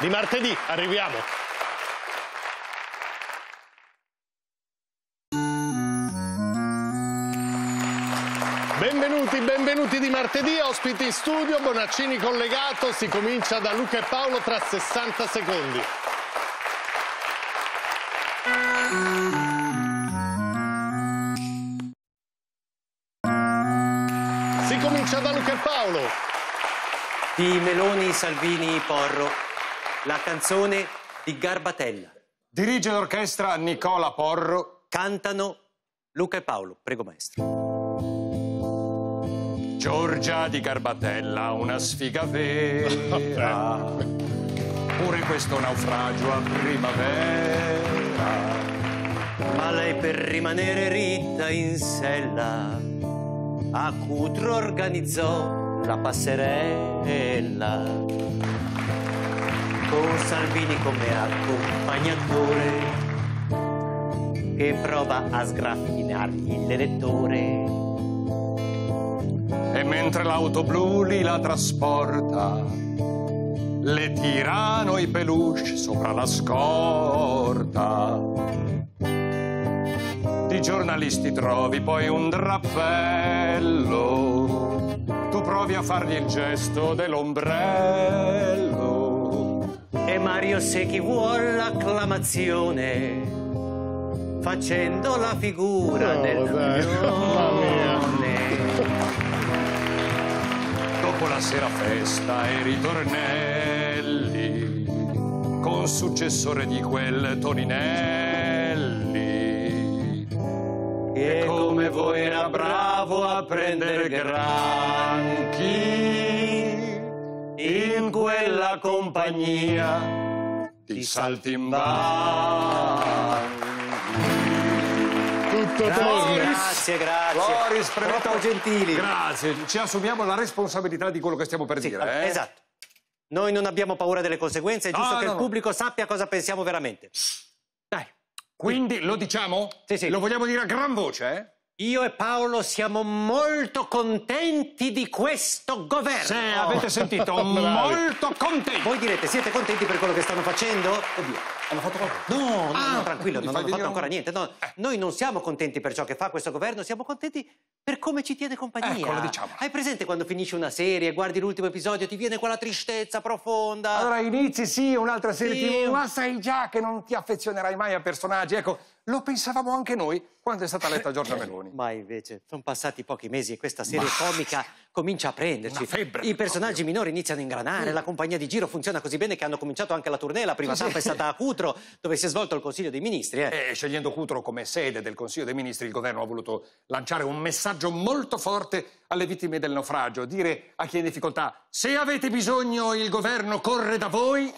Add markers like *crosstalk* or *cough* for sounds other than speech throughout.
di martedì. Arriviamo. Benvenuti, benvenuti di martedì, ospiti in studio, Bonaccini collegato, si comincia da Luca e Paolo tra 60 secondi. Si comincia da Luca e Paolo. Di Meloni, Salvini, Porro la canzone di Garbatella. Dirige l'orchestra Nicola Porro. Cantano Luca e Paolo, prego maestro. Giorgia di Garbatella, una sfiga vera. *laughs* Pure questo naufragio a primavera. Ma lei per rimanere ritta in sella, a Cutro organizzò la passerella con ecco, Salvini come accompagnatore che prova a sgraffinargli l'elettore. E mentre l'auto blu li la trasporta, le tirano i peluche sopra la scorta. Di giornalisti trovi poi un drappello, tu provi a fargli il gesto dell'ombrello Mario Secchi vuol l'acclamazione facendo la figura oh, del campione. Dopo la sera festa e ritornelli con successore di quel Toninelli e come voi era bravo a prendere granchi in quella compagnia di saltimbanqui. Tutto torna. Grazie, grazie. Boris Prevotto. Troppo gentili. Grazie, ci assumiamo la responsabilità di quello che stiamo per sì, dire. Eh? Esatto. Noi non abbiamo paura delle conseguenze, è giusto no, che no, il pubblico no. sappia cosa pensiamo veramente. Dai. Quindi lo diciamo? Sì, sì. Lo vogliamo dire a gran voce, eh? Io e Paolo siamo molto contenti di questo governo. Sì, avete sentito? Oh, molto contenti. Voi direte, siete contenti per quello che stanno facendo? Oddio, hanno fatto qualcosa? No, no, ah, no tranquillo, non hanno fatto ancora niente. No, eh. Noi non siamo contenti per ciò che fa questo governo, siamo contenti per come ci tiene compagnia. Eccola, diciamo. Hai presente quando finisci una serie, guardi l'ultimo episodio, ti viene quella tristezza profonda? Allora inizi, sì, un'altra serie sì. TV, ma sai già che non ti affezionerai mai a personaggi, ecco... Lo pensavamo anche noi quando è stata letta *laughs* Giorgia Meloni. Ma invece sono passati pochi mesi e questa serie Ma... comica comincia a prenderci. Febbre, I personaggi proprio. minori iniziano a ingranare, mm. la compagnia di giro funziona così bene che hanno cominciato anche la tournée, la prima tappa sì. è stata a Cutro, dove si è svolto il Consiglio dei Ministri. Eh. E eh, scegliendo Cutro come sede del Consiglio dei Ministri, il governo ha voluto lanciare un messaggio molto forte alle vittime del naufragio, dire a chi è in difficoltà, se avete bisogno il governo corre da voi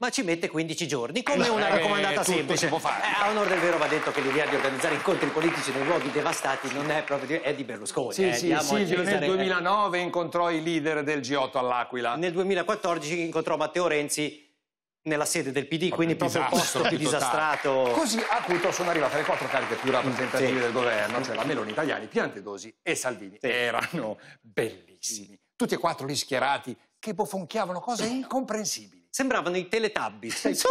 ma ci mette 15 giorni, come eh, una eh, raccomandata eh, semplice. Eh, a onore del vero va detto che l'idea di organizzare incontri politici nei luoghi devastati non è proprio di, è di Berlusconi. Sì, eh, sì, Silvio nel 2009 incontrò i leader del G8 all'Aquila. Nel 2014 incontrò Matteo Renzi nella sede del PD, quindi proprio il posto più disastrato. Così appunto sono arrivate le quattro cariche più mm, rappresentative sì. del governo, cioè la Meloni, Italiani, Piantedosi e Salvini. Sì. Erano bellissimi. Tutti e quattro gli schierati che bofonchiavano cose *clears throat* incomprensibili sembravano i teletabbi. Sì. *laughs*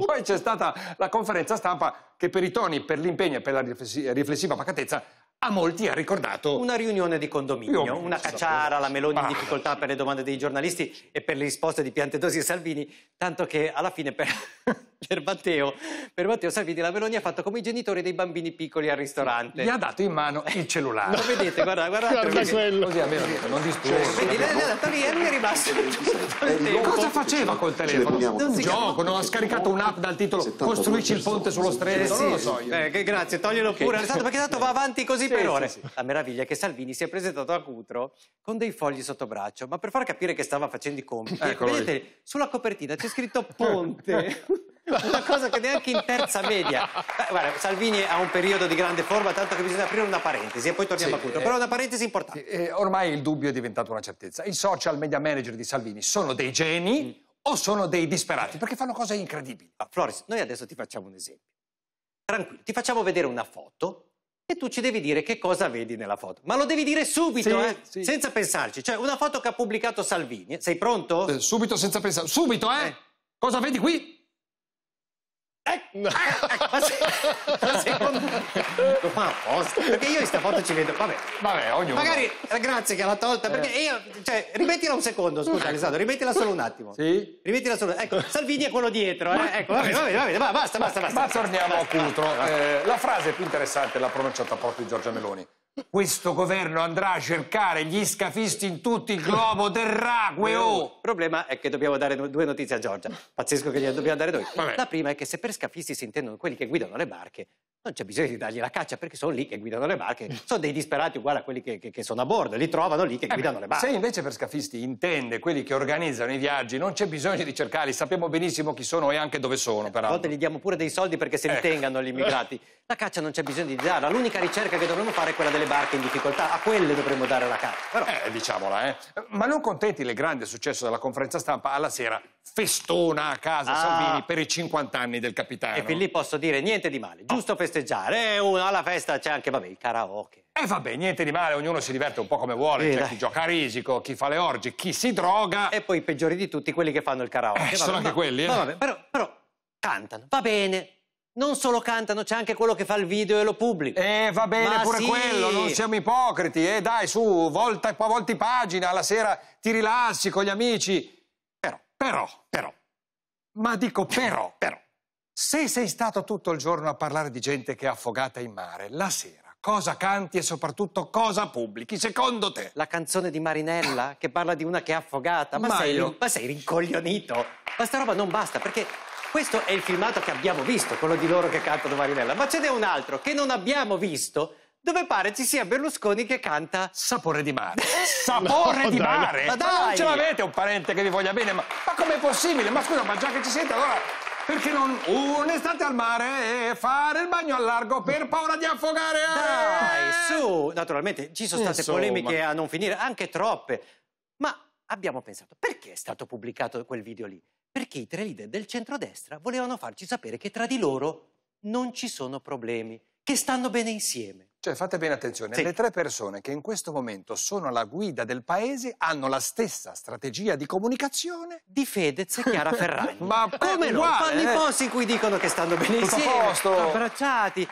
Poi c'è stata la conferenza stampa che per i toni, per l'impegno e per la riflessiva pacatezza a molti ha ricordato... Una riunione di condominio, una cacciara, la Meloni in difficoltà per le domande dei giornalisti e per le risposte di Piantedosi e Salvini, tanto che alla fine per, *laughs* per, Matteo, per Matteo Salvini la Meloni ha fatto come i genitori dei bambini piccoli al ristorante. Gli ha dato in mano il cellulare. Lo vedete, guarda, guardate. Guarda vedete. quello. Così almeno non disporre. Cioè, vedi, lei è andato lì e eh, lui è rimasto cioè, *laughs* eh, Cosa faceva col telefono? gioco, non ha scaricato un'app dal titolo Costruisci il ponte sullo stress? sì, non lo so io. Eh, grazie, toglielo okay. pure, Alessandro, perché tanto va avanti così *laughs* sì, per ore. Sì, La meraviglia è che Salvini si è presentato a Cutro con dei fogli sotto braccio, ma per far capire che stava facendo i compiti, ecco vedete, lui. sulla copertina c'è scritto Ponte. *laughs* una cosa che neanche in terza media. Beh, guarda, Salvini ha un periodo di grande forma, tanto che bisogna aprire una parentesi e poi torniamo sì, a Cutro. Eh, Però una parentesi importante. Eh, eh, ormai il dubbio è diventato una certezza. I social media manager di Salvini sono dei geni mm. o sono dei disperati? Perché fanno cose incredibili. Ma Floris, noi adesso ti facciamo un esempio tranquillo, ti facciamo vedere una foto e tu ci devi dire che cosa vedi nella foto. Ma lo devi dire subito, sì, eh? sì. senza pensarci. Cioè, una foto che ha pubblicato Salvini. Sei pronto? Eh, subito, senza pensare. Subito, eh? eh. Cosa vedi qui? Ecco, no. Eh, eh, ma, se, ma secondo me lo fa apposta perché io in questa foto ci vedo vabbè vabbè ognuno magari eh, grazie che l'ha tolta perché io cioè rimettila un secondo scusa ecco. Alessandro rimettila solo un attimo sì rimettila solo ecco Salvini è quello dietro eh. ecco vabbè vabbè, vabbè basta basta basta, basta ma torniamo basta, a Cutro eh, la frase più interessante l'ha pronunciata proprio Giorgia Meloni questo governo andrà a cercare gli scafisti in tutto il globo terracqueo! Il oh! problema è che dobbiamo dare due notizie a Giorgia. Pazzesco che gliele dobbiamo dare noi. Vabbè. La prima è che se per scafisti si intendono quelli che guidano le barche, non c'è bisogno di dargli la caccia perché sono lì che guidano le barche. Sono dei disperati uguali a quelli che, che, che sono a bordo, li trovano lì che eh guidano beh, le barche. Se invece per scafisti intende quelli che organizzano i viaggi, non c'è bisogno di cercarli, sappiamo benissimo chi sono e anche dove sono. Peraltro. A volte gli diamo pure dei soldi perché se li ecco. tengano gli immigrati. La caccia non c'è bisogno di darla. L'unica ricerca che dovremmo fare è quella delle barche in difficoltà, a quelle dovremmo dare la carta. Però... Eh, diciamola, eh. Ma non contenti del grande successo della conferenza stampa, alla sera festona a casa ah. Salvini per i 50 anni del capitano. E fin lì posso dire niente di male, giusto oh. festeggiare. E eh, uno alla festa c'è anche, vabbè, il karaoke. E eh, vabbè, niente di male, ognuno si diverte un po' come vuole, eh, c'è chi gioca a risico, chi fa le orgi, chi si droga. E poi i peggiori di tutti, quelli che fanno il karaoke. Eh, vabbè, sono anche quelli, eh. Vabbè, però, però cantano, va bene, non solo cantano, c'è anche quello che fa il video e lo pubblica. Eh, va bene Ma pure sì. quello, non siamo ipocriti. Eh, dai, su, volta e poi volti pagina, alla sera ti rilassi con gli amici. Però, però, però, ma dico però, però, se sei stato tutto il giorno a parlare di gente che è affogata in mare, la sera cosa canti e soprattutto cosa pubblichi, secondo te? La canzone di Marinella che parla di una che è affogata. Ma, ma sei, io... ma sei rincoglionito. Ma sta roba non basta perché questo è il filmato che abbiamo visto, quello di loro che cantano Marinella, ma ce n'è un altro che non abbiamo visto dove pare ci sia Berlusconi che canta Sapore di mare. *laughs* Sapore no, di dai, mare? Ma, dai. ma non ce l'avete un parente che vi voglia bene? Ma, ma com'è possibile? Ma scusa, ma già che ci siete allora perché non un'estate al mare e fare il bagno al largo per paura di affogare? Dai, eh! su! Naturalmente ci sono state Insomma. polemiche a non finire, anche troppe. Ma abbiamo pensato, perché è stato pubblicato quel video lì? perché i tre leader del centrodestra volevano farci sapere che tra di loro non ci sono problemi, che stanno bene insieme. Cioè, fate bene attenzione, sì. le tre persone che in questo momento sono alla guida del paese hanno la stessa strategia di comunicazione di Fedez e Chiara *laughs* Ferragni. Ma come no? Fanno i eh? posti in cui dicono che stanno bene Tutto posto. abbracciati,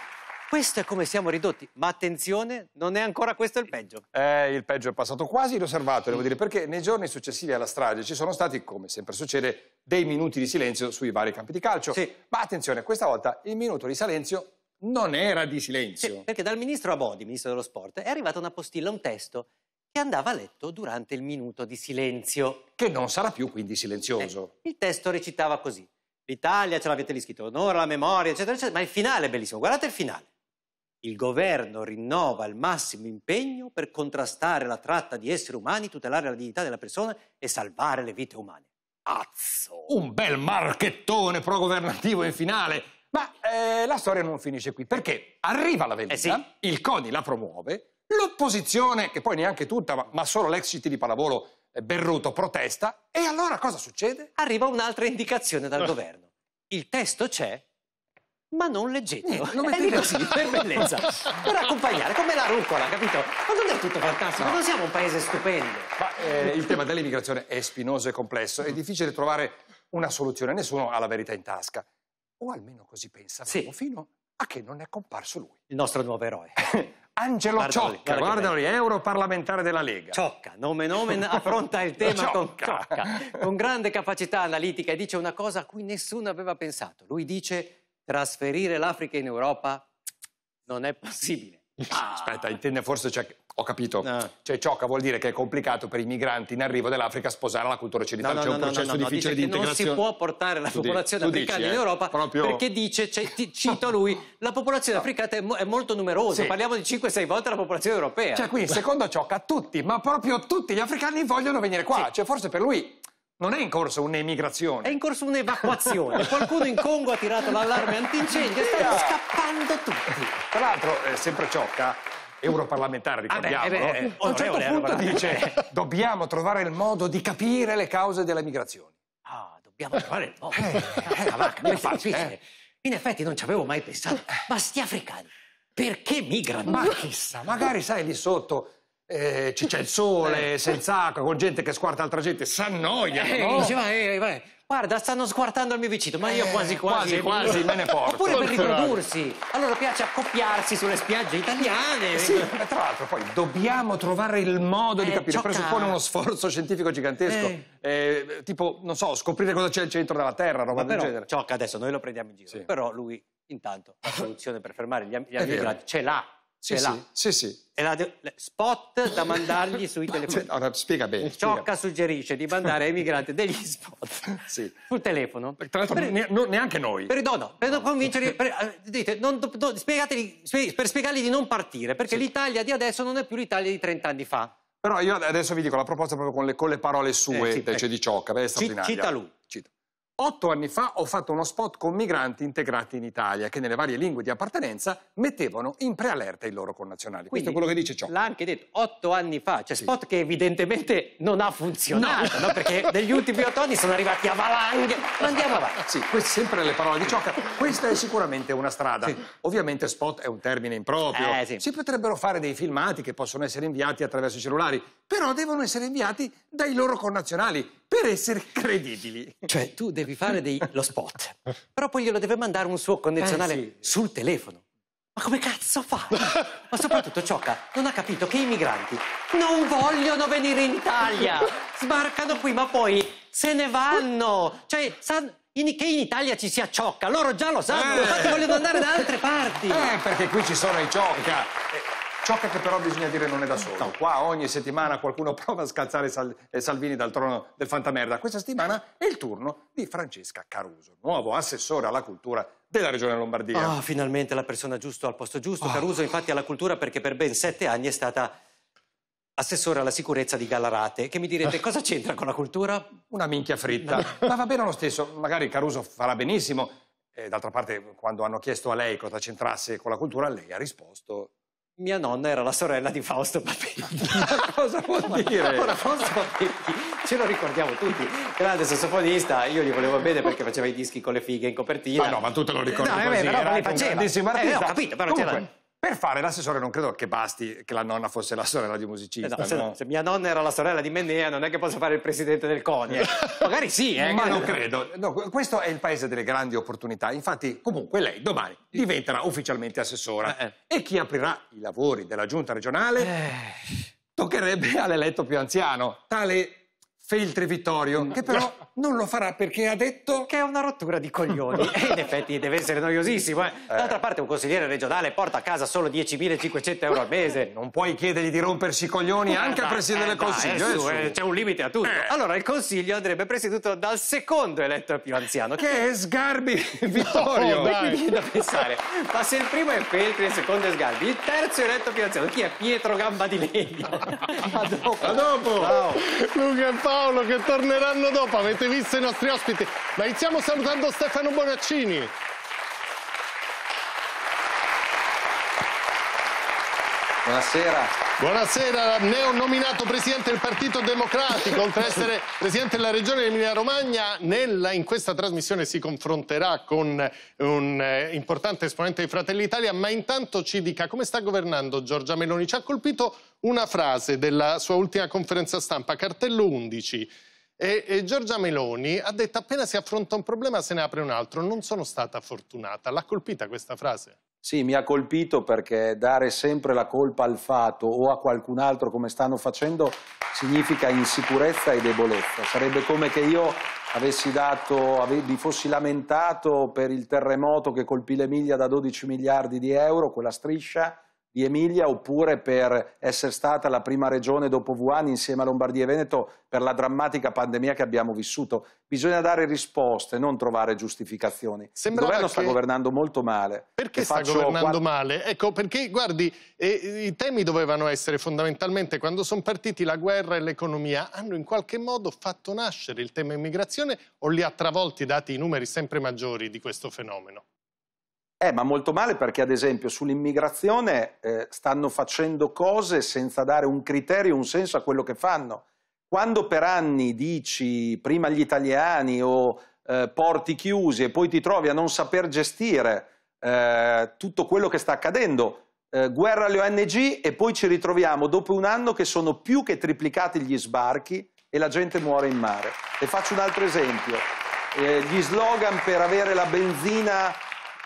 questo è come siamo ridotti, ma attenzione, non è ancora questo il peggio. Eh, il peggio è passato quasi inosservato, devo dire, perché nei giorni successivi alla strage ci sono stati, come sempre succede, dei minuti di silenzio sui vari campi di calcio. Sì. Ma attenzione, questa volta il minuto di silenzio non era di silenzio. Sì, perché dal ministro Abodi, ministro dello sport, è arrivata una postilla, un testo che andava letto durante il minuto di silenzio. Che non sarà più quindi silenzioso. Eh, il testo recitava così. L'Italia ce l'avete lì scritto, onora la memoria, eccetera, eccetera. Ma il finale è bellissimo, guardate il finale. Il governo rinnova il massimo impegno per contrastare la tratta di esseri umani, tutelare la dignità della persona e salvare le vite umane. Azzo! Un bel marchettone pro-governativo in finale! Ma eh, la storia non finisce qui, perché arriva la vendita, eh sì. il CONI la promuove, l'opposizione, che poi neanche tutta, ma, ma solo l'ex CT di Palavolo eh, Berruto protesta, e allora cosa succede? Arriva un'altra indicazione dal governo. Il testo c'è, ma non leggete. Eh, mm, non è *laughs* eh, così, per *laughs* bellezza. per accompagnare, come la rucola, capito? Ma non è tutto fantastico, no. non siamo un paese stupendo. Ma eh, il tema dell'immigrazione è spinoso e complesso, è difficile trovare una soluzione, nessuno ha la verità in tasca. O almeno così pensavamo, sì. fino a che non è comparso lui. Il nostro nuovo eroe. *laughs* Angelo guarda Ciocca, lui, guarda lui, europarlamentare della Lega. Ciocca, nome nomen, affronta il tema Ciocca. Con, Ciocca, con grande capacità analitica e dice una cosa a cui nessuno aveva pensato. Lui dice trasferire l'Africa in Europa non è possibile. *laughs* Aspetta, intende forse... Cioè, ho capito. No. Cioè, ciocca vuol dire che è complicato per i migranti in arrivo dell'Africa sposare la cultura occidentale. No, no, c'è un processo difficile di integrazione. Non si può portare la tu popolazione dici, africana dici, in eh, Europa eh? Proprio... perché dice, cioè, ti, *laughs* cito lui, la popolazione africana è, mo è, molto numerosa. Sì. Parliamo di 5-6 volte la popolazione europea. Cioè, quindi, secondo Ciocca, tutti, ma proprio tutti gli africani vogliono venire qua. Sì. Cioè, forse per lui non è in corso un'emigrazione. È in corso un'evacuazione. *laughs* Qualcuno in Congo ha tirato l'allarme antincendio e stanno scappando tutti. Tra l'altro, eh, sempre Ciocca, europarlamentare, ricordiamo, ah, beh, no? eh, a un certo punto dice dobbiamo trovare il modo di capire le cause delle migrazioni. Ah, dobbiamo trovare il modo. Eh, eh, ma, ah, eh, è facile. Eh. In effetti non ci avevo mai pensato. Eh. Ma sti africani, perché migrano? Ma chissà, magari sai lì sotto eh, ci c'è il sole, eh. senza acqua, con gente che squarta altra gente, s'annoia. Eh, no? diceva, eh, vai, guarda, stanno sguardando il mio vicino, ma io eh, quasi quasi, quasi, quasi me ne porto. Oppure per riprodursi. Allora piace accoppiarsi sulle spiagge italiane. Eh, sì, ma tra l'altro poi dobbiamo trovare il modo di eh, capire, ciocca. presuppone uno sforzo scientifico gigantesco. tipo, non so, scoprire cosa c'è al centro della Terra, roba ma del però, genere. Ciocca adesso, noi lo prendiamo in giro. Sì. Però lui, intanto, la soluzione per fermare gli, am- gli immigrati ce l'ha sì, cioè, sì, sì. È la de- spot da mandargli sui *laughs* telefoni. Ora, spiega bene. Ciocca spiega. suggerisce di mandare ai migranti degli spot *laughs* sì. sul telefono. Tra l'altro, per, ne, no, neanche noi. Per, no, no, per no. convincerli, per, eh, dite, non, do, spiegateli, per spiegargli di non partire, perché sì. l'Italia di adesso non è più l'Italia di 30 anni fa. Però io adesso vi dico la proposta proprio con le, con le parole sue, eh, sì, cioè ecco. di Ciocca, è straordinario. Cita lui. Cito. Otto anni fa ho fatto uno spot con migranti integrati in Italia che nelle varie lingue di appartenenza mettevano in preallerta i loro connazionali. Quindi, Questo è quello che dice ciò. L'ha anche detto otto anni fa, cioè sì. spot che evidentemente non ha funzionato, no. No? perché negli ultimi otto anni sono arrivati a valanghe. Ma andiamo avanti. Sì, queste sempre le parole di Ciocca. Questa è sicuramente una strada. Sì. Ovviamente spot è un termine improprio. Eh, sì. Si potrebbero fare dei filmati che possono essere inviati attraverso i cellulari, però devono essere inviati dai loro connazionali per essere *laughs* credibili. Cioè, tu devi fare dei, lo spot, *laughs* però poi glielo deve mandare un suo condizionale eh, sì. sul telefono. Ma come cazzo fa? Ma soprattutto Ciocca non ha capito che i migranti non vogliono venire in Italia. Sbarcano qui, ma poi se ne vanno. Cioè, san... in... che in Italia ci sia Ciocca, loro già lo sanno, eh. infatti vogliono andare da altre parti. Eh, perché qui ci sono i Ciocca. Ciò che però bisogna dire non è da solo. No, qua ogni settimana qualcuno *laughs* prova a scalzare Sal eh, Salvini dal trono del fantamerda. Questa settimana è il turno di Francesca Caruso, nuovo assessore alla cultura della regione Lombardia. Oh, finalmente la persona giusta al posto giusto. Ah. Caruso infatti alla cultura perché per ben sette anni è stata assessore alla sicurezza di Gallarate, che mi direte ah. cosa c'entra con la cultura? Una minchia fritta. Ma va bene lo stesso, magari Caruso farà benissimo. Eh, d'altra parte, quando hanno chiesto a lei cosa c'entrasse con la cultura, lei ha risposto mia nonna era la sorella di Fausto Papetti. *laughs* *laughs* Cosa vuol dire? Ora Fausto Papetti, ce lo ricordiamo tutti, grande sassofonista, io gli volevo bene perché faceva i dischi con le fighe in copertina. Ma no, ma tu te lo ricordi no, eh, così, beh, però eh? li faceva. Eh, ho capito, però Comunque, c'era... Per fare l'assessore non credo che basti che la nonna fosse la sorella di un musicista. Eh no, se, no? se, mia nonna era la sorella di Mennea non è che posso fare il presidente del CONI. Eh. *laughs* Magari sì, eh, ma non credo. No, questo è il paese delle grandi opportunità. Infatti, comunque lei domani diventerà ufficialmente assessora eh. eh. e chi aprirà i lavori della giunta regionale eh. toccherebbe all'eletto più anziano, tale Feltri Vittorio, che però *laughs* non lo farà perché ha detto... Che è una rottura di coglioni. *laughs* e eh, in effetti deve essere noiosissimo. Eh. eh. D'altra parte un consigliere regionale porta a casa solo 10.500 euro al mese. *laughs* Non puoi chiedergli di rompersi i coglioni eh, anche eh, al Presidente eh, del Consiglio. Eh, c'è un limite a tutto. Allora il Consiglio andrebbe presieduto dal secondo eletto più anziano, che è Sgarbi Vittorio. No, oh, mi da pensare. Ma se il primo è Feltri e il secondo è Sgarbi, il terzo eletto più anziano, chi è Pietro Gamba di Legno? a dopo. A dopo. Ciao. Luca Paolo che torneranno dopo, avete visto i nostri ospiti. Ma iniziamo salutando Stefano Bonaccini. Buonasera. Buonasera, neonominato presidente del Partito Democratico, oltre ad essere presidente della regione Emilia-Romagna, in questa trasmissione si confronterà con un eh, importante esponente di Fratelli Italia, ma intanto ci dica come sta governando Giorgia Meloni. Ci ha colpito una frase della sua ultima conferenza stampa, cartello 11, e, e Giorgia Meloni ha detto appena si affronta un problema se ne apre un altro, non sono stata fortunata. L'ha colpita questa frase? Sì, mi ha colpito perché dare sempre la colpa al fato o a qualcun altro come stanno facendo significa insicurezza e debolezza. Sarebbe come che io avessi dato, mi fossi lamentato per il terremoto che colpì l'Emilia da 12 miliardi di euro, quella striscia, di Emilia oppure per essere stata la prima regione dopo Wuhan insieme a Lombardia e Veneto per la drammatica pandemia che abbiamo vissuto. Bisogna dare risposte, non trovare giustificazioni. Sembrava Il governo che... sta governando molto male. Perché sta governando quattro... male? Ecco, perché guardi, eh, i temi dovevano essere fondamentalmente quando sono partiti la guerra e l'economia, hanno in qualche modo fatto nascere il tema immigrazione o li ha travolti dati i numeri sempre maggiori di questo fenomeno? Eh, ma molto male perché, ad esempio, sull'immigrazione eh, stanno facendo cose senza dare un criterio, un senso a quello che fanno. Quando per anni dici prima gli italiani o eh, porti chiusi e poi ti trovi a non saper gestire eh, tutto quello che sta accadendo, eh, guerra alle ONG e poi ci ritroviamo dopo un anno che sono più che triplicati gli sbarchi e la gente muore in mare. E faccio un altro esempio. Eh, gli slogan per avere la benzina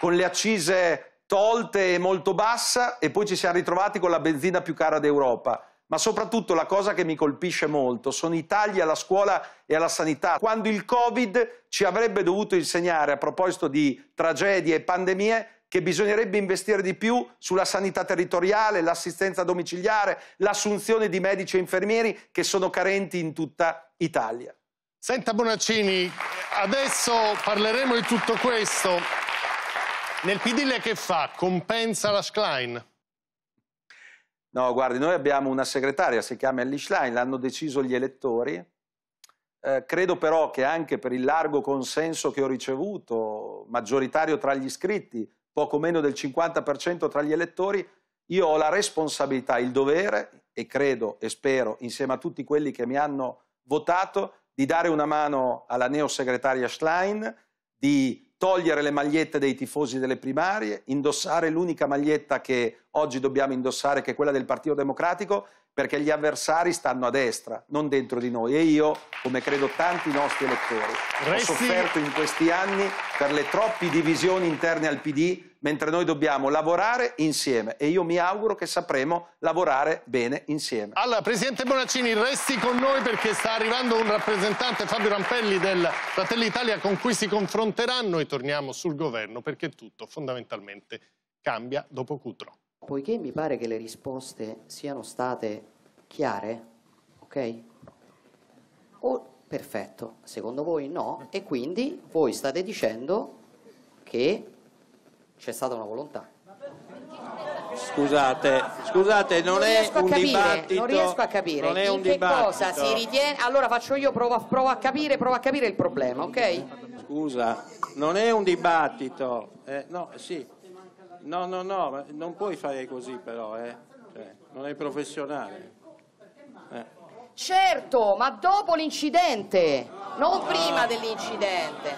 con le accise tolte e molto bassa e poi ci siamo ritrovati con la benzina più cara d'Europa. Ma soprattutto la cosa che mi colpisce molto sono i tagli alla scuola e alla sanità. Quando il Covid ci avrebbe dovuto insegnare, a proposito di tragedie e pandemie, che bisognerebbe investire di più sulla sanità territoriale, l'assistenza domiciliare, l'assunzione di medici e infermieri che sono carenti in tutta Italia. Senta Bonaccini, adesso parleremo di tutto questo. Nel PD lei che fa? Compensa la Schlein? No, guardi, noi abbiamo una segretaria, si chiama Ellie Schlein, l'hanno deciso gli elettori. Eh, credo però che anche per il largo consenso che ho ricevuto, maggioritario tra gli iscritti, poco meno del 50% tra gli elettori, io ho la responsabilità, il dovere, e credo e spero, insieme a tutti quelli che mi hanno votato, di dare una mano alla neosegretaria Schlein, di togliere le magliette dei tifosi delle primarie, indossare l'unica maglietta che oggi dobbiamo indossare, che è quella del Partito Democratico, perché gli avversari stanno a destra, non dentro di noi. E io, come credo tanti nostri elettori, Resti... ho sofferto in questi anni per le troppe divisioni interne al PD, mentre noi dobbiamo lavorare insieme. E io mi auguro che sapremo lavorare bene insieme. Allora, Presidente Bonaccini, resti con noi perché sta arrivando un rappresentante, Fabio Rampelli, del Fratelli Italia, con cui si confronteranno e torniamo sul governo, perché tutto fondamentalmente cambia dopo Cutro. Poiché mi pare che le risposte siano state chiare, ok? O perfetto, secondo voi no, e quindi voi state dicendo che c'è stata una volontà. Scusate, scusate, non, non è un capire, dibattito. Non riesco a capire. Non è un dibattito. cosa si ritiene? Allora faccio io, provo, provo, a capire, provo a capire il problema, ok? Scusa, non è un dibattito. Eh, no, sì. No, no, no, non puoi fare così però, eh. cioè, non è professionale. Eh. Certo, ma dopo l'incidente, non prima dell'incidente.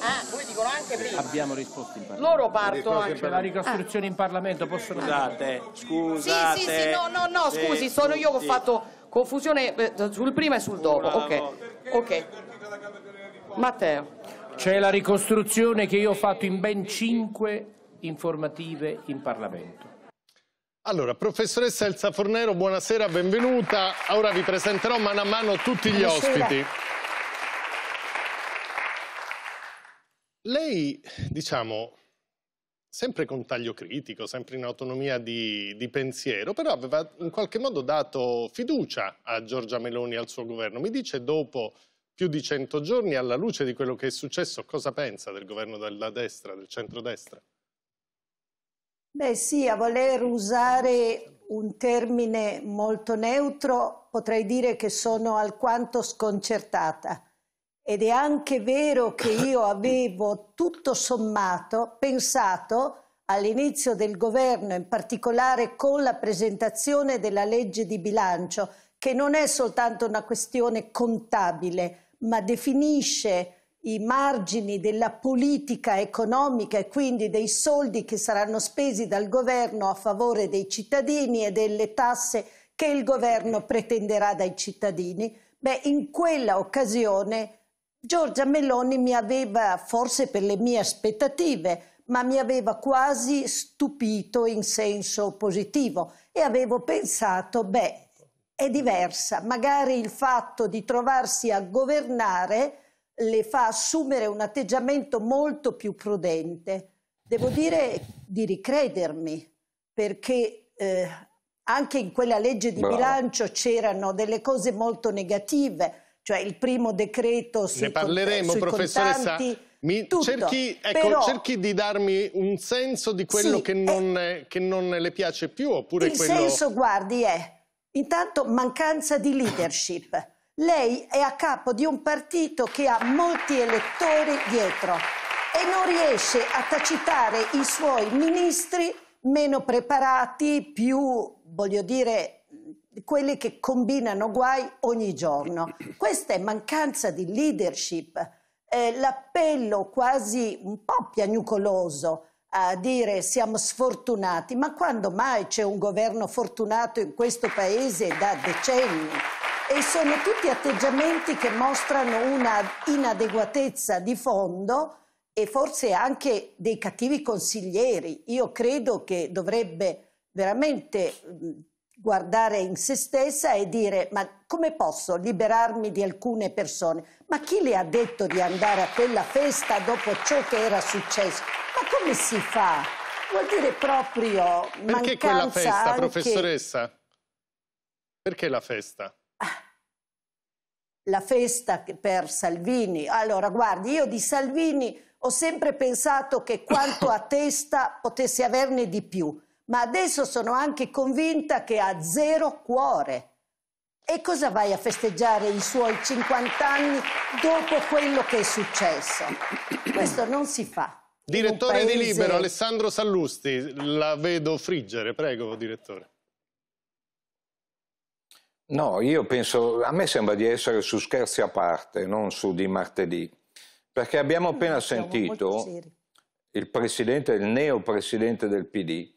Ah, poi dicono anche prima. Abbiamo risposto in Parlamento. Loro partono anche. C'è la ricostruzione ah. in Parlamento, possono... Scusate, scusate. Sì, sì, sì, no, no, no, scusi, sono io che ho fatto confusione eh, sul prima e sul dopo. Ok, ok. Matteo. C'è la ricostruzione che io ho fatto in ben cinque informative in Parlamento. Allora, professoressa Elsa Fornero, buonasera, benvenuta. Ora vi presenterò mano a mano tutti gli buonasera. ospiti. Lei, diciamo, sempre con taglio critico, sempre in autonomia di, di, pensiero, però aveva in qualche modo dato fiducia a Giorgia Meloni e al suo governo. Mi dice dopo più di cento giorni, alla luce di quello che è successo, cosa pensa del governo della destra, del centrodestra? Beh sì, a voler usare un termine molto neutro potrei dire che sono alquanto sconcertata. Ed è anche vero che io *laughs* avevo tutto sommato pensato all'inizio del governo, in particolare con la presentazione della legge di bilancio, che non è soltanto una questione contabile, ma definisce i margini della politica economica e quindi dei soldi che saranno spesi dal governo a favore dei cittadini e delle tasse che il governo pretenderà dai cittadini, beh, in quella occasione Giorgia Meloni mi aveva, forse per le mie aspettative, ma mi aveva quasi stupito in senso positivo e avevo pensato, beh, è diversa, magari il fatto di trovarsi a governare le fa assumere un atteggiamento molto più prudente. Devo dire di ricredermi, perché eh, anche in quella legge di Bravo. bilancio c'erano delle cose molto negative, cioè il primo decreto sui, ne parleremo, sui professoressa. Contanti, mi cerchi, ecco, Però, cerchi, di darmi un senso di quello sì, che, non, eh, che, non, le piace più oppure il quello... senso, guardi, è intanto mancanza di leadership. Lei è a capo di un partito che ha molti elettori dietro e non riesce a tacitare i suoi ministri meno preparati, più, voglio dire, quelli che combinano guai ogni giorno. Questa è mancanza di leadership, eh, l'appello quasi un po' piagnucoloso a dire siamo sfortunati, ma quando mai c'è un governo fortunato in questo paese da decenni? E sono tutti atteggiamenti che mostrano una inadeguatezza di fondo e forse anche dei cattivi consiglieri. Io credo che dovrebbe veramente guardare in se stessa e dire ma come posso liberarmi di alcune persone? Ma chi le ha detto di andare a quella festa dopo ciò che era successo? Ma come si fa? Vuol dire proprio Perché quella festa, anche... professoressa? Perché la festa? la festa per Salvini. Allora, guardi, io di Salvini ho sempre pensato che quanto a testa potesse averne di più, ma adesso sono anche convinta che ha zero cuore. E cosa vai a festeggiare i suoi 50 anni dopo quello che è successo? Questo non si fa. Direttore paese... di Libero, Alessandro Sallusti, la vedo friggere, prego, direttore. No, io penso, a me sembra di essere su scherzi a parte, non su di martedì, perché abbiamo no, mm, appena sentito il presidente, il neo presidente del PD,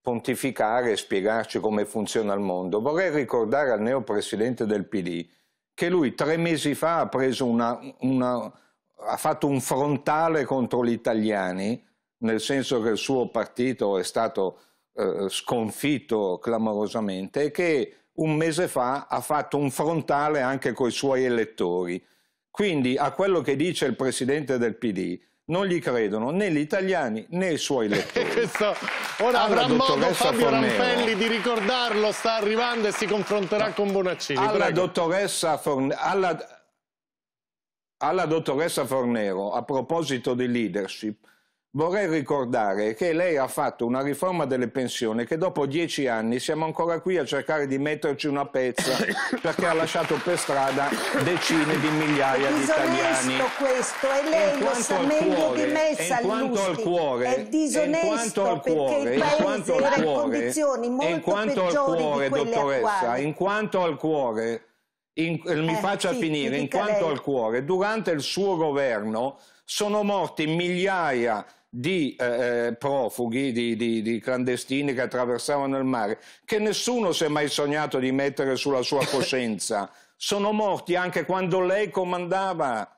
pontificare e spiegarci come funziona il mondo. Vorrei ricordare al neo presidente del PD che lui tre mesi fa ha, una, una, ha fatto un frontale contro gli italiani, nel senso che il suo partito è stato eh, sconfitto clamorosamente e che un mese fa ha fatto un frontale anche con i suoi elettori. Quindi a quello che dice il presidente del PD non gli credono né gli italiani né i suoi elettori. *laughs* Ora avrà modo Fabio Fornero. Rampelli di ricordarlo, sta arrivando e si confronterà no. con Bonaccini. Alla dottoressa Fornero, alla... alla dottoressa Fornero, a proposito di leadership, Vorrei ricordare che lei ha fatto una riforma delle pensioni che dopo dieci anni siamo ancora qui a cercare di metterci una pezza *coughs* perché ha lasciato per strada decine di migliaia di italiani. È disonesto questo e lei lo sa meglio cuore, di me, Sallusti. Cuore, è disonesto al cuore, perché il paese era in condizioni molto peggiori cuore, di quelle In quanto al cuore, in, eh, mi eh, faccia sì, finire, mi in quanto lei. al cuore, durante il suo governo sono morti migliaia di eh, eh, profughi, di, di, di, clandestini che attraversavano il mare, che nessuno si è mai sognato di mettere sulla sua *laughs* coscienza. Sono morti anche quando lei comandava.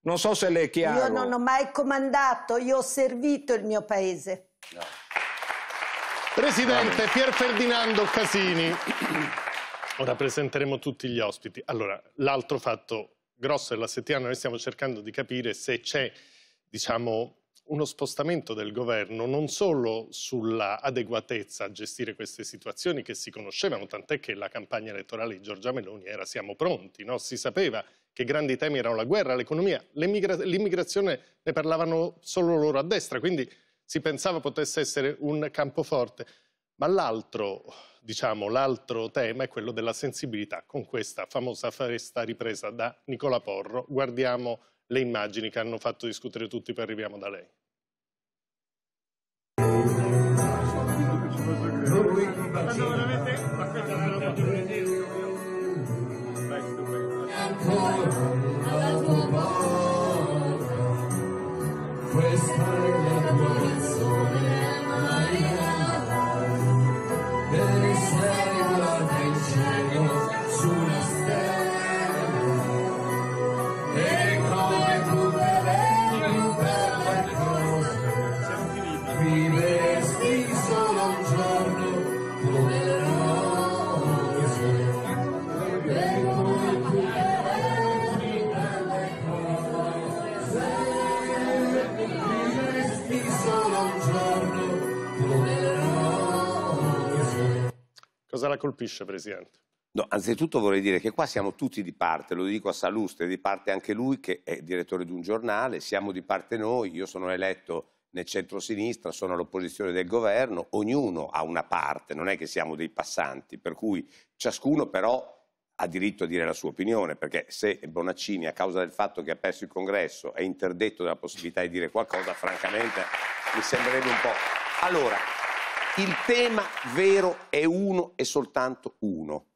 Non so se lei è chiaro. Io non ho mai comandato, io ho servito il mio paese. No. Presidente Pier Ferdinando Casini. Ora presenteremo tutti gli ospiti. Allora, l'altro fatto grosso della settimana, noi stiamo cercando di capire se c'è, diciamo, uno spostamento del governo non solo sulla adeguatezza a gestire queste situazioni che si conoscevano, tant'è che la campagna elettorale di Giorgia Meloni era siamo pronti, no? si sapeva che grandi temi erano la guerra, l'economia, l'immigrazione ne parlavano solo loro a destra, quindi si pensava potesse essere un campo forte. Ma l'altro diciamo, tema è quello della sensibilità con questa famosa festa ripresa da Nicola Porro. Guardiamo le immagini che hanno fatto discutere tutti poi arriviamo da lei. la colpisce, Presidente? No, anzitutto vorrei dire che qua siamo tutti di parte, lo dico a Saluste, di parte anche lui che è direttore di un giornale, siamo di parte noi, io sono eletto nel centro-sinistra, sono all'opposizione del governo, ognuno ha una parte, non è che siamo dei passanti, per cui ciascuno però ha diritto a dire la sua opinione, perché se Bonaccini a causa del fatto che ha perso il congresso è interdetto dalla possibilità di dire qualcosa, francamente mi sembrerebbe un po'... Allora, il tema vero è uno e soltanto uno.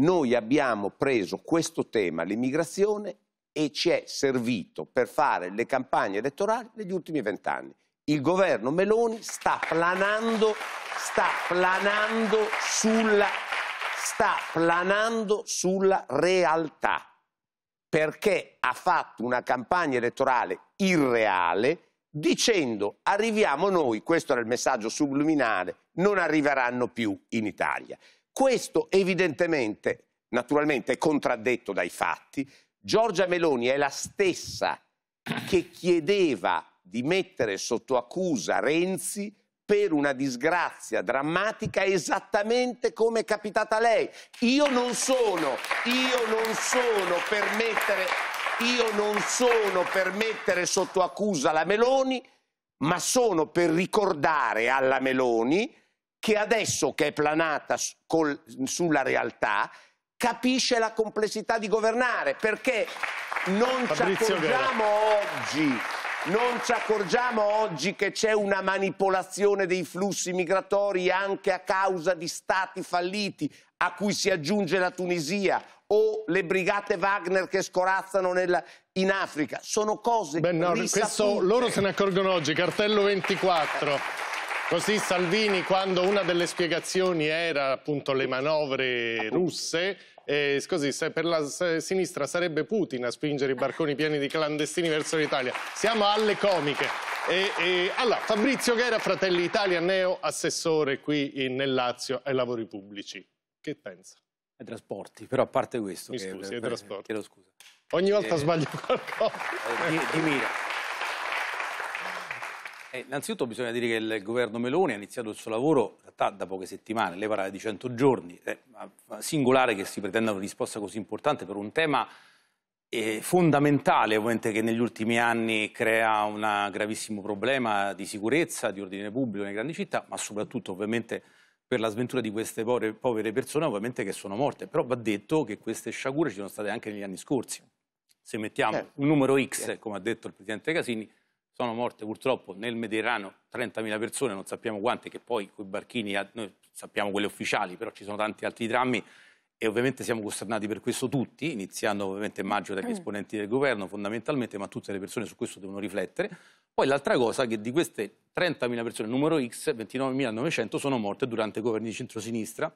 Noi abbiamo preso questo tema, l'immigrazione, e ci è servito per fare le campagne elettorali degli ultimi vent'anni. Il governo Meloni sta planando, sta planando sulla sta planando sulla realtà perché ha fatto una campagna elettorale irreale dicendo arriviamo noi, questo era il messaggio subliminale, non arriveranno più in Italia. Questo evidentemente, naturalmente, è contraddetto dai fatti. Giorgia Meloni è la stessa che chiedeva di mettere sotto accusa Renzi per una disgrazia drammatica esattamente come è capitata a lei. Io non sono, io non sono per mettere io non sono per mettere sotto accusa la Meloni, ma sono per ricordare alla Meloni che adesso che è planata col, sulla realtà capisce la complessità di governare, perché non Fabrizio ci accorgiamo Vera. oggi non ci accorgiamo oggi che c'è una manipolazione dei flussi migratori anche a causa di stati falliti, a cui si aggiunge la Tunisia o le brigate Wagner che scorazzano nel, in Africa. Sono cose Beh, no, questo, loro se ne accorgono oggi, cartello 24. Così Salvini, quando una delle spiegazioni era appunto le manovre russe, eh, scusi, per la sinistra sarebbe Putin a spingere i barconi pieni di clandestini verso l'Italia. Siamo alle comiche. E, e, allora, Fabrizio Ghera, Fratelli Italia, neo assessore qui in, nel Lazio ai lavori pubblici che pensa? Ai trasporti, però a parte questo... Mi che, scusi, ai eh, trasporti. Chiedo scusa. Ogni volta eh, sbaglio qualcosa. Eh, di, di mira. Eh, innanzitutto bisogna dire che il governo Meloni ha iniziato il suo lavoro in realtà da poche settimane, lei parla di 100 giorni, è eh, singolare che si pretenda una risposta così importante per un tema eh, fondamentale ovviamente che negli ultimi anni crea un gravissimo problema di sicurezza, di ordine pubblico nelle grandi città, ma soprattutto ovviamente per la sventura di queste povere, povere persone ovviamente che sono morte, però va detto che queste sciagure ci sono state anche negli anni scorsi. Se mettiamo eh. un numero X, come ha detto il Presidente Casini, sono morte purtroppo nel Mediterraneo 30.000 persone, non sappiamo quante, che poi i barchini, noi sappiamo quelle ufficiali, però ci sono tanti altri drammi e ovviamente siamo costernati per questo tutti, iniziando ovviamente maggio dagli mm. esponenti del governo fondamentalmente, ma tutte le persone su questo devono riflettere. Poi l'altra cosa è che di queste 30.000 persone, numero X, 29.900 sono morte durante i governi di centrosinistra,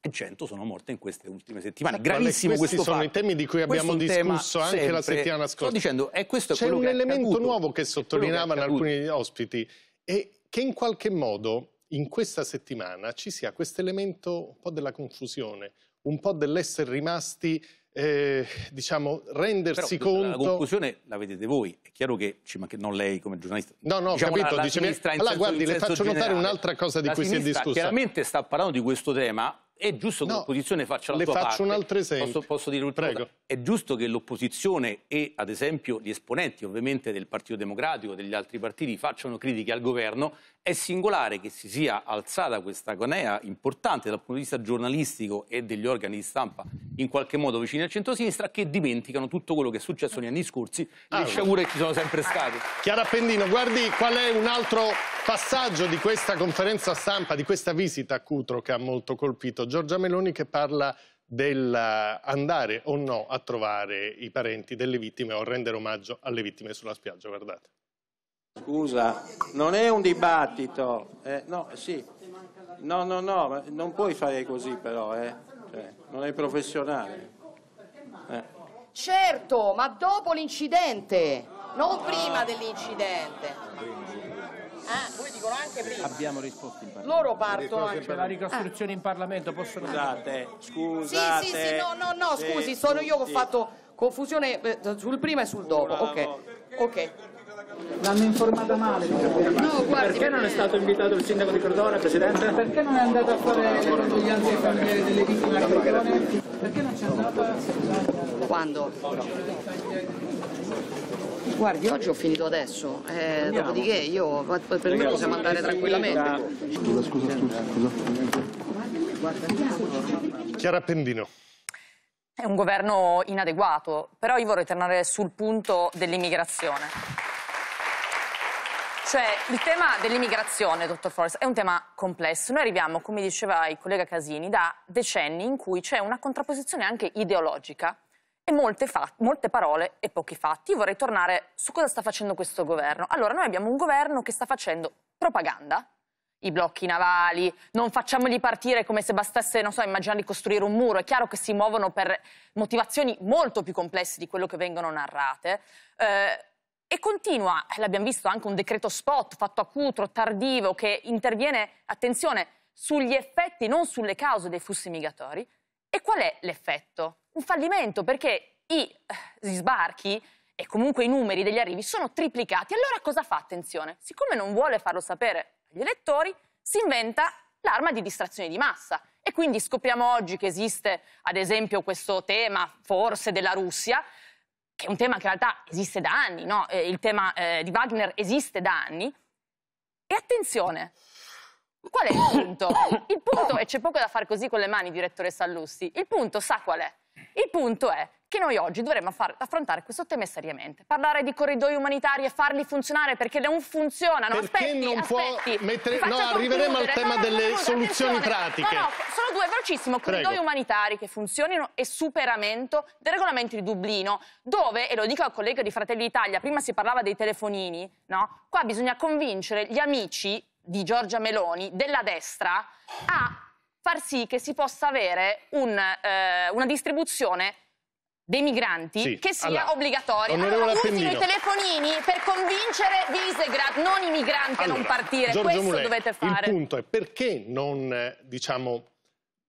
e 100 sono morte in queste ultime settimane. Sì, ecco, Gravissimo questi questo sono fatto. i temi di cui abbiamo discusso anche sempre. la settimana scorsa. Sto dicendo, è questo C'è un elemento accaduto, nuovo che sottolineavano che alcuni ospiti e che in qualche modo in questa settimana ci sia questo elemento un po' della confusione, un po' dell'essere rimasti, eh, diciamo, rendersi Però, conto... La conclusione la vedete voi, è chiaro che, manca... non lei come giornalista... No, no, diciamo, capito, la, la dicevi... Allora, senso, guardi, le faccio generale. notare un'altra cosa di la cui si è discussa. chiaramente sta parlando di questo tema, è giusto che no, l'opposizione faccia la le sua parte. Le faccio un altro esempio. Posso, posso dire un Cosa? È giusto che l'opposizione e, ad esempio, gli esponenti ovviamente del Partito Democratico, e degli altri partiti, facciano critiche al governo, è singolare che si sia alzata questa agonea importante dal punto di vista giornalistico e degli organi di stampa in qualche modo vicini al centro-sinistra che dimenticano tutto quello che è successo negli anni scorsi, ah, le sciagure che ci sono sempre state. Chiara Appendino, guardi qual è un altro passaggio di questa conferenza stampa, di questa visita a Cutro che ha molto colpito. Giorgia Meloni che parla dell'andare eh, o no a trovare i parenti delle vittime o rendere omaggio alle vittime sulla spiaggia, guardate. Scusa, non è un dibattito. Eh, no, sì. no, no, no, non puoi fare così però, eh. cioè, non è professionale. Eh. Certo, ma dopo l'incidente, non prima dell'incidente. Ah, poi dicono anche prima. Abbiamo risposto in Parlamento. Loro partono anche. C'è la ricostruzione in Parlamento, possono... Scusate, scusate. Sì, sì, sì, no, no, no, scusi, sono io che ho fatto confusione eh, sul prima e sul dopo. Ok, ok. L'hanno informata male. No, guardi, perché non è stato invitato il sindaco di Cordone, Presidente? Perché non è andato a fare le condoglianze familiari delle vittime a Cordone? Perché non c'è andata? Quando? Guardi, oggi ho finito adesso, eh, dopodiché io, per me possiamo andare tranquillamente. Scusa, scusa, scusa. Chiara Pendino. È un governo inadeguato, però io vorrei tornare sul punto dell'immigrazione. Cioè, il tema dell'immigrazione, dottor Forrest, è un tema complesso. Noi arriviamo, come diceva il collega Casini, da decenni in cui c'è una contrapposizione anche ideologica e molte, molte, parole e pochi fatti. Io vorrei tornare su cosa sta facendo questo governo. Allora, noi abbiamo un governo che sta facendo propaganda, i blocchi navali, non facciamoli partire come se bastasse, non so, immaginare di costruire un muro. È chiaro che si muovono per motivazioni molto più complesse di quello che vengono narrate. Eh, e continua, eh, l'abbiamo visto, anche un decreto spot fatto a Cutro, tardivo, che interviene, attenzione, sugli effetti, non sulle cause dei flussi migratori. E qual è l'effetto? Un fallimento, perché i eh, sbarchi e comunque i numeri degli arrivi sono triplicati. Allora cosa fa? Attenzione, siccome non vuole farlo sapere agli elettori, si inventa l'arma di distrazione di massa. E quindi scopriamo oggi che esiste, ad esempio, questo tema, forse, della Russia, che è un tema che in realtà esiste da anni, no? eh, il tema eh, di Wagner esiste da anni. E attenzione, qual è il punto? Il punto, e c'è poco da fare così con le mani, direttore Sallusti, il punto sa qual è? Il punto è che noi oggi dovremmo far, affrontare questo tema seriamente. Parlare di corridoi umanitari e farli funzionare perché non funzionano. Perché aspetti, non aspetti. può mettere... No, arriveremo al tema no, no, delle soluzioni pratiche. No, no, solo due, velocissimo. Corridoi Prego. umanitari che funzionino e superamento del regolamento di Dublino, dove, e lo dico al collega di Fratelli d'Italia, prima si parlava dei telefonini, no? Qua bisogna convincere gli amici di Giorgia Meloni, della destra, a far sì che si possa avere un, eh, una distribuzione dei migranti sì. che sia allora, obbligatoria. Allora, usino i telefonini per convincere Visegrad, non i migranti allora, a non partire. Giorgio questo Mulè, dovete fare. Il punto è perché non, diciamo,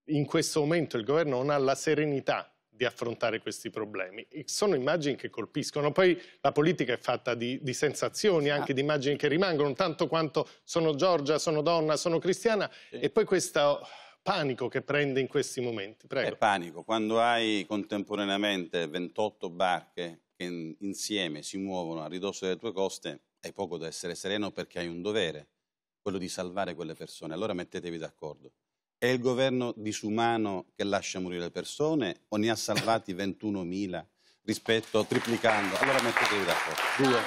in questo momento il governo non ha la serenità di affrontare questi problemi. Sono immagini che colpiscono, poi la politica è fatta di, di sensazioni, anche ah. di immagini che rimangono, tanto quanto sono Giorgia, sono donna, sono cristiana, sì. e poi questa panico che prende in questi momenti? Prego. È panico. Quando hai contemporaneamente 28 barche che insieme si muovono a ridosso delle tue coste, hai poco da essere sereno perché hai un dovere, quello di salvare quelle persone. Allora mettetevi d'accordo. È il governo disumano che lascia morire le persone o ne ha salvati 21.000 rispetto, triplicando. Allora mettetevi d'accordo. Due.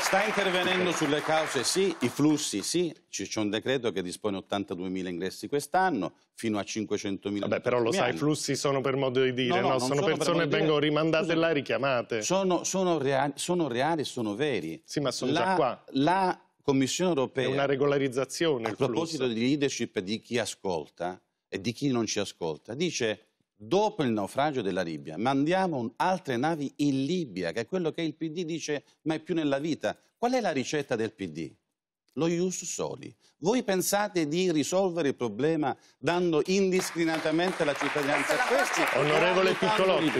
Sta intervenendo sulle cause, sì, i flussi, sì. C'è un decreto che dispone 82.000 ingressi quest'anno, fino a 500.000. Vabbè, però lo sai, i flussi sono per modo di dire, no? no, no sono, sono, persone che vengono rimandate Scusa, là e richiamate. Sono, sono, reali, sono reali, sono veri. Sì, ma sono la, già qua. La Commissione europea... È una regolarizzazione A proposito flusso. di leadership di chi ascolta e di chi non ci ascolta, dice dopo il naufragio della Libia, mandiamo altre navi in Libia, che è quello che il PD dice mai più nella vita. Qual è la ricetta del PD? Lo ius soli. Voi pensate di risolvere il problema dando indiscriminatamente la cittadinanza a questi? Onorevole Piccolotti.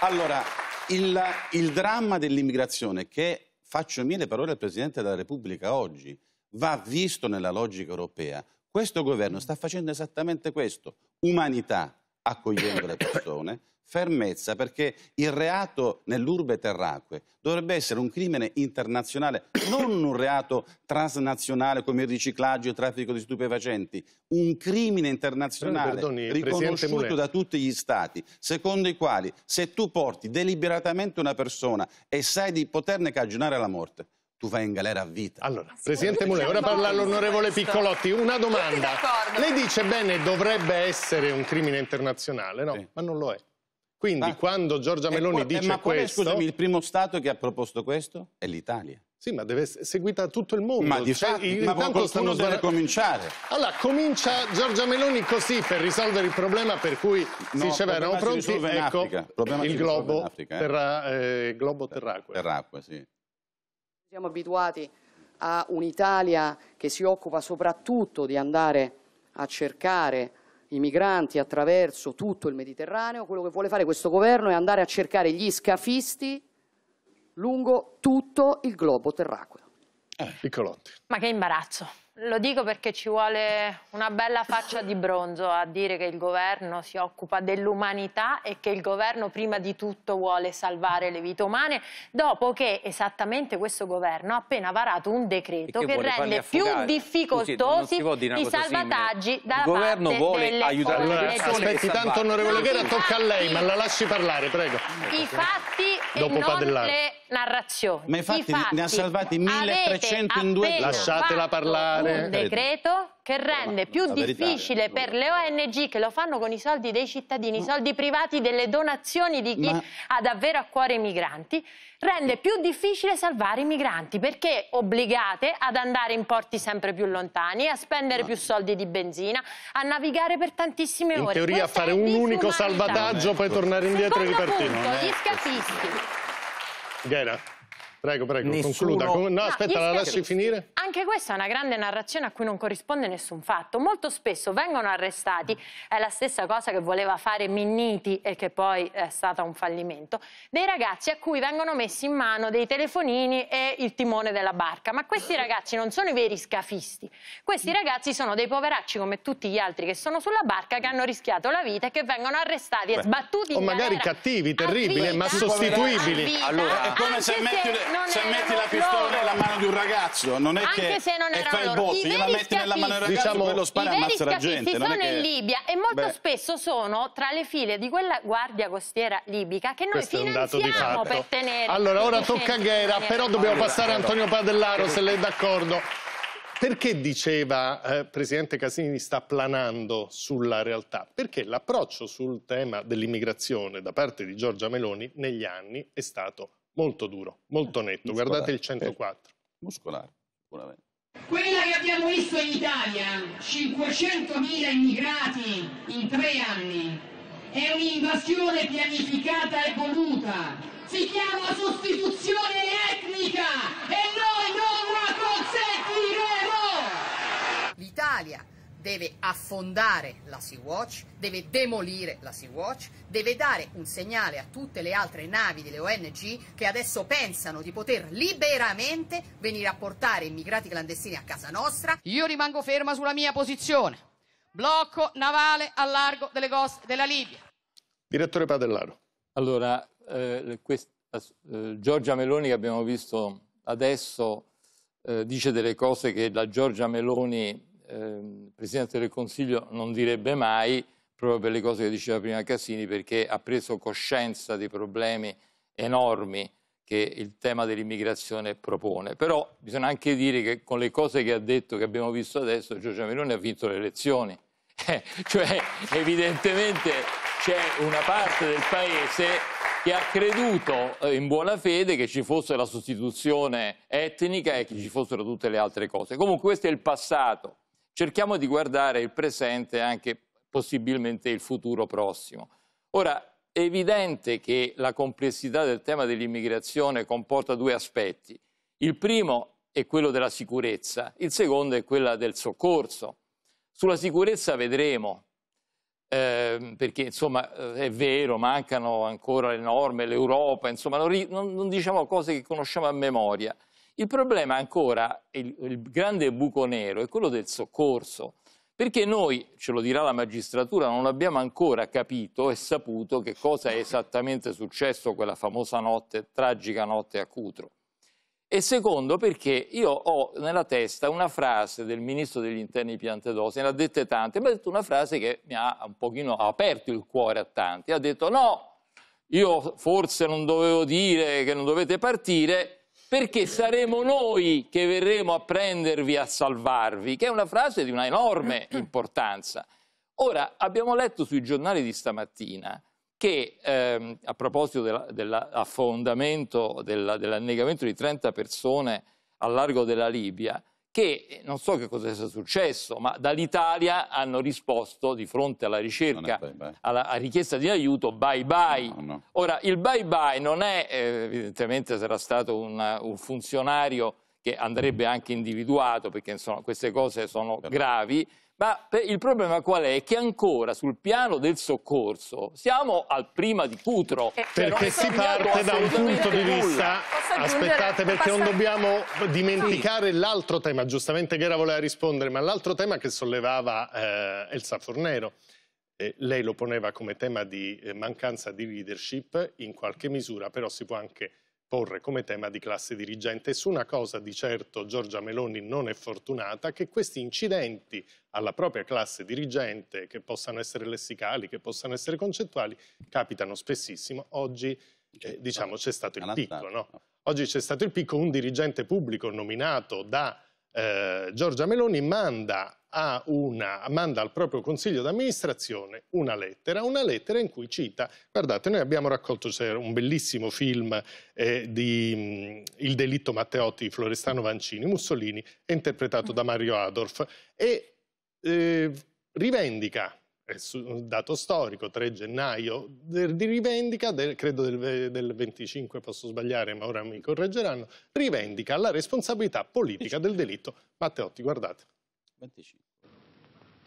Allora, il, il dramma dell'immigrazione, che faccio mie le parole al Presidente della Repubblica oggi, va visto nella logica europea. Questo governo sta facendo esattamente questo, umanità, accogliendo le persone, fermezza perché il reato nell'urbe terracque dovrebbe essere un crimine internazionale, non un reato transnazionale come il riciclaggio e il traffico di stupefacenti, un crimine internazionale perdoni, riconosciuto da tutti gli stati, secondo i quali se tu porti deliberatamente una persona e sai di poterne cagionare la morte, tu vai in galera a vita. Allora, Presidente Mule, ora parla l'onorevole Piccolotti. Una domanda. Lei dice, bene, dovrebbe essere un crimine internazionale, no? Sì. Ma non lo è. Quindi ma, quando Giorgia Meloni eh, dice ma qual è, Scusami, il primo Stato che ha proposto questo è l'Italia. Sì, ma deve essere seguita da tutto il mondo. Ma di cioè, fatti, in, ma qualcuno stanno... deve cominciare. Allora, comincia Giorgia Meloni così per risolvere il problema per cui no, si diceva erano pronti, ecco, il globo, Africa, eh? terra, eh, globo terracque. Terracque, sì. Siamo abituati a un'Italia che si occupa soprattutto di andare a cercare i migranti attraverso tutto il Mediterraneo, quello che vuole fare questo governo è andare a cercare gli scafisti lungo tutto il globo terracqueo. Eh, Ma che imbarazzo. Lo dico perché ci vuole una bella faccia di bronzo a dire che il governo si occupa dell'umanità e che il governo prima di tutto vuole salvare le vite umane, dopo che esattamente questo governo ha appena varato un decreto che, che rende più difficoltosi Scusi, i salvataggi simile. dalla il governo vuole aiutare le persone. Aspetti tanto onorevole Ghera, tocca a lei, ma la lasci parlare, prego. I fatti Dopo e padellare. non le narrazioni. Ma infatti, infatti ne ha salvati 1300 in due giorni. Lasciatela parlare fare... Un eh. decreto che rende più difficile per le ONG che lo fanno con i soldi dei cittadini, i soldi privati delle donazioni di chi Ma... ha davvero a cuore i migranti, rende più difficile salvare i migranti perché obbligate ad andare in porti sempre più lontani, a spendere Ma... più soldi di benzina, a navigare per tantissime in ore. In teoria Questa fare un unico salvataggio, poi tornare indietro Secondo e ripartire. Punto, gli scafisti. Gera. Prego, prego, Nessuno... concluda. No, aspetta, la lasci finire. Anche questa è una grande narrazione a cui non corrisponde nessun fatto. Molto spesso vengono arrestati, è la stessa cosa che voleva fare Minniti e che poi è stata un fallimento, dei ragazzi a cui vengono messi in mano dei telefonini e il timone della barca. Ma questi ragazzi non sono i veri scafisti. Questi ragazzi sono dei poveracci come tutti gli altri che sono sulla barca, che hanno rischiato la vita e che vengono arrestati Beh. e sbattuti o in O magari cattivi, terribili, ma sostituibili. Allora, è come se metti non se metti la pistola loro. nella mano di un ragazzo, non è Anche che se non erano e fai il botto, gliela metti nella mano del ragazzo, diciamo, quello spara e ammazza la gente. sono che... in Libia e molto Beh. spesso sono tra le file di quella guardia costiera libica che noi Questo finanziamo per tenere. Allora, ora tocca a Ghera, però dobbiamo passare a Antonio Padellaro, se lei è d'accordo. Perché diceva eh, Presidente Casini sta planando sulla realtà? Perché l'approccio sul tema dell'immigrazione da parte di Giorgia Meloni negli anni è stato molto duro, molto eh, netto. Muscolare. Guardate il 104. Eh, muscolare, sicuramente. Quella che abbiamo visto in Italia, 500.000 immigrati in tre anni, è un'invasione pianificata e voluta. Si chiama sostituzione etnica e noi non la consentiremo! L'Italia deve affondare la Sea-Watch, deve demolire la Sea-Watch, deve dare un segnale a tutte le altre navi delle ONG che adesso pensano di poter liberamente venire a portare immigrati clandestini a casa nostra. Io rimango ferma sulla mia posizione. Blocco navale a largo delle coste della Libia. Direttore Padellaro. Allora, eh, questa, eh, Giorgia Meloni che abbiamo visto adesso eh, dice delle cose che la Giorgia Meloni il ehm, Presidente del Consiglio non direbbe mai, proprio per le cose che diceva prima Casini, perché ha preso coscienza dei problemi enormi che il tema dell'immigrazione propone. Però bisogna anche dire che con le cose che ha detto, che abbiamo visto adesso, Giorgia Meloni ha vinto le elezioni. *laughs* Eh, cioè, evidentemente c'è una parte del Paese che ha creduto eh, in buona fede che ci fosse la sostituzione etnica e che ci fossero tutte le altre cose. Comunque questo è il passato cerchiamo di guardare il presente e anche possibilmente il futuro prossimo. Ora, è evidente che la complessità del tema dell'immigrazione comporta due aspetti. Il primo è quello della sicurezza, il secondo è quello del soccorso. Sulla sicurezza vedremo, eh, perché insomma eh, è vero, mancano ancora le norme, l'Europa, insomma non, non, diciamo cose che conosciamo a memoria. Il problema ancora, il, il grande buco nero, è quello del soccorso. Perché noi, ce lo dirà la magistratura, non abbiamo ancora capito e saputo che cosa è esattamente successo quella famosa notte, tragica notte a Cutro. E secondo perché io ho nella testa una frase del ministro degli interni Piantedosi, ne ha dette tante, ma ha detto una frase che mi ha un pochino aperto il cuore a tanti. Ha detto no, io forse non dovevo dire che non dovete partire, perché saremo noi che verremo a prendervi a salvarvi, che è una frase di una enorme *clears throat* importanza. Ora, abbiamo letto sui giornali di stamattina che, ehm, a proposito dell'affondamento, della, dell'annegamento di 30 persone a largo della Libia, che eh, non so che cosa sia successo, ma dall'Italia hanno risposto di fronte alla ricerca, bye bye. alla richiesta di aiuto, bye bye. No, no. Ora, il bye bye non è, eh, evidentemente sarà stato una, un funzionario che andrebbe anche individuato, perché insomma, queste cose sono gravi, ma il problema qual è? Che ancora sul piano del soccorso siamo al prima di Putro. Eh, perché si parte da un punto di vista... Aspettate, perché non dobbiamo dimenticare sì. l'altro tema. Giustamente Ghera voleva rispondere, ma l'altro tema che sollevava eh, Elsa Fornero. Eh, lei lo poneva come tema di eh, mancanza di leadership, in qualche misura però si può anche porre come tema di classe dirigente. Su una cosa di certo Giorgia Meloni non è fortunata, che questi incidenti alla propria classe dirigente, che possano essere lessicali, che possano essere concettuali, capitano spessissimo. Oggi eh, diciamo c'è stato il picco, no? Oggi c'è stato il picco, un dirigente pubblico nominato da eh, Giorgia Meloni manda una, manda al proprio consiglio d'amministrazione una lettera, una lettera in cui cita, guardate noi abbiamo raccolto un bellissimo film eh, di Il delitto Matteotti di Florestano Vancini, Mussolini, interpretato da Mario Adolf e eh, rivendica dato storico, 3 gennaio, di rivendica, del, credo del, eh, del, 25 posso sbagliare ma ora mi correggeranno, rivendica la responsabilità politica del delitto. Matteotti, guardate. 25.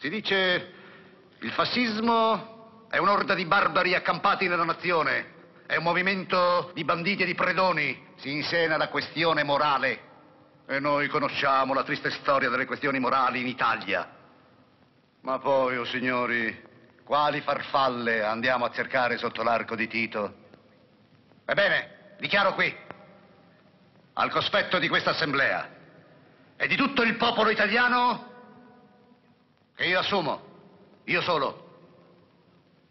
Si dice il fascismo è un'orda di barbari accampati nella nazione, è un movimento di banditi e di predoni, si insena la questione morale. E noi conosciamo la triste storia delle questioni morali in Italia. Ma poi, o oh signori, quali farfalle andiamo a cercare sotto l'arco di Tito? Ebbene, dichiaro qui, al cospetto di questa assemblea e di tutto il popolo italiano, che io assumo, io solo,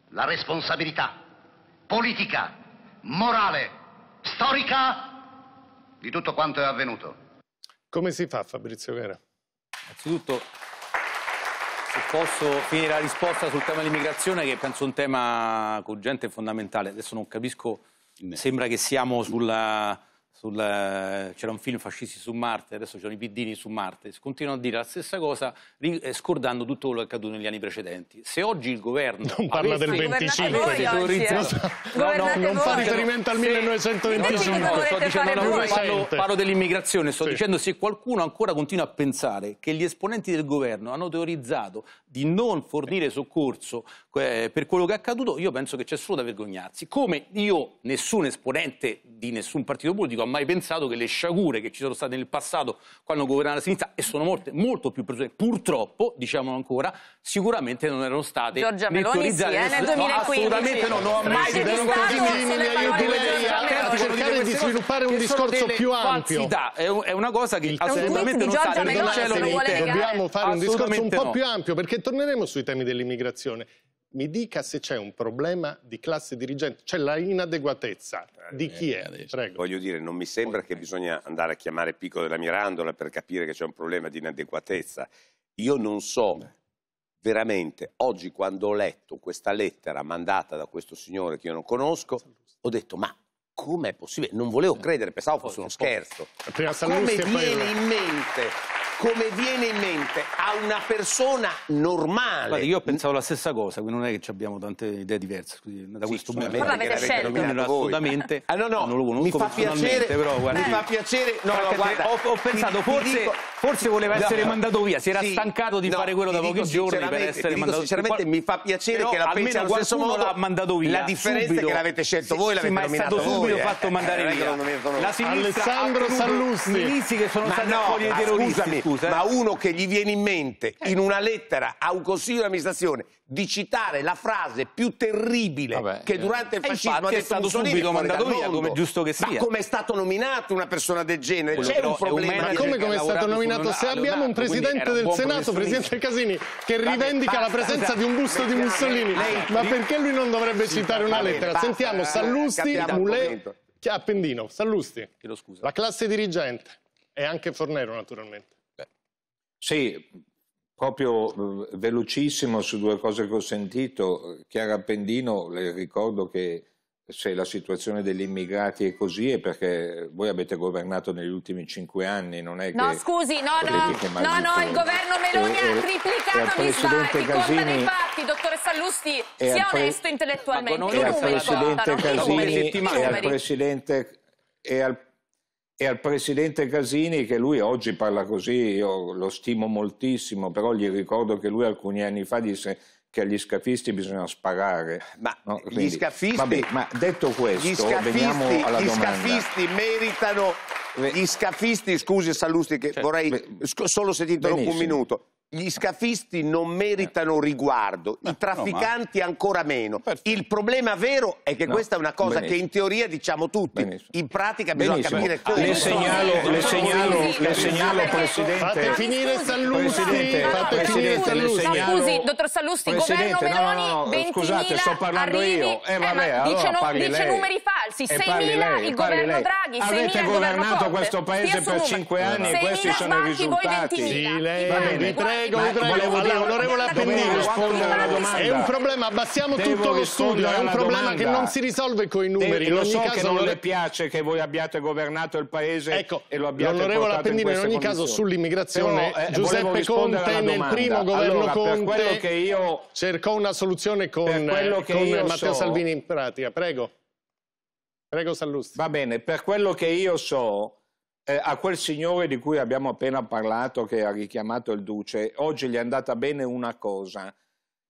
la responsabilità politica, morale, storica di tutto quanto è avvenuto. Come si fa Fabrizio Vera? Innanzitutto se posso finire la risposta sul tema dell'immigrazione, che penso un tema cogente e fondamentale. Adesso non capisco, sembra che siamo sulla, eh, c'era un film Fascisti su Marte, adesso c'erano i piddini su Marte, si continuano a dire la stessa cosa eh, scordando tutto quello che è accaduto negli anni precedenti. Se oggi il governo... Non parla del 25, voi, teorizzato... no, no, non voi. fa riferimento al 1925. Sto dicendo parlo, parlo dell'immigrazione, sto sì. dicendo se qualcuno ancora continua a pensare che gli esponenti del governo hanno teorizzato di non fornire soccorso eh, per quello che è accaduto, io penso che c'è solo da vergognarsi. Come io, nessun esponente di nessun partito politico, mai pensato che le sciagure che ci sono state nel passato quando governava la sinistra e sono molte, molto più persone, purtroppo, diciamolo ancora, sicuramente non erano state Giorgia Meloni sì, eh, nel 2015. assolutamente no, no, ammesso, non così minimi, aiuti lei a cercare di sviluppare un discorso più ampio. È una cosa che assolutamente non sta nel cielo. Dobbiamo fare un discorso un po' più ampio perché torneremo sui temi dell'immigrazione mi dica se c'è un problema di classe dirigente, c'è la inadeguatezza eh, di chi è. Eh, Prego. Voglio dire, non mi sembra che bisogna andare a chiamare Pico della Mirandola per capire che c'è un problema di inadeguatezza. Io non so veramente, oggi quando ho letto questa lettera mandata da questo signore che io non conosco, ho detto ma com'è possibile? Non volevo credere, pensavo fosse uno scherzo. come viene in mente come viene in mente a una persona normale. Guarda, io pensavo la stessa cosa, quindi non è che abbiamo tante idee diverse da sì, questo punto di vista. assolutamente ah, no, no, non lo conosco mi fa piacere, però mi fa piacere no, no, guarda, ho, ho pensato forse, dico, forse, voleva essere no, mandato via, si era sì, stancato di no, fare quello da pochi giorni per essere mandato sinceramente mi fa piacere che la pensi allo stesso modo l'ha mandato via. La differenza subito. è che l'avete scelto voi, l'avete sì, nominato voi. Ma è stato subito eh. fatto mandare via. La sinistra Alessandro Sallusti. Ministri che sono stati no, fuori dei terroristi scusa. Eh. Ma uno che gli viene in mente eh. in una lettera a un consiglio di amministrazione di citare la frase più terribile Vabbè, che eh. durante il fascismo ha detto è stato Mussolini subito mandato via, come giusto che sia. Ma come è stato nominato una persona del genere? Quello C'è un problema. Ma come, è stato nominato? Se abbiamo un presidente del Senato, presidente Casini, che rivendica la presenza di un busto di Mussolini, ma perché lui non dovrebbe citare una lettera? Sentiamo Sallusti, Mulet, Appendino, Sallusti, la classe dirigente e anche Fornero naturalmente. Sì, proprio eh, velocissimo su due cose che ho sentito. Chiara Appendino, le ricordo che se la situazione degli immigrati è così è perché voi avete governato negli ultimi cinque anni, non è no, che... no, scusi, no, no, no, il governo Meloni e, ha triplicato gli sbarchi, Casini, conta dei fatti, dottore Sallusti, sia pre... onesto intellettualmente, i numeri contano, i numeri. E al Presidente... E al e al presidente Casini, che lui oggi parla così, io lo stimo moltissimo, però gli ricordo che lui alcuni anni fa disse che agli scafisti bisogna sparare. Ma no? Quindi, gli scafisti... Vabbè, ma detto questo, gli scafisti, veniamo alla gli domanda. Scafisti meritano... Gli scafisti, scusi Sallusti, che cioè, vorrei beh, solo se ti interrompo un minuto gli scafisti non meritano eh. riguardo, i eh, trafficanti ancora meno. Il problema vero è che no, questa è una cosa benissimo. che in teoria diciamo tutti, benissimo. in pratica bisogna benissimo. capire come. Le segnalo, le segnalo, le segnalo Presidente. Fate finire Sallusti. fate finire Sallusti. Scusi, dottor Sallusti, Presidente, governo Meloni, no, scusate, sto parlando arrivi, io. Eh, eh vabbè, eh, allora dice, parli dice lei. numeri falsi, 6.000 il governo lei. Draghi, 6.000 Avete governato questo paese per 5 anni e questi sono i risultati. Sì, lei, prego, ma, prego. Volevo allora, dire, onorevole Appendino, è un problema, abbassiamo devo tutto lo studio, è un problema domanda. che non si risolve con i numeri. Devo, in ogni so caso, non le piace che voi abbiate governato il paese ecco, e lo abbiate fatto. Onorevole Appendino, in, ogni caso, sull'immigrazione, eh, Giuseppe Conte nel primo governo allora, Conte io, cercò una soluzione con, eh, Matteo Salvini in pratica. Prego. Prego Sallusti. Va bene, per quello che io so, eh, a quel signore di cui abbiamo appena parlato, che ha richiamato il Duce, oggi gli è andata bene una cosa,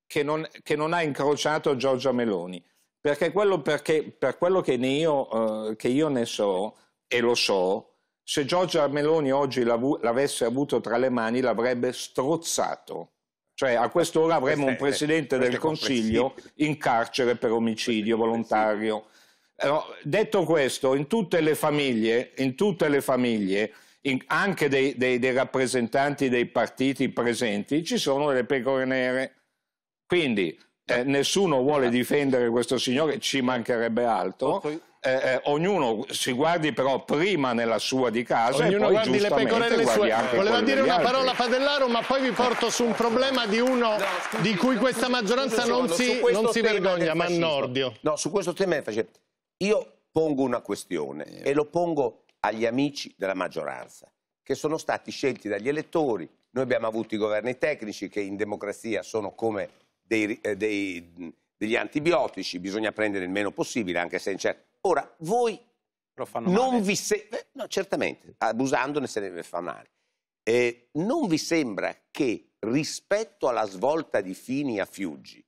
che non, che non ha incrociato Giorgia Meloni. Perché, quello, perché per quello che, io, eh, che io ne so, e lo so, se Giorgia Meloni oggi l'avesse avuto tra le mani l'avrebbe strozzato. Cioè a quest'ora avremmo un Presidente del Consiglio in carcere per omicidio volontario detto questo, in tutte le famiglie, tutte le famiglie in, anche dei, dei, dei rappresentanti dei partiti presenti, ci sono delle pecore nere. Quindi eh, nessuno vuole difendere questo signore, ci mancherebbe altro. Oh, eh, eh, ognuno si guardi però prima nella sua di casa ognuno e poi guardi le pecore nelle sue voleva dire una altri. parola Padellaro ma poi vi porto su un problema di uno no, scusi, di cui questa maggioranza scusi, non, si, non si vergogna ma Nordio no su questo tema è facile io pongo una questione e lo pongo agli amici della maggioranza, che sono stati scelti dagli elettori. Noi abbiamo avuto i governi tecnici che in democrazia sono come dei, eh, dei, degli antibiotici, bisogna prendere il meno possibile, anche se in certo. Ora, voi non male. vi sembra, eh, no, certamente, abusandone se ne fa male. Eh, non vi sembra che rispetto alla svolta di Fini a Fiuggi,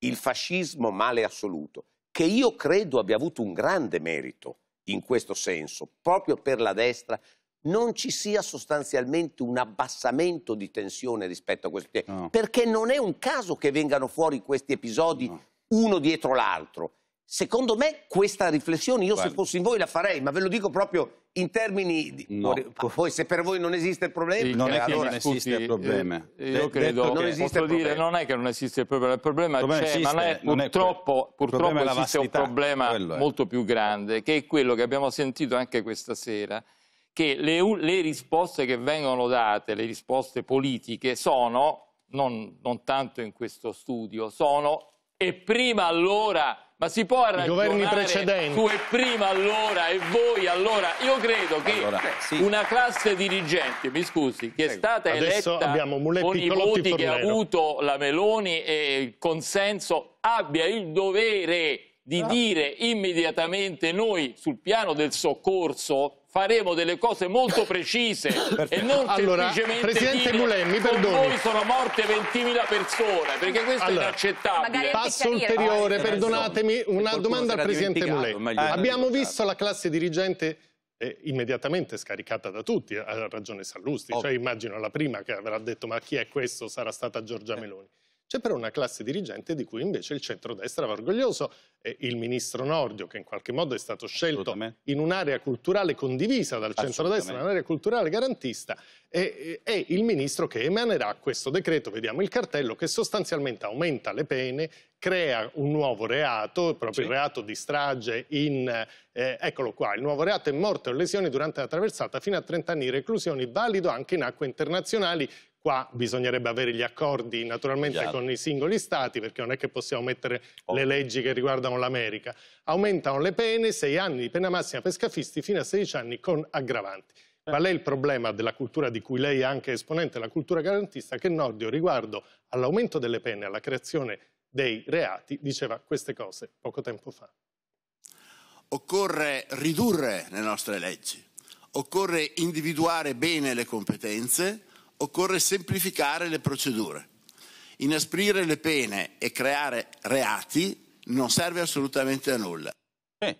il fascismo male assoluto, che io credo abbia avuto un grande merito in questo senso, proprio per la destra, non ci sia sostanzialmente un abbassamento di tensione rispetto a questo tema, no. perché non è un caso che vengano fuori questi episodi no. uno dietro l'altro. Secondo me questa riflessione io Guarda. se fossi in voi la farei, ma ve lo dico proprio in termini di... No. Poi se per voi non esiste il problema... Sì, non è eh, che allora non esiste il eh, problema. Io, io credo non esiste posso dire, non è che non esiste il problema, il problema, problema c'è, ma è, purtroppo, è purtroppo problema esiste un problema molto più grande, che è quello che abbiamo sentito anche questa sera, che le, le risposte che vengono date, le risposte politiche, sono, non, non tanto in questo studio, sono e prima allora ma si può ragionare I governi precedenti. tu e prima allora e voi allora. Io credo che allora, sì. una classe dirigente, mi scusi, che è stata Adesso eletta con i voti che ha avuto la Meloni e il consenso, abbia il dovere di ah. dire immediatamente noi sul piano del soccorso faremo delle cose molto precise *laughs* e non allora, semplicemente Presidente dire Mulè, mi perdoni. voi sono morte 20.000 persone, perché questo allora, è inaccettabile. Passo ulteriore, perdonatemi, una domanda al Presidente Mulè. Eh, Abbiamo visto la classe dirigente eh, immediatamente scaricata da tutti, ha ragione Sallusti, oh. cioè immagino la prima che avrà detto ma chi è questo sarà stata Giorgia eh. Meloni. C'è però una classe dirigente di cui invece il centrodestra va orgoglioso. E il ministro Nordio, che in qualche modo è stato scelto in un'area culturale condivisa dal centrodestra, un'area culturale garantista, è, è il ministro che emanerà questo decreto, vediamo il cartello, che sostanzialmente aumenta le pene, crea un nuovo reato, proprio sì. il reato di strage in... Eh, eccolo qua, il nuovo reato è morte o lesioni durante la traversata fino a 30 anni di reclusione, valido anche in acque internazionali. Qua bisognerebbe avere gli accordi naturalmente Chiaro. con i singoli stati perché non è che possiamo mettere oh. le leggi che riguardano l'America. Aumentano le pene, sei anni di pena massima per scafisti fino a 16 anni con aggravanti. Eh. Qual è il problema della cultura di cui lei è anche esponente, la cultura garantista, che Nordio riguardo all'aumento delle pene, alla creazione dei reati, diceva queste cose poco tempo fa. Occorre ridurre le nostre leggi, occorre individuare bene le competenze, occorre semplificare le procedure. Inasprire le pene e creare reati non serve assolutamente a nulla. Eh,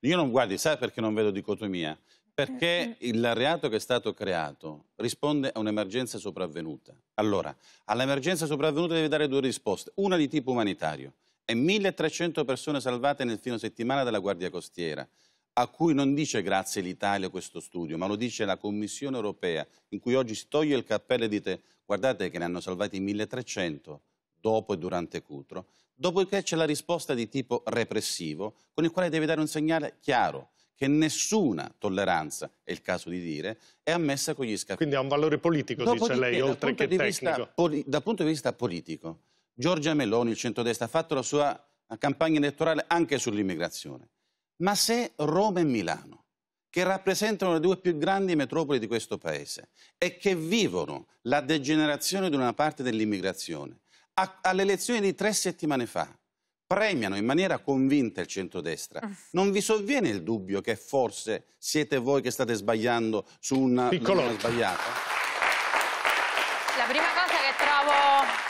io non guardi, sai perché non vedo dicotomia? Perché il reato che è stato creato risponde a un'emergenza sopravvenuta. Allora, all'emergenza sopravvenuta deve dare due risposte, una di tipo umanitario. E 1300 persone salvate nel fine settimana dalla Guardia Costiera a cui non dice grazie l'Italia questo studio, ma lo dice la Commissione europea, in cui oggi si toglie il cappello e dite guardate che ne hanno salvati 1300 dopo e durante Cutro, dopodiché c'è la risposta di tipo repressivo, con il quale deve dare un segnale chiaro che nessuna tolleranza, è il caso di dire, è ammessa con gli scaffali. Quindi ha un valore politico, Dopodiché, dice lei, oltre che tecnico. Vista, dal punto di vista politico, Giorgia Meloni, il centrodestra, ha fatto la sua campagna elettorale anche sull'immigrazione. Ma se Roma e Milano, che rappresentano le due più grandi metropoli di questo paese e che vivono la degenerazione di una parte dell'immigrazione, alle elezioni di tre settimane fa premiano in maniera convinta il centrodestra, mm. non vi sovviene il dubbio che forse siete voi che state sbagliando su una Piccolotto. sbagliata? La prima cosa che trovo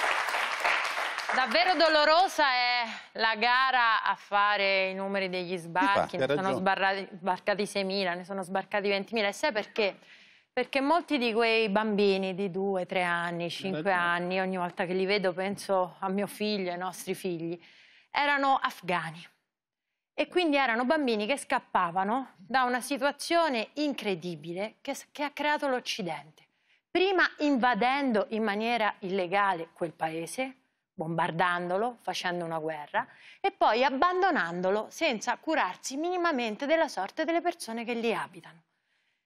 Davvero dolorosa è la gara a fare i numeri degli sbarchi, ne sono sbarcati 6.000, ne sono sbarcati 20.000 e sai perché? Perché molti di quei bambini di 2, 3 anni, 5 anni, ogni volta che li vedo penso a mio figlio, ai nostri figli, erano afghani e quindi erano bambini che scappavano da una situazione incredibile che, che ha creato l'Occidente, prima invadendo in maniera illegale quel paese bombardandolo, facendo una guerra e poi abbandonandolo senza curarsi minimamente della sorte delle persone che lì abitano.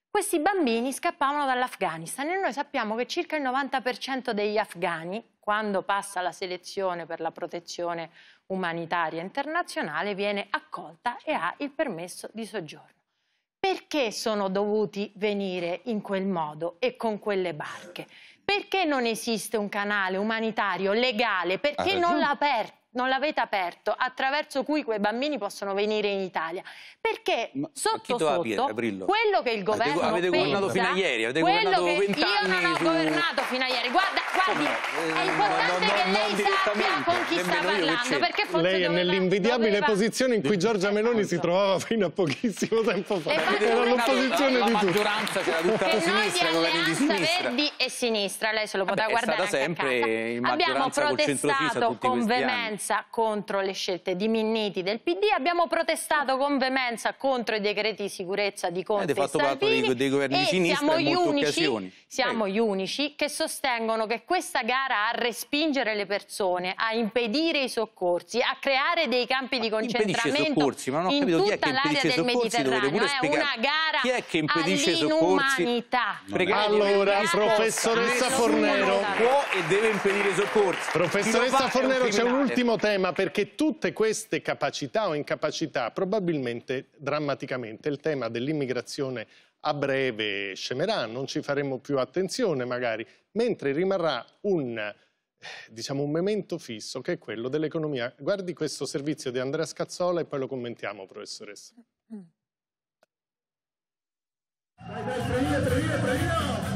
Questi bambini scappavano dall'Afghanistan e noi sappiamo che circa il 90% degli afghani, quando passa la selezione per la protezione umanitaria internazionale, viene accolta e ha il permesso di soggiorno. Perché sono dovuti venire in quel modo e con quelle barche? Perché non esiste un canale umanitario legale? Perché non l'ha aperto? non l'avete aperto, attraverso cui quei bambini possono venire in Italia. Perché ma, sotto ma sotto, apri, quello che il governo avete, avete pensa, governato fino a ieri, avete governato che io non ho su... governato fino a ieri. Guarda, guardi, Insomma, è eh, importante no, no, che lei sappia con chi sta parlando, perché forse lei è nell'invidiabile doveva... posizione in cui Giorgia Meloni si trovava fino a pochissimo tempo fa. Era l'opposizione di tutti. La maggioranza c'era tutta la sinistra, di alleanza Verdi e sinistra, lei se lo poteva guardare anche a casa. Abbiamo protestato con vehemenza veemenza contro le scelte di Minniti del PD, abbiamo protestato con veemenza contro i decreti di sicurezza di Conte e Salvini dei, governi di sinistra siamo, gli unici, siamo gli unici che sostengono che questa gara a respingere le persone, a impedire i soccorsi, a creare dei campi di concentramento in tutta l'area del Mediterraneo è una gara chi è che impedisce all'inumanità. Allora, professoressa Fornero può e deve impedire i soccorsi. Professoressa Fornero, c'è un ultimo tema perché tutte queste capacità o incapacità probabilmente drammaticamente il tema dell'immigrazione a breve scemerà, non ci faremo più attenzione magari, mentre rimarrà un, eh, diciamo, un memento fisso che è quello dell'economia. Guardi questo servizio di Andrea Scazzola e poi lo commentiamo, professoressa. Dai, mm. dai, previa, previa, previa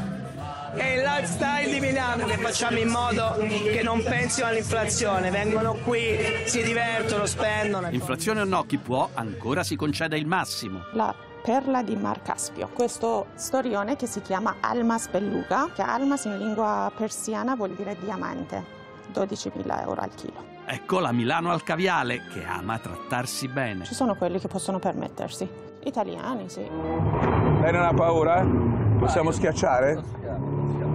è il lifestyle di Milano che facciamo in modo che non pensino all'inflazione, vengono qui, si divertono, spendono. Inflazione o no, chi può ancora si concede il massimo. La perla di Mar Caspio, questo storione che si chiama Almas Belluga, che Almas in lingua persiana vuol dire diamante. 12.000 euro al chilo. Ecco la Milano al caviale che ama trattarsi bene. Ci sono quelli che possono permettersi. Italiani, sì. Lei non ha paura? Possiamo schiacciare?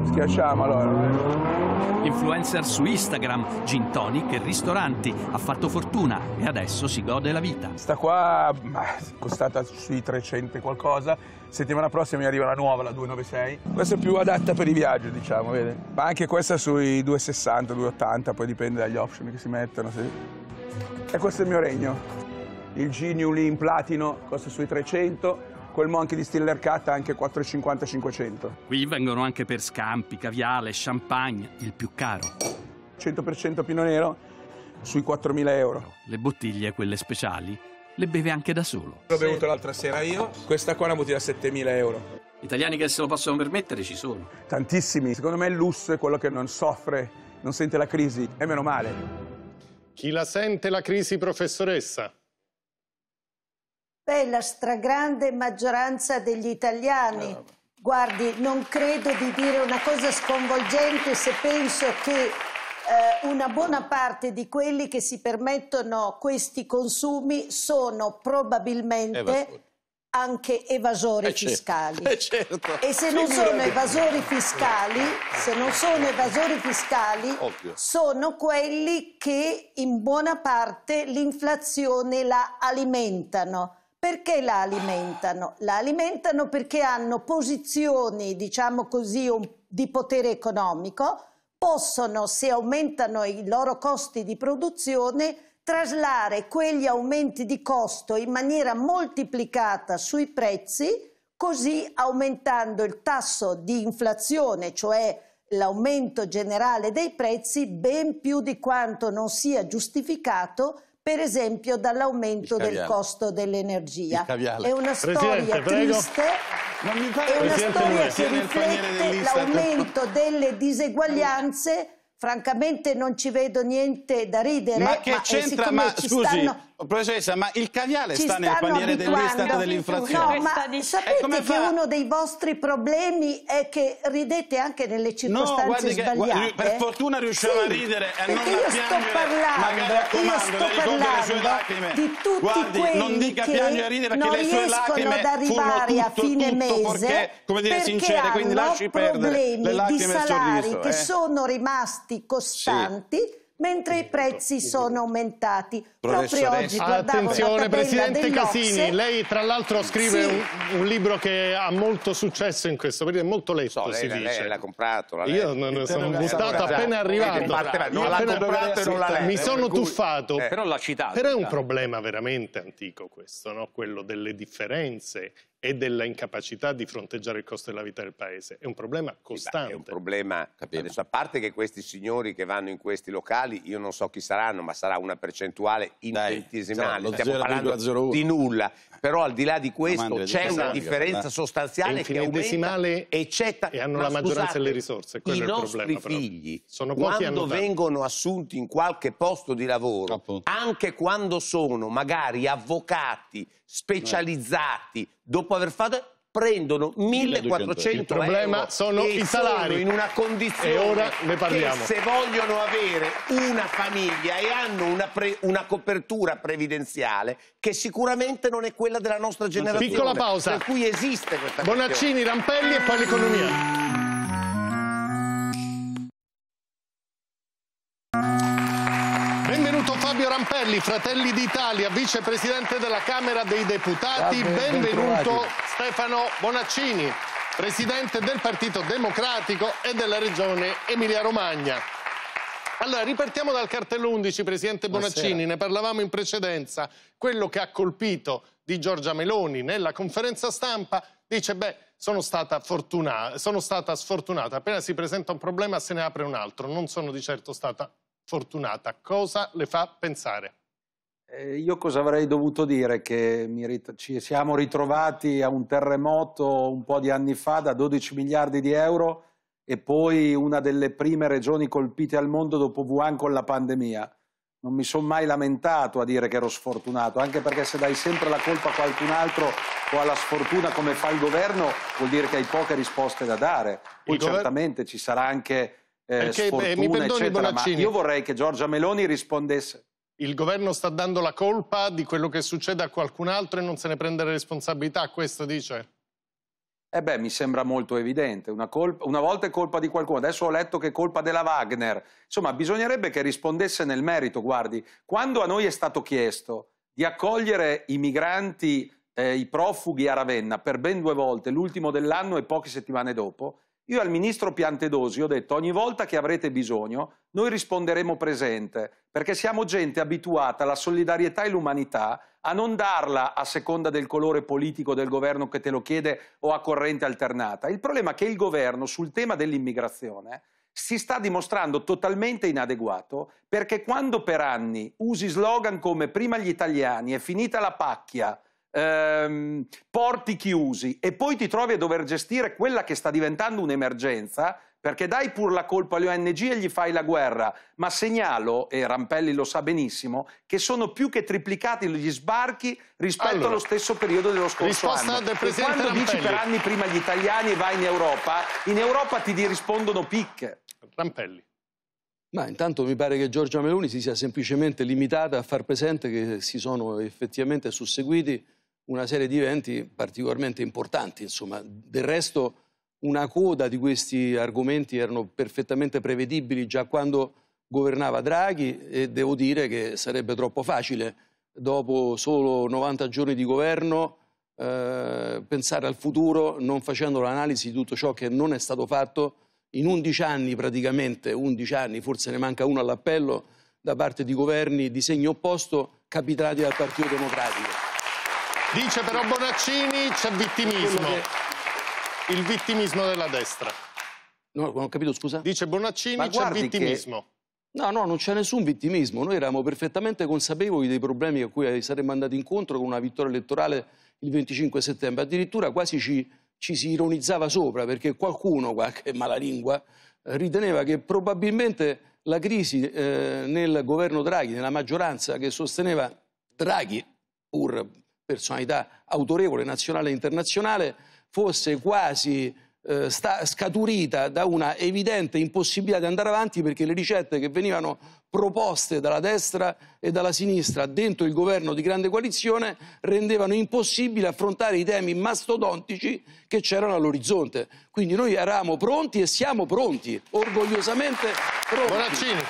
schiacciamo allora. Influencer su Instagram, gin tonic e ristoranti, ha fatto fortuna e adesso si gode la vita. Sta qua costata sui 300 e qualcosa, settimana prossima mi arriva la nuova, la 296. Questa è più adatta per i viaggi, diciamo, vede? Ma anche questa sui 260, 280, poi dipende dagli option che si mettono. Sì. E questo è il mio regno. Il G New Platino costa sui 300, quel Monkey di Stiller Cat anche 4,50-500. Qui vengono anche per scampi, caviale, champagne, il più caro. 100% Pino Nero sui 4.000 euro. Le bottiglie, quelle speciali, le beve anche da solo. L'ho bevuto l'altra sera io, questa qua è una bottiglia a 7.000 euro. Italiani che se lo possono permettere ci sono. Tantissimi. Secondo me il lusso è quello che non soffre, non sente la crisi, e meno male. Chi la sente la crisi, professoressa? Beh, la stragrande maggioranza degli italiani. Eh, Guardi, non credo di dire una cosa sconvolgente se penso che eh, una buona parte di quelli che si permettono questi consumi sono probabilmente evasori. anche evasori eh, certo. fiscali. Eh, certo. E se non sono evasori fiscali, se non sono evasori fiscali, Ovvio. sono quelli che in buona parte l'inflazione la alimentano. Perché la alimentano? La alimentano perché hanno posizioni, diciamo così, di potere economico, possono, se aumentano i loro costi di produzione, traslare quegli aumenti di costo in maniera moltiplicata sui prezzi, così aumentando il tasso di inflazione, cioè l'aumento generale dei prezzi, ben più di quanto non sia giustificato per esempio dall'aumento del costo dell'energia. È una storia triste. Non mi pare. È una storia che riflette l'aumento delle diseguaglianze francamente non ci vedo niente da ridere. Ma che eh, c'entra? Ma scusi, stanno... Professoressa, ma il caviale Ci sta nel paniere dell'Istat dell'inflazione? No, ma eh, eh, sapete che uno dei vostri problemi è che ridete anche nelle circostanze no, sbagliate? Che, per fortuna riusciamo sì, a ridere e non a piangere, parlando, io sto parlando di tutti guardi, quelli non dica che piangere ridere perché le sue lacrime ad arrivare a fine mese perché, come dire, perché sincere, quindi lasci perdere le lacrime di salari sorriso, che eh. sono rimasti costanti sì mentre i prezzi sono aumentati. Proprio oggi Attenzione Presidente Casini, lei tra l'altro scrive sì. un, un, libro che ha molto successo in questo periodo, è molto letto so, lei, si dice. Lei l'ha comprato, l'ha Io non, non sono buttato appena arrivato. Parte, no, appena comprato, mi sono tuffato. Eh. però l'ha citato. Però è un problema veramente antico questo, no? quello delle differenze e della incapacità di fronteggiare il costo della vita del paese. È un problema costante. È un problema, adesso, a parte che questi signori che vanno in questi locali, io non so chi saranno, ma sarà una percentuale infinitesimale, stiamo parlando di nulla però al di là di questo c'è una differenza sostanziale che aumenta e, c'è e hanno la maggioranza delle risorse, quello è il problema. I nostri figli, sono quando vengono assunti in qualche posto di lavoro, anche quando sono magari avvocati, specializzati, dopo aver fatto prendono 1400 Il problema euro sono i salari. Sono in una condizione e ora ne parliamo. se vogliono avere una famiglia e hanno una, pre, una, copertura previdenziale che sicuramente non è quella della nostra generazione. Piccola pausa. Per cui esiste questa Bonaccini, questione. Rampelli e poi l'economia. Antonio Rampelli, Fratelli d'Italia, vicepresidente della Camera dei Deputati. Benvenuto Stefano Bonaccini, presidente del Partito Democratico e della Regione Emilia-Romagna. Allora, ripartiamo dal cartello 11, Presidente Bonaccini, Buonasera. ne parlavamo in precedenza. Quello che ha colpito di Giorgia Meloni nella conferenza stampa dice, beh, sono stata, sono stata sfortunata, appena si presenta un problema se ne apre un altro, non sono di certo stata fortunata. Cosa le fa pensare? Eh, io cosa avrei dovuto dire? Che ci siamo ritrovati a un terremoto un po' di anni fa da 12 miliardi di euro e poi una delle prime regioni colpite al mondo dopo Wuhan con la pandemia. Non mi sono mai lamentato a dire che ero sfortunato, anche perché se dai sempre la colpa a qualcun altro o alla sfortuna come fa il governo, vuol dire che hai poche risposte da dare. Poi certamente ci sarà anche eh, sfortuna, beh, mi eccetera, Bonaccini. ma io vorrei che Giorgia Meloni rispondesse. Il governo sta dando la colpa di quello che succede a qualcun altro e non se ne prende le responsabilità, questo dice? Eh beh, mi sembra molto evidente. Una, colpa, una, volta è colpa di qualcuno, adesso ho letto che è colpa della Wagner. Insomma, bisognerebbe che rispondesse nel merito. Guardi, quando a noi è stato chiesto di accogliere i migranti, eh, i profughi a Ravenna per ben due volte, l'ultimo dell'anno e poche settimane dopo, io al ministro Piantedosi ho detto ogni volta che avrete bisogno noi risponderemo presente perché siamo gente abituata alla solidarietà e all'umanità a non darla a seconda del colore politico del governo che te lo chiede o a corrente alternata. Il problema è che il governo sul tema dell'immigrazione si sta dimostrando totalmente inadeguato perché quando per anni usi slogan come prima gli italiani è finita la pacchia ehm, porti chiusi e poi ti trovi a dover gestire quella che sta diventando un'emergenza, perché dai pur la colpa alle ONG e gli fai la guerra, ma segnalo, e Rampelli lo sa benissimo, che sono più che triplicati gli sbarchi rispetto allora, allo stesso periodo dello scorso anno. Del e quando Rampelli. dici per anni prima gli italiani e vai in Europa, in Europa ti rispondono picche. Rampelli. Ma intanto mi pare che Giorgia Meloni si sia semplicemente limitata a far presente che si sono effettivamente susseguiti una serie di eventi particolarmente importanti. Insomma. Del resto una coda di questi argomenti erano perfettamente prevedibili già quando governava Draghi e devo dire che sarebbe troppo facile dopo solo 90 giorni di governo eh, pensare al futuro non facendo l'analisi di tutto ciò che non è stato fatto in 11 anni praticamente, 11 anni, forse ne manca uno all'appello, da parte di governi di segno opposto capitati dal Partito Democratico. Dice però Bonaccini c'è vittimismo. Il vittimismo della destra. No, non ho capito, scusa. Dice Bonaccini c'è vittimismo. Che... No, no, non c'è nessun vittimismo. Noi eravamo perfettamente consapevoli dei problemi a cui saremmo andati incontro con una vittoria elettorale il 25 settembre. Addirittura quasi ci, ci si ironizzava sopra perché qualcuno, qualche malalingua, eh, riteneva che probabilmente la crisi eh, nel governo Draghi, nella maggioranza che sosteneva Draghi, pur personalità autorevole nazionale e internazionale, fosse quasi eh, sta, scaturita da una evidente impossibilità di andare avanti perché le ricette che venivano proposte dalla destra e dalla sinistra dentro il governo di grande coalizione rendevano impossibile affrontare i temi mastodontici che c'erano all'orizzonte. Quindi noi eravamo pronti e siamo pronti, orgogliosamente pronti. Bonaccini.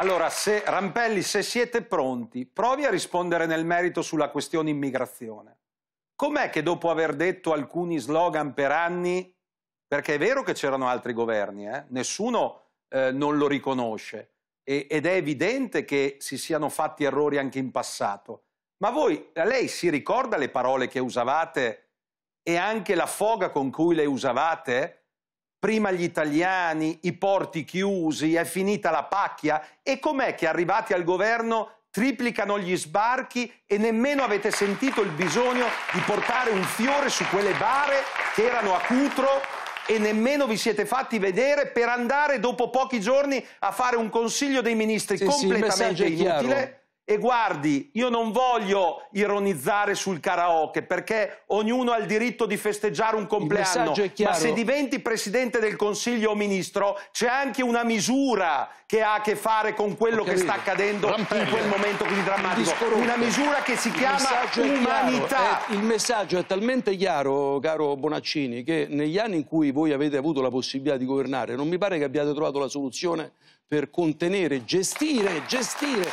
Allora, se, Rampelli, se siete pronti, provi a rispondere nel merito sulla questione immigrazione. Com'è che dopo aver detto alcuni slogan per anni, perché è vero che c'erano altri governi, eh? nessuno eh, non lo riconosce, e, ed è evidente che si siano fatti errori anche in passato, ma voi, lei si ricorda le parole che usavate e anche la foga con cui le usavate? prima gli italiani, i porti chiusi, è finita la pacchia e com'è che arrivati al governo triplicano gli sbarchi e nemmeno avete sentito il bisogno di portare un fiore su quelle bare che erano a Cutro e nemmeno vi siete fatti vedere per andare dopo pochi giorni a fare un consiglio dei ministri sì, completamente sì, inutile e guardi, io non voglio ironizzare sul karaoke perché ognuno ha il diritto di festeggiare un compleanno. Il è Ma se diventi presidente del Consiglio o ministro, c'è anche una misura che ha a che fare con quello che sta accadendo Rampello. in quel momento così drammatico. Una misura che si il chiama umanità. È, il messaggio è talmente chiaro, caro Bonaccini, che negli anni in cui voi avete avuto la possibilità di governare, non mi pare che abbiate trovato la soluzione per contenere, gestire, gestire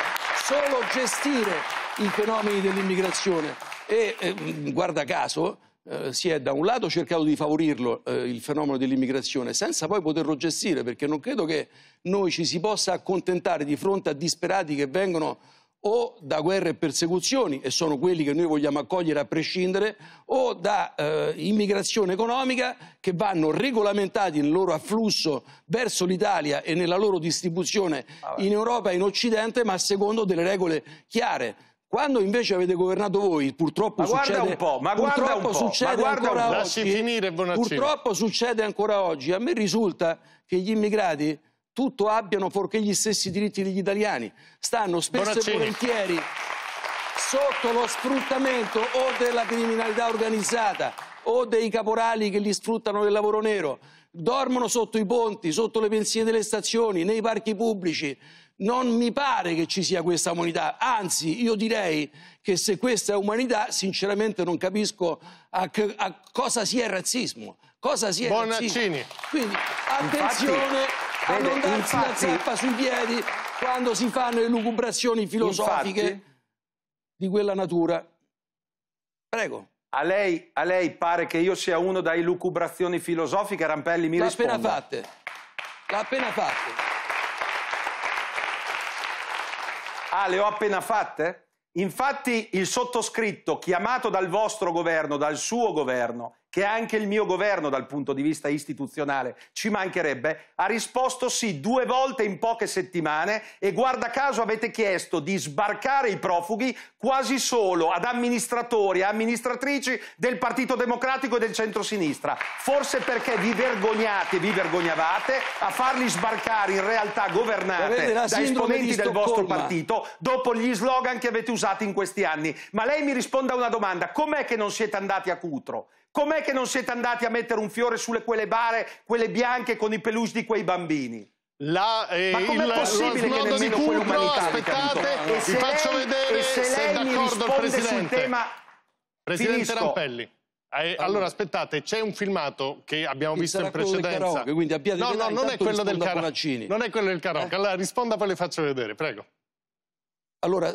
solo gestire i fenomeni dell'immigrazione. E eh, guarda caso, eh, si è da un lato cercato di favorirlo eh, il fenomeno dell'immigrazione senza poi poterlo gestire perché non credo che noi ci si possa accontentare di fronte a disperati che vengono o da guerre e persecuzioni, e sono quelli che noi vogliamo accogliere a prescindere, o da eh, immigrazione economica che vanno regolamentati nel loro afflusso verso l'Italia e nella loro distribuzione ah, in Europa e in Occidente, ma secondo delle regole chiare. Quando invece avete governato voi, purtroppo succede un po', ma guarda un po', succede ma ancora oggi. purtroppo succede ancora oggi. A me risulta che gli immigrati tutto abbiano forché gli stessi diritti degli italiani. Stanno spesso Bonaccini. e volentieri sotto lo sfruttamento o della criminalità organizzata o dei caporali che li sfruttano del lavoro nero. Dormono sotto i ponti, sotto le pensioni delle stazioni, nei parchi pubblici. Non mi pare che ci sia questa umanità, anzi io direi che se questa è umanità sinceramente non capisco a, a cosa sia il razzismo, cosa sia il razzismo. Quindi attenzione... Infatti a non darsi la zappa sui piedi quando si fanno elucubrazioni filosofiche infatti, di quella natura. Prego. A lei, a lei, pare che io sia uno da elucubrazioni filosofiche, Rampelli mi L'ha appena fatte. L'ha appena fatte. Ah, le ho appena fatte? Infatti il sottoscritto, chiamato dal vostro governo, dal suo governo, che anche il mio governo dal punto di vista istituzionale ci mancherebbe, ha risposto sì due volte in poche settimane e guarda caso avete chiesto di sbarcare i profughi quasi solo ad amministratori e amministratrici del Partito Democratico e del centrosinistra. Forse perché vi vergognate, vi vergognavate a farli sbarcare in realtà governate da esponenti del vostro partito dopo gli slogan che avete usato in questi anni. Ma lei mi risponda a una domanda, com'è che non siete andati a Cutro? Com'è che non siete andati a mettere un fiore sulle quelle bare, quelle bianche con i peluche di quei bambini? La, eh, Ma com'è possibile che nemmeno quell'umanità aspettate, vi faccio lei, vedere se, se è d'accordo il Presidente. Tema... Presidente Finisco. Rampelli. Eh, allora aspettate, c'è un filmato che abbiamo visto in precedenza. Karaoke, quindi abbiate no, no, non è quello del karaoke. Non è quello del karaoke. Eh? Allora risponda poi le faccio vedere, prego. Allora,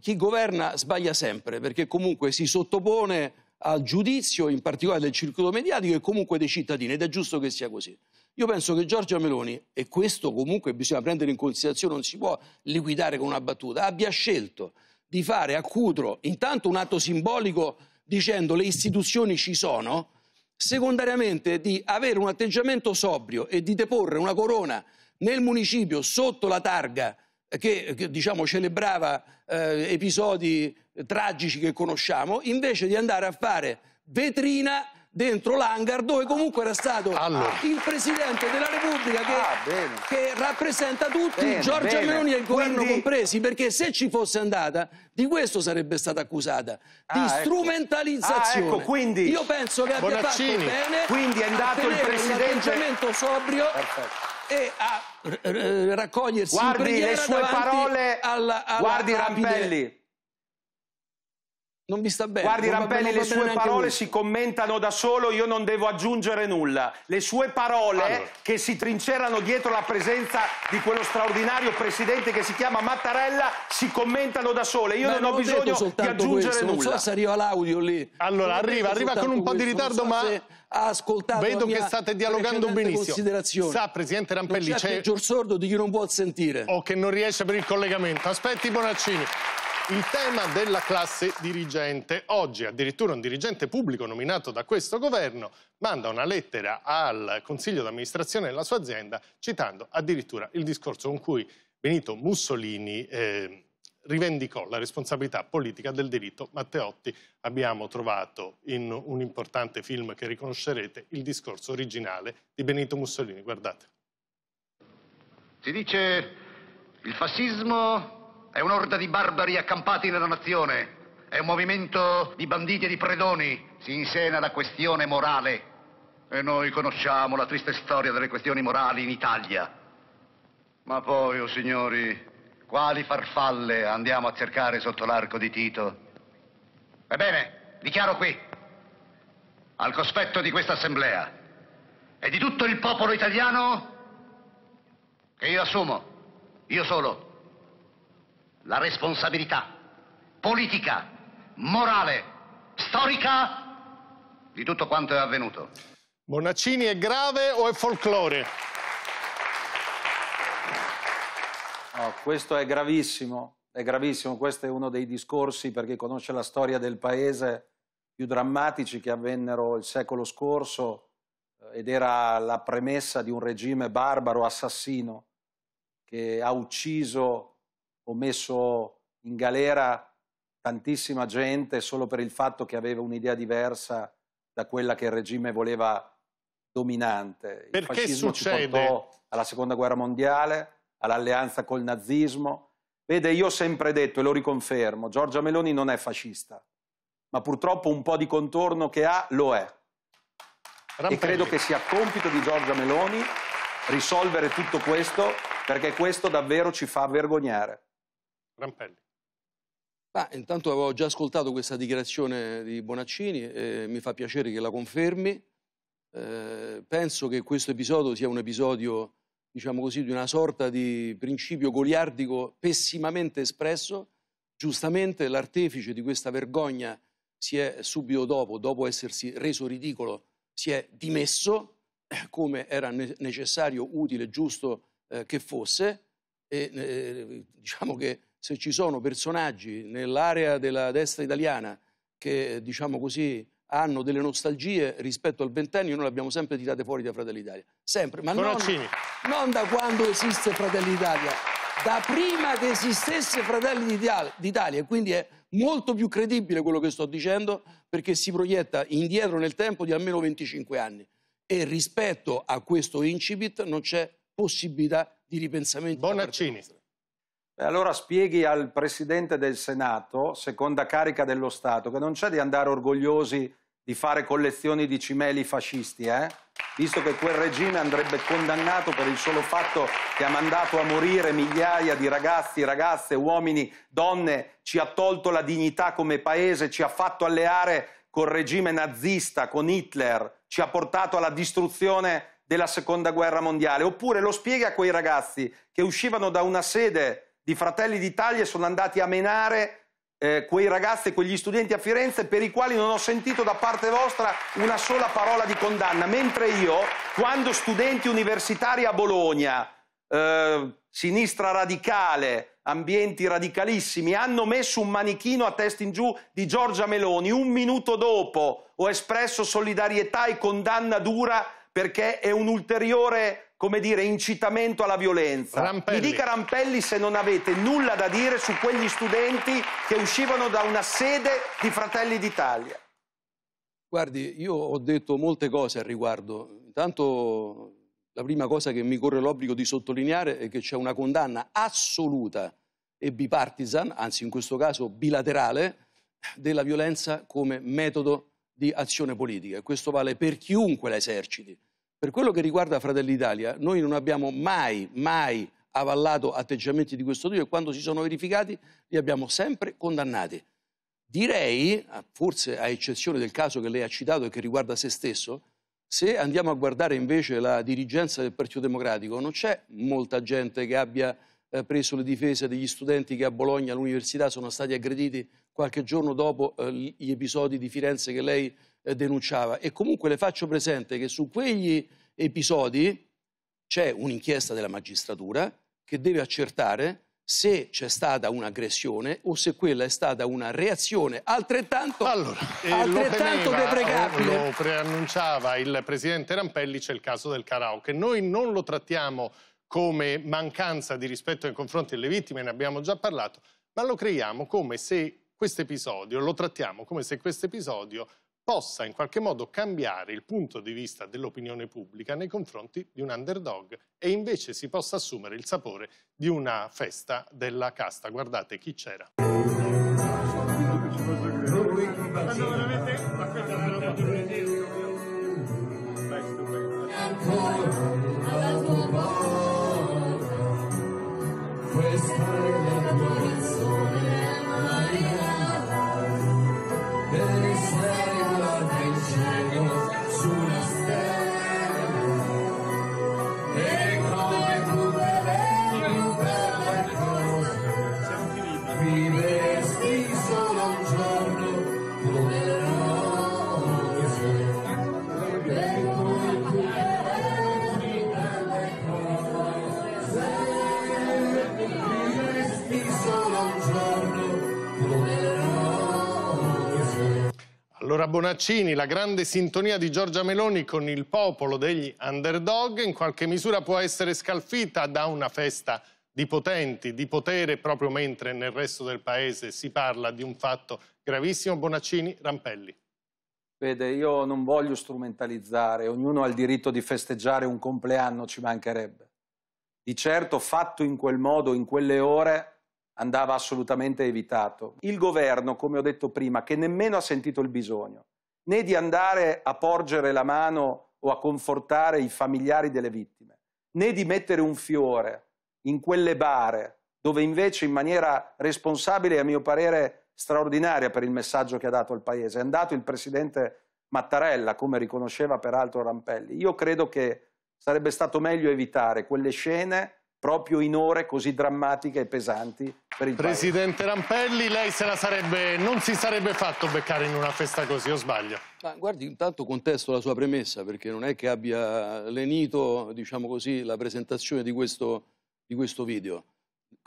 chi governa sbaglia sempre perché comunque si sottopone al giudizio, in particolare del circolo mediatico e comunque dei cittadini, ed è giusto che sia così. Io penso che Giorgia Meloni, e questo comunque bisogna prendere in considerazione, non si può liquidare con una battuta, abbia scelto di fare a Cutro intanto un atto simbolico dicendo le istituzioni ci sono, secondariamente di avere un atteggiamento sobrio e di deporre una corona nel municipio sotto la targa che, che diciamo, celebrava eh, episodi tragici che conosciamo, invece di andare a fare vetrina dentro l'hangar dove comunque era stato allora. il Presidente della Repubblica che, ah, che rappresenta tutti, bene, Giorgia bene. Meloni e il governo Quindi... compresi, perché se ci fosse andata di questo sarebbe stata accusata ah, di ecco. strumentalizzazione. Ecco. Ah, ecco, quindi, Io penso che abbia Bonaccini. fatto bene quindi è andato il presidente un sobrio Perfetto. e a eh, eh, raccogliersi guardi in le sue parole alla, alla guardi Rampelli non mi sta bene. Guardi Rampelli, le sue parole lui. si commentano da solo, io non devo aggiungere nulla. Le sue parole allora. che si trincerano dietro la presenza di quello straordinario presidente che si chiama Mattarella si commentano da sole. Io non, non ho bisogno di aggiungere questo. nulla. Non so se arriva l'audio lì. Allora, non arriva, arriva con un po' di ritardo, ma ha ascoltato Vedo che state dialogando benissimo. Sa, presidente Rampelli, c'è il peggior sordo di chi non vuol sentire o che non riesce per il collegamento. Aspetti Bonaccini. Il tema della classe dirigente. Oggi addirittura un dirigente pubblico nominato da questo governo manda una lettera al consiglio d'amministrazione della sua azienda citando addirittura il discorso con cui Benito Mussolini eh, rivendicò la responsabilità politica del diritto. Matteotti. Abbiamo trovato in un importante film che riconoscerete il discorso originale di Benito Mussolini. Guardate. Si dice il fascismo è un'orda di barbari accampati nella nazione. È un movimento di banditi e di predoni. Si insena la questione morale. E noi conosciamo la triste storia delle questioni morali in Italia. Ma poi, o oh signori, quali farfalle andiamo a cercare sotto l'arco di Tito? Ebbene, dichiaro qui, al cospetto di questa assemblea e di tutto il popolo italiano, che io assumo, io solo, la responsabilità politica, morale, storica di tutto quanto è avvenuto. Bonaccini è grave o è folklore? No, questo è gravissimo, è gravissimo, questo è uno dei discorsi per chi conosce la storia del paese più drammatici che avvennero il secolo scorso eh, ed era la premessa di un regime barbaro assassino che ha ucciso ho messo in galera tantissima gente solo per il fatto che aveva un'idea diversa da quella che il regime voleva dominante. Perché il succede? alla seconda guerra mondiale, all'alleanza col nazismo. Vede, io ho sempre detto, e lo riconfermo, Giorgia Meloni non è fascista, ma purtroppo un po' di contorno che ha lo è. Rampelli. E credo che sia compito di Giorgia Meloni risolvere tutto questo, perché questo davvero ci fa vergognare. Rampelli. Ah, intanto avevo già ascoltato questa dichiarazione di Bonaccini, eh, mi fa piacere che la confermi. Eh, penso che questo episodio sia un episodio, diciamo così, di una sorta di principio goliardico pessimamente espresso. Giustamente l'artefice di questa vergogna si è subito dopo, dopo essersi reso ridicolo, si è dimesso *clears throat* come era ne necessario, utile, giusto eh, che fosse. E eh, diciamo che se ci sono personaggi nell'area della destra italiana che, diciamo così, hanno delle nostalgie rispetto al ventennio, noi le abbiamo sempre tirate fuori da Fratelli d'Italia. Sempre, ma non, non, da quando esiste Fratelli d'Italia, da prima che esistesse Fratelli d'Italia. Quindi è molto più credibile quello che sto dicendo perché si proietta indietro nel tempo di almeno 25 anni. E rispetto a questo incipit non c'è possibilità di ripensamento. Bonaccini. Allora spieghi al Presidente del Senato, seconda carica dello Stato, che non c'è di andare orgogliosi di fare collezioni di cimeli fascisti, eh? visto che quel regime andrebbe condannato per il solo fatto che ha mandato a morire migliaia di ragazzi, ragazze, uomini, donne, ci ha tolto la dignità come paese, ci ha fatto alleare col regime nazista, con Hitler, ci ha portato alla distruzione della seconda guerra mondiale. Oppure lo spiega a quei ragazzi che uscivano da una sede di Fratelli d'Italia sono andati a menare eh, quei ragazzi e quegli studenti a Firenze per i quali non ho sentito da parte vostra una sola parola di condanna, mentre io, quando studenti universitari a Bologna, eh, sinistra radicale, ambienti radicalissimi, hanno messo un manichino a testa in giù di Giorgia Meloni, un minuto dopo ho espresso solidarietà e condanna dura perché è un ulteriore come dire, incitamento alla violenza. Rampelli. Mi dica Rampelli se non avete nulla da dire su quegli studenti che uscivano da una sede di Fratelli d'Italia. Guardi, io ho detto molte cose al riguardo. Intanto la prima cosa che mi corre l'obbligo di sottolineare è che c'è una condanna assoluta e bipartisan, anzi in questo caso bilaterale, della violenza come metodo di azione politica. E questo vale per chiunque la eserciti. Per quello che riguarda Fratelli d'Italia, noi non abbiamo mai, mai avallato atteggiamenti di questo tipo e quando si sono verificati li abbiamo sempre condannati. Direi, forse a eccezione del caso che lei ha citato e che riguarda se stesso, se andiamo a guardare invece la dirigenza del Partito Democratico, non c'è molta gente che abbia eh, preso le difese degli studenti che a Bologna all'università sono stati aggrediti qualche giorno dopo eh, gli episodi di Firenze che lei ha eh, denunciava. E comunque le faccio presente che su quegli episodi c'è un'inchiesta della magistratura che deve accertare se c'è stata un'aggressione o se quella è stata una reazione altrettanto, allora, eh, altrettanto lo temeva, deprecabile. Eh, lo preannunciava il presidente Rampelli, c'è il caso del karaoke. Noi non lo trattiamo come mancanza di rispetto nei confronti delle vittime, ne abbiamo già parlato, ma lo creiamo come se questo episodio, lo trattiamo come se questo episodio possa in qualche modo cambiare il punto di vista dell'opinione pubblica nei confronti di un underdog e invece si possa assumere il sapore di una festa della casta. Guardate chi c'era. Ancora Sandra Bonaccini, la grande sintonia di Giorgia Meloni con il popolo degli underdog in qualche misura può essere scalfita da una festa di potenti, di potere, proprio mentre nel resto del paese si parla di un fatto gravissimo. Bonaccini, Rampelli. Vede, io non voglio strumentalizzare, ognuno ha il diritto di festeggiare un compleanno, ci mancherebbe. Di certo, fatto in quel modo, in quelle ore, andava assolutamente evitato. Il governo, come ho detto prima, che nemmeno ha sentito il bisogno né di andare a porgere la mano o a confortare i familiari delle vittime, né di mettere un fiore in quelle bare dove invece in maniera responsabile e a mio parere straordinaria per il messaggio che ha dato al Paese è andato il Presidente Mattarella, come riconosceva peraltro Rampelli. Io credo che sarebbe stato meglio evitare quelle scene proprio in ore così drammatiche e pesanti per il Presidente paese. Rampelli, lei se la sarebbe, non si sarebbe fatto beccare in una festa così, o sbaglio? Ma guardi, intanto contesto la sua premessa, perché non è che abbia lenito, diciamo così, la presentazione di questo, di questo video.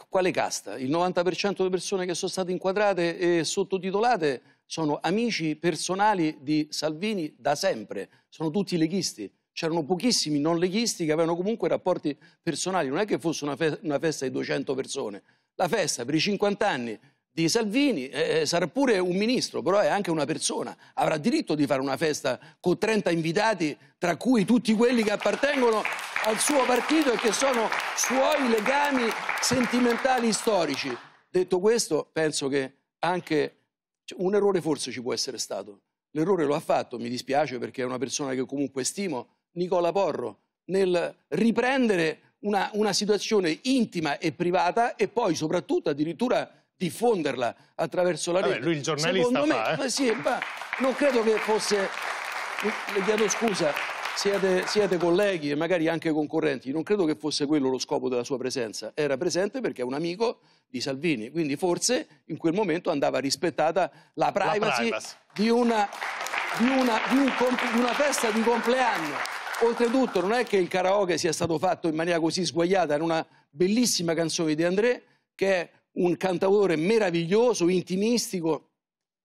Quale casta? Il 90% delle persone che sono state inquadrate e sottotitolate sono amici personali di Salvini da sempre, sono tutti leghisti c'erano pochissimi non leghisti che avevano comunque rapporti personali, non è che fosse una, fe una festa di 200 persone, la festa per i 50 anni di Salvini eh, eh, sarà pure un ministro, però è anche una persona, avrà diritto di fare una festa con 30 invitati, tra cui tutti quelli che appartengono al suo partito e che sono suoi legami sentimentali storici. Detto questo, penso che anche un errore forse ci può essere stato. L'errore lo ha fatto, mi dispiace perché è una persona che comunque stimo, Nicola Porro nel riprendere una, una situazione intima e privata e poi soprattutto addirittura diffonderla attraverso la rete. Vabbè, lui il giornalista Secondo me, fa, eh? ma sì, ma non credo che fosse... Le chiedo scusa, siete, siete, colleghi e magari anche concorrenti, non credo che fosse quello lo scopo della sua presenza. Era presente perché è un amico di Salvini, quindi forse in quel momento andava rispettata la privacy, la privacy. Di, una, di, una, di, un, di una festa di compleanno. Oltretutto non è che il karaoke sia stato fatto in maniera così sguagliata, era una bellissima canzone di André che è un cantautore meraviglioso, intimistico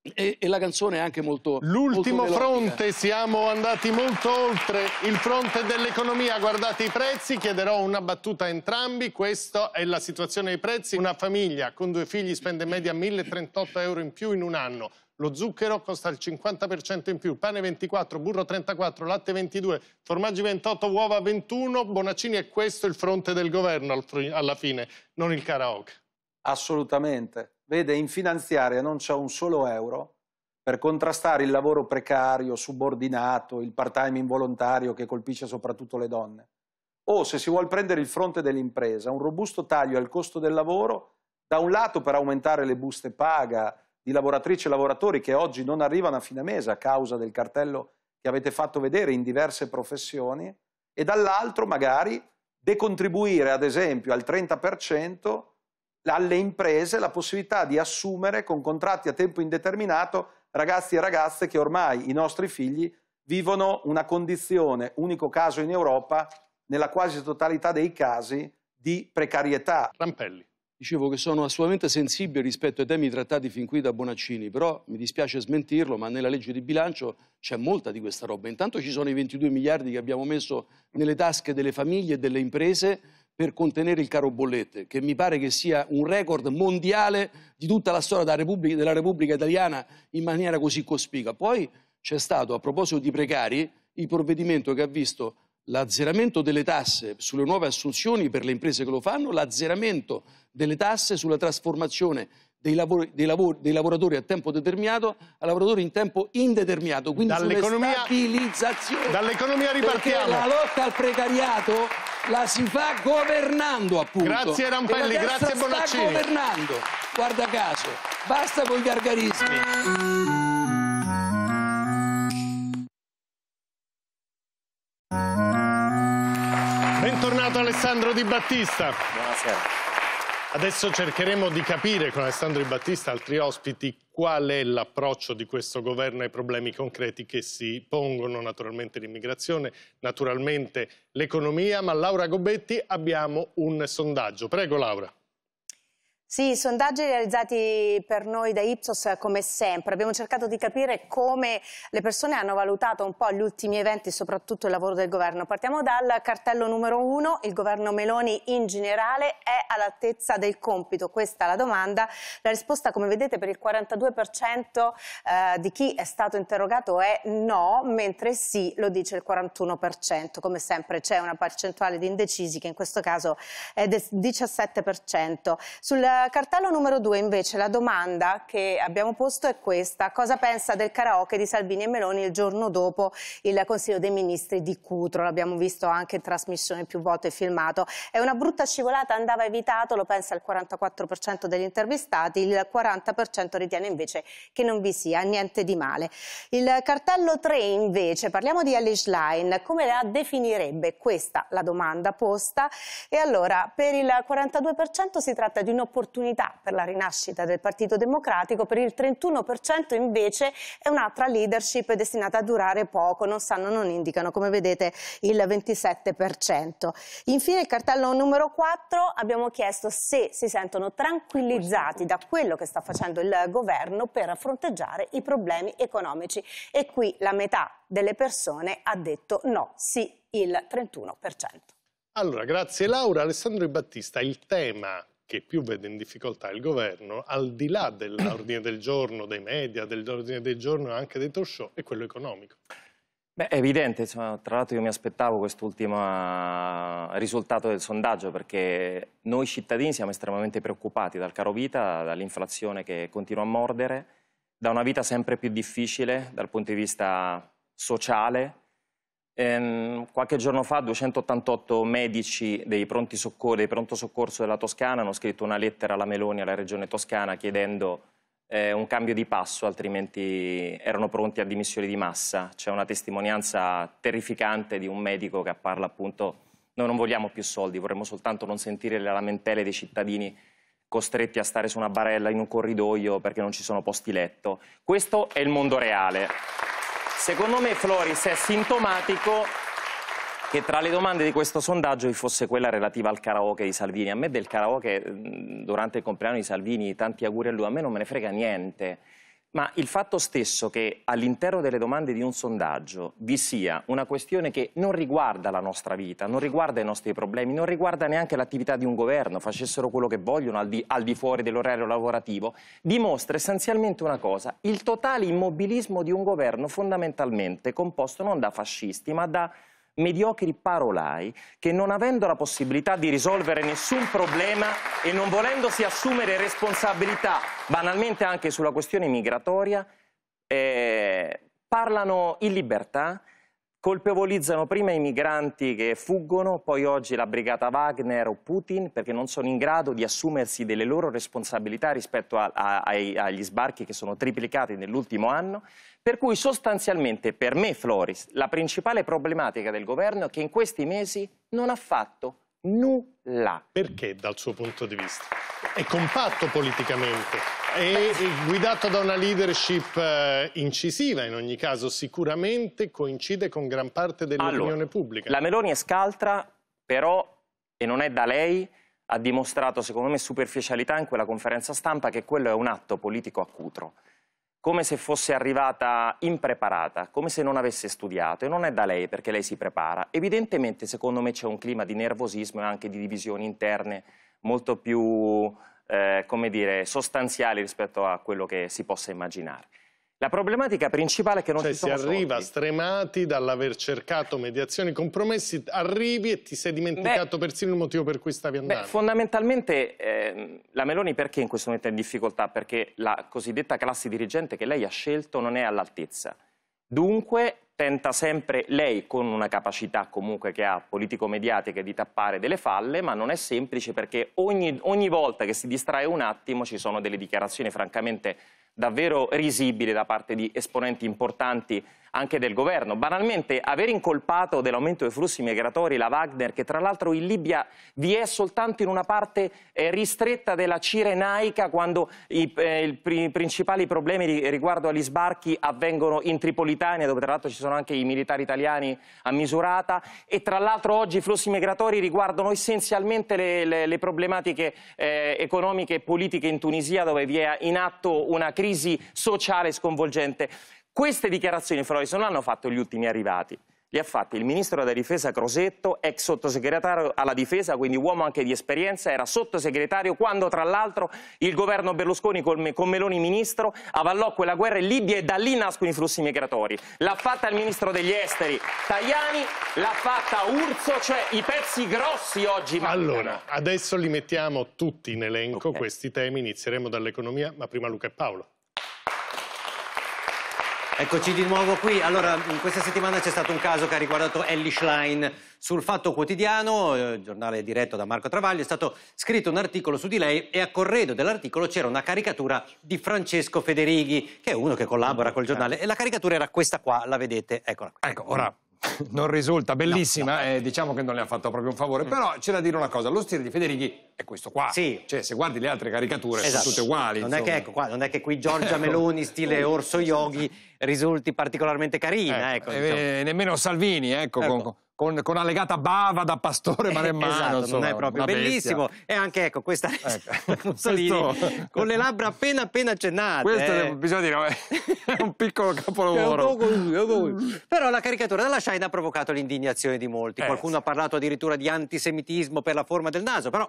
e, e la canzone è anche molto... L'ultimo fronte, siamo andati molto oltre, il fronte dell'economia, guardate i prezzi, chiederò una battuta a entrambi, questa è la situazione dei prezzi, una famiglia con due figli spende in media 1038 euro in più in un anno, lo zucchero costa il 50% in più, pane 24, burro 34, latte 22, formaggi 28, uova 21, Bonaccini è questo il fronte del governo alla fine, non il karaoke. Assolutamente. Vede, in finanziaria non c'è un solo euro per contrastare il lavoro precario, subordinato, il part-time involontario che colpisce soprattutto le donne. O, se si vuole prendere il fronte dell'impresa, un robusto taglio al costo del lavoro, da un lato per aumentare le buste paga, di lavoratrici e lavoratori che oggi non arrivano a fine mese a causa del cartello che avete fatto vedere in diverse professioni e dall'altro magari decontribuire ad esempio al 30% alle imprese la possibilità di assumere con contratti a tempo indeterminato ragazzi e ragazze che ormai i nostri figli vivono una condizione, unico caso in Europa, nella quasi totalità dei casi di precarietà. Rampelli. Dicevo che sono assolutamente sensibile rispetto ai temi trattati fin qui da Bonaccini, però mi dispiace smentirlo, ma nella legge di bilancio c'è molta di questa roba. Intanto ci sono i 22 miliardi che abbiamo messo nelle tasche delle famiglie e delle imprese per contenere il caro bollette, che mi pare che sia un record mondiale di tutta la storia della Repubblica, della Repubblica italiana in maniera così cospicua. Poi c'è stato, a proposito di precari, il provvedimento che ha visto l'azzeramento delle tasse sulle nuove assunzioni per le imprese che lo fanno, l'azzeramento delle tasse sulla trasformazione dei, lavori, dei, lavori, dei, lavoratori a tempo determinato a lavoratori in tempo indeterminato, quindi dall'economia, stabilizzazione. Dall'economia ripartiamo. la lotta al precariato la si fa governando appunto. Grazie Rampelli, grazie Bonaccini. governando, guarda caso, basta con i gargarismi. Bentornato Alessandro Di Battista. Buonasera. Adesso cercheremo di capire con Alessandro Di Battista e altri ospiti qual è l'approccio di questo governo ai problemi concreti che si pongono, naturalmente l'immigrazione, naturalmente l'economia, ma Laura Gobetti abbiamo un sondaggio. Prego Laura. Sì, sondaggi realizzati per noi da Ipsos come sempre. Abbiamo cercato di capire come le persone hanno valutato un po' gli ultimi eventi, soprattutto il lavoro del governo. Partiamo dal cartello numero uno, il governo Meloni in generale è all'altezza del compito? Questa è la domanda. La risposta, come vedete, per il 42% eh, di chi è stato interrogato è no, mentre sì lo dice il 41%. Come sempre c'è una percentuale di indecisi che in questo caso è del 17%. Sul cartello numero due invece la domanda che abbiamo posto è questa. Cosa pensa del karaoke di Salvini e Meloni il giorno dopo il Consiglio dei Ministri di Cutro? L'abbiamo visto anche in trasmissione più volte filmato. È una brutta scivolata, andava evitato, lo pensa il 44% degli intervistati, il 40% ritiene invece che non vi sia niente di male. Il cartello 3 invece, parliamo di Alice Line, come la definirebbe? Questa la domanda posta. E allora, per il 42% si tratta di un'opportunità opportunità per la rinascita del Partito Democratico, per il 31% invece è un'altra leadership destinata a durare poco, non sanno, non indicano, come vedete il 27%. Infine il cartello numero 4 abbiamo chiesto se si sentono tranquillizzati da quello che sta facendo il governo per fronteggiare i problemi economici e qui la metà delle persone ha detto no, sì, il 31%. Allora, grazie Laura. Alessandro Battista, il tema che più vede in difficoltà il governo, al di là dell'ordine del giorno, dei media, dell'ordine del giorno e anche dei talk show, è quello economico. Beh, è evidente, insomma, tra l'altro io mi aspettavo quest'ultimo ah, risultato del sondaggio perché noi cittadini siamo estremamente preoccupati dal caro vita, dall'inflazione che continua a mordere, da una vita sempre più difficile dal punto di vista sociale, Ehm, qualche giorno fa 288 medici dei pronti soccor dei pronto soccorso della Toscana hanno scritto una lettera alla Meloni, alla regione toscana, chiedendo eh, un cambio di passo, altrimenti erano pronti a dimissioni di massa. C'è una testimonianza terrificante di un medico che parla appunto noi non vogliamo più soldi, vorremmo soltanto non sentire le lamentele dei cittadini costretti a stare su una barella in un corridoio perché non ci sono posti letto. Questo è il mondo reale. Secondo me Floris è sintomatico che tra le domande di questo sondaggio vi fosse quella relativa al karaoke di Salvini. A me del karaoke durante il compleanno di Salvini, tanti auguri a lui, a me non me ne frega niente. Ma il fatto stesso che all'interno delle domande di un sondaggio vi sia una questione che non riguarda la nostra vita, non riguarda i nostri problemi, non riguarda neanche l'attività di un governo, facessero quello che vogliono al di, al di fuori dell'orario lavorativo, dimostra essenzialmente una cosa, il totale immobilismo di un governo fondamentalmente composto non da fascisti ma da mediocri parolai che non avendo la possibilità di risolvere nessun problema e non volendosi assumere responsabilità, banalmente anche sulla questione migratoria, eh, parlano in libertà colpevolizzano prima i migranti che fuggono, poi oggi la brigata Wagner o Putin perché non sono in grado di assumersi delle loro responsabilità rispetto a, a, ai, agli sbarchi che sono triplicati nell'ultimo anno. Per cui sostanzialmente per me, Floris, la principale problematica del governo è che in questi mesi non ha fatto nulla là. Perché dal suo punto di vista? È compatto politicamente, è, è guidato da una leadership eh, incisiva in ogni caso, sicuramente coincide con gran parte dell'opinione allora, pubblica. La Meloni è scaltra, però, e non è da lei, ha dimostrato secondo me superficialità in quella conferenza stampa che quello è un atto politico acutro come se fosse arrivata impreparata, come se non avesse studiato e non è da lei perché lei si prepara. Evidentemente secondo me c'è un clima di nervosismo e anche di divisioni interne molto più eh, come dire, sostanziali rispetto a quello che si possa immaginare. La problematica principale è che non cioè, ci sono si arriva soldi. stremati dall'aver cercato mediazioni, compromessi, arrivi e ti sei dimenticato beh, persino il motivo per cui stavi andando. Beh, fondamentalmente eh, la Meloni perché in questo momento è in difficoltà? Perché la cosiddetta classe dirigente che lei ha scelto non è all'altezza. Dunque tenta sempre lei, con una capacità comunque che ha politico-mediatica, di tappare delle falle, ma non è semplice perché ogni, ogni volta che si distrae un attimo ci sono delle dichiarazioni francamente davvero risibile da parte di esponenti importanti anche del governo. Banalmente aver incolpato dell'aumento dei flussi migratori la Wagner, che tra l'altro in Libia vi è soltanto in una parte eh, ristretta della Cirenaica quando i, eh, i principali problemi riguardo agli sbarchi avvengono in Tripolitania, dove tra l'altro ci sono anche i militari italiani a misurata e tra l'altro oggi i flussi migratori riguardano essenzialmente le, le, le problematiche eh, economiche e politiche in Tunisia, dove vi è in atto una crisi crisi sociale sconvolgente. Queste dichiarazioni, Freud, non hanno fatto gli ultimi arrivati. Li ha fatti il ministro della difesa Crosetto, ex sottosegretario alla difesa, quindi uomo anche di esperienza, era sottosegretario quando tra l'altro il governo Berlusconi con, Meloni ministro avallò quella guerra in Libia e da lì nascono i flussi migratori. L'ha fatta il ministro degli esteri Tajani, l'ha fatta Urso, cioè i pezzi grossi oggi. Mancano. Allora, adesso li mettiamo tutti in elenco okay. questi temi, inizieremo dall'economia, ma prima Luca e Paolo. Eccoci di nuovo qui. Allora, in questa settimana c'è stato un caso che ha riguardato Ellie Schlein. Sul Fatto Quotidiano, eh, giornale diretto da Marco Travaglio, è stato scritto un articolo su di lei e a corredo dell'articolo c'era una caricatura di Francesco Federighi, che è uno che collabora col giornale. E la caricatura era questa qua, la vedete? Eccola qui. Ecco, ora *laughs* non risulta bellissima, no. eh, diciamo che non le ha fatto proprio un favore, mm. però c'è da dire una cosa, lo stile di Federighi è questo qua. Sì. Cioè, se guardi le altre caricature esatto. sono tutte uguali. Non è, che, ecco, qua, non è, che, qui Giorgia *laughs* ecco. Meloni, stile *laughs* Orso Yogi, risulti particolarmente carina. Eh, ecco, ecco diciamo. eh, nemmeno Salvini, ecco. ecco. Con, con, con allegata bava da pastore maremmano. Esatto, insomma, eh, non è esatto, proprio bellissimo. E anche ecco questa ecco, *laughs* Mussolini questo... con le labbra appena appena accennate. Questo eh. bisogna dire, è un piccolo capolavoro. *laughs* Però la caricatura della Shine ha provocato l'indignazione di molti. Eh. Qualcuno ha parlato addirittura di antisemitismo per la forma del naso, però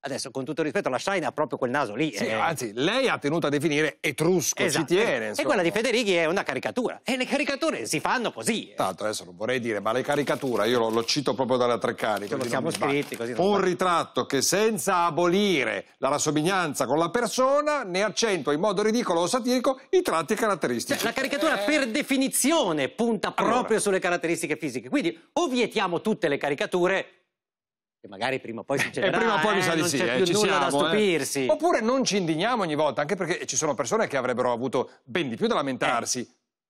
Adesso, con tutto il rispetto, la Shine ha proprio quel naso lì. Sì, eh. Anzi, lei ha tenuto a definire etrusco, esatto, ci tiene. Esatto. E quella di Federighi è una caricatura. E le caricature si fanno così. Eh. Tanto adesso non vorrei dire, ma le caricature, io lo, lo cito proprio dalla Treccani. Lo siamo scritti così. Un va. ritratto che senza abolire la rassomiglianza con la persona ne accentua in modo ridicolo o satirico i tratti caratteristici. Cioè, la caricatura eh. per definizione punta allora. proprio sulle caratteristiche fisiche. Quindi o vietiamo tutte le caricature che magari prima o poi eh, succederà. E prima o poi mi sa eh, di non sì, c'è eh, più nulla siamo, da eh. stupirsi. Eh. Oppure non ci indigniamo ogni volta, anche perché ci sono persone che avrebbero avuto ben di più da lamentarsi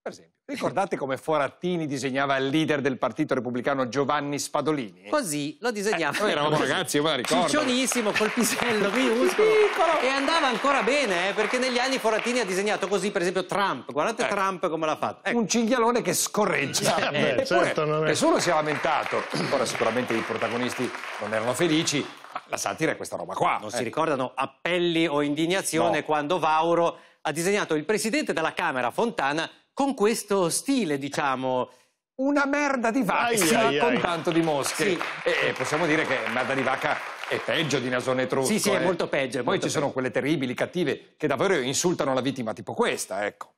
per esempio, ricordate come Forattini disegnava il leader del Partito Repubblicano Giovanni Spadolini? Così lo disegnava. Eh, noi eravamo ragazzi, io me la ricordo. Ciccionissimo, col pisello minuscolo. E andava ancora bene, eh, perché negli anni Forattini ha disegnato così, per esempio, Trump. Guardate eh. Trump come l'ha fatto. Ecco. Un cinghialone che scorreggia. Eh, beh, certo, certo non è. Nessuno si è lamentato. Ora sicuramente i protagonisti non erano felici, ma la satira è questa roba qua. Non si ecco. ricordano appelli o indignazione no. quando Vauro ha disegnato il presidente della Camera Fontana con questo stile, diciamo, una merda di vacca ai, ai, con ai. tanto di mosche. Sì. E, e, possiamo dire che merda di vacca è peggio di nasone trusco. Sì, sì, eh. è molto peggio. È Poi molto ci peggio. sono quelle terribili, cattive, che davvero insultano la vittima, tipo questa, ecco.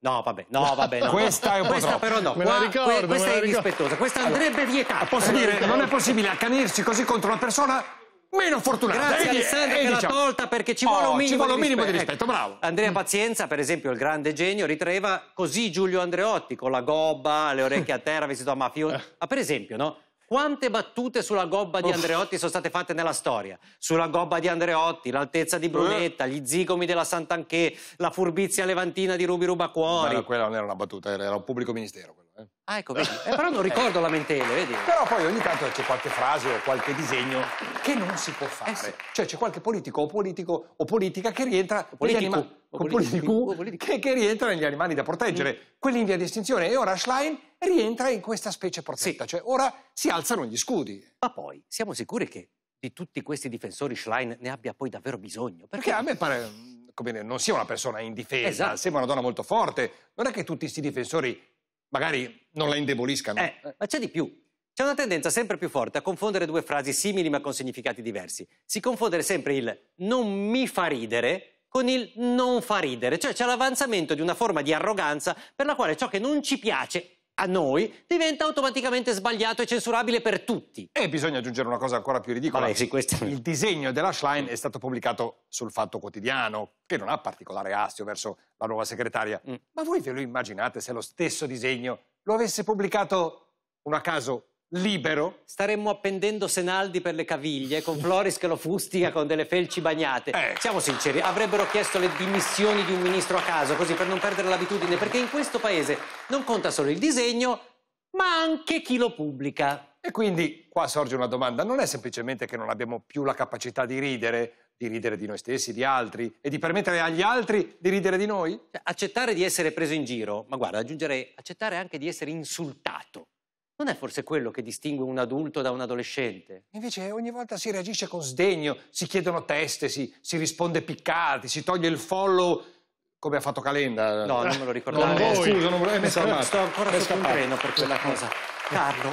No, vabbè, no, vabbè. No. questa è un po' questa troppo. però no. Me la ricordo, Qua, questa me la è irrispettosa, questa andrebbe vietata. Posso dire, non è possibile accanirsi così contro una persona meno fortunato. Grazie eh, Alessandro eh, che l'ha diciamo. tolta perché ci vuole un oh, minimo, vuole di, minimo rispetto. di, rispetto. bravo. Ecco, Andrea Pazienza, per esempio, il grande genio, ritraeva così Giulio Andreotti, con la gobba, le orecchie a terra, vestito a mafioso. Eh. Ma per esempio, no? Quante battute sulla gobba di Andreotti sono state fatte nella storia? Sulla gobba di Andreotti, l'altezza di eh. Brunetta, gli zigomi della Sant'Anché, la furbizia levantina di Rubi Rubacuori. Ma quella non era una battuta, era un pubblico ministero. Ah, ecco, vedi. *laughs* Eh, però non ricordo eh. lamentele, vedi. Però poi ogni tanto c'è qualche frase o qualche disegno che non si può eh, fare. Eh sì. Cioè c'è qualche politico o politico o politica che rientra politico. Anima- o politico, o politico. Che, che, rientra negli animali da proteggere, mm. quelli in via di estinzione. E ora Schlein rientra in questa specie protetta, sì. cioè ora si alzano gli scudi. Ma poi siamo sicuri che di tutti questi difensori Schlein ne abbia poi davvero bisogno? Perché, perché a me pare come dire, non sia una persona indifesa, esatto. sembra una donna molto forte. Non è che tutti questi difensori magari non la indeboliscano. Eh, ma c'è di più. C'è una tendenza sempre più forte a confondere due frasi simili ma con significati diversi. Si confonde sempre il non mi fa ridere con il non fa ridere, cioè c'è l'avanzamento di una forma di arroganza per la quale ciò che non ci piace a noi, diventa automaticamente sbagliato e censurabile per tutti. E bisogna aggiungere una cosa ancora più ridicola. Vabbè, sì, questo... Il disegno della Schlein è stato pubblicato sul Fatto Quotidiano, che non ha particolare astio verso la nuova segretaria. Mm. Ma voi ve lo immaginate se lo stesso disegno lo avesse pubblicato, un a caso, libero. Staremmo appendendo Senaldi per le caviglie con Floris che lo fustiga con delle felci bagnate. Eh. Siamo sinceri, avrebbero chiesto le dimissioni di un ministro a caso, così per non perdere l'abitudine, perché in questo paese non conta solo il disegno, ma anche chi lo pubblica. E quindi qua sorge una domanda, non è semplicemente che non abbiamo più la capacità di ridere, di ridere di noi stessi, di altri e di permettere agli altri di ridere di noi? Cioè, accettare di essere preso in giro, ma guarda, aggiungerei accettare anche di essere insultato non è forse quello che distingue un adulto da un adolescente? Invece ogni volta si reagisce con sdegno, si chiedono teste, si, si risponde piccati, si toglie il follow come ha fatto Calenda. No, non me lo ricordavo. Non voi. Scusa, non vorrei mi sto, sto ancora sotto un treno per quella cosa. Carlo,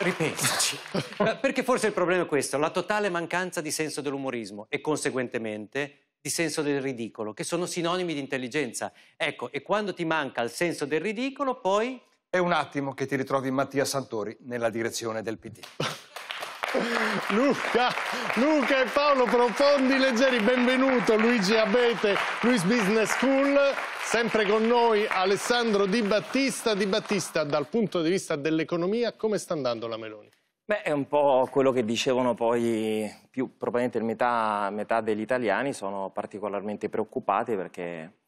ripensaci. *laughs* Eh, perché forse il problema è questo, la totale mancanza di senso dell'umorismo e conseguentemente di senso del ridicolo, che sono sinonimi di intelligenza. Ecco, e quando ti manca il senso del ridicolo, poi è un attimo che ti ritrovi Mattia Santori nella direzione del PD. *laughs* Luca, Luca, e Paolo Profondi Leggeri, benvenuto Luigi Abete, Luis Business School, sempre con noi Alessandro Di Battista. Di Battista, dal punto di vista dell'economia, come sta andando la Meloni? Beh, è un po' quello che dicevano poi più probabilmente metà, metà degli italiani, sono particolarmente preoccupati perché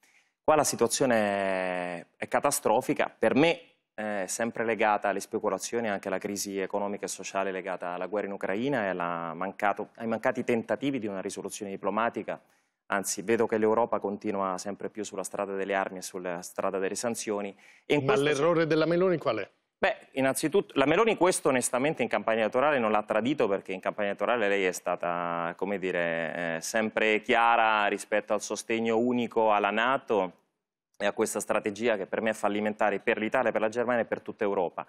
qua la situazione è catastrofica, per me è eh, sempre legata alle speculazioni e anche alla crisi economica e sociale legata alla guerra in Ucraina e mancato, ai mancati tentativi di una risoluzione diplomatica. Anzi, vedo che l'Europa continua sempre più sulla strada delle armi e sulla strada delle sanzioni. Ma l'errore della Meloni qual è? Beh, innanzitutto, la Meloni questo onestamente in campagna elettorale non l'ha tradito perché in campagna elettorale lei è stata, come dire, eh, sempre chiara rispetto al sostegno unico alla Nato e a questa strategia che per me è fallimentare per l'Italia, per la Germania e per tutta Europa.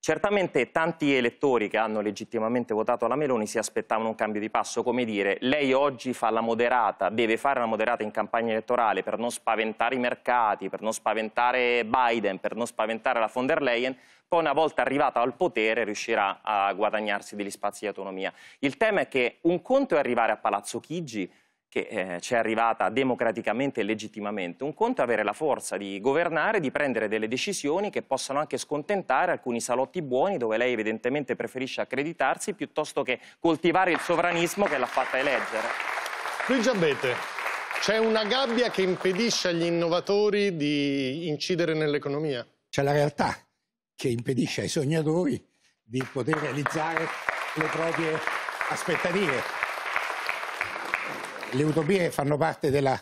Certamente tanti elettori che hanno legittimamente votato alla Meloni si aspettavano un cambio di passo, come dire lei oggi fa la moderata, deve fare la moderata in campagna elettorale per non spaventare i mercati, per non spaventare Biden, per non spaventare la von der Leyen, poi una volta arrivata al potere riuscirà a guadagnarsi degli spazi di autonomia. Il tema è che un conto è arrivare a Palazzo Chigi che eh, ci è arrivata democraticamente e legittimamente. Un conto è avere la forza di governare, di prendere delle decisioni che possano anche scontentare alcuni salotti buoni dove lei evidentemente preferisce accreditarsi piuttosto che coltivare il sovranismo che l'ha fatta eleggere. Luigi Abete, c'è una gabbia che impedisce agli innovatori di incidere nell'economia? C'è la realtà che impedisce ai sognatori di poter realizzare le proprie aspettative le utopie fanno parte della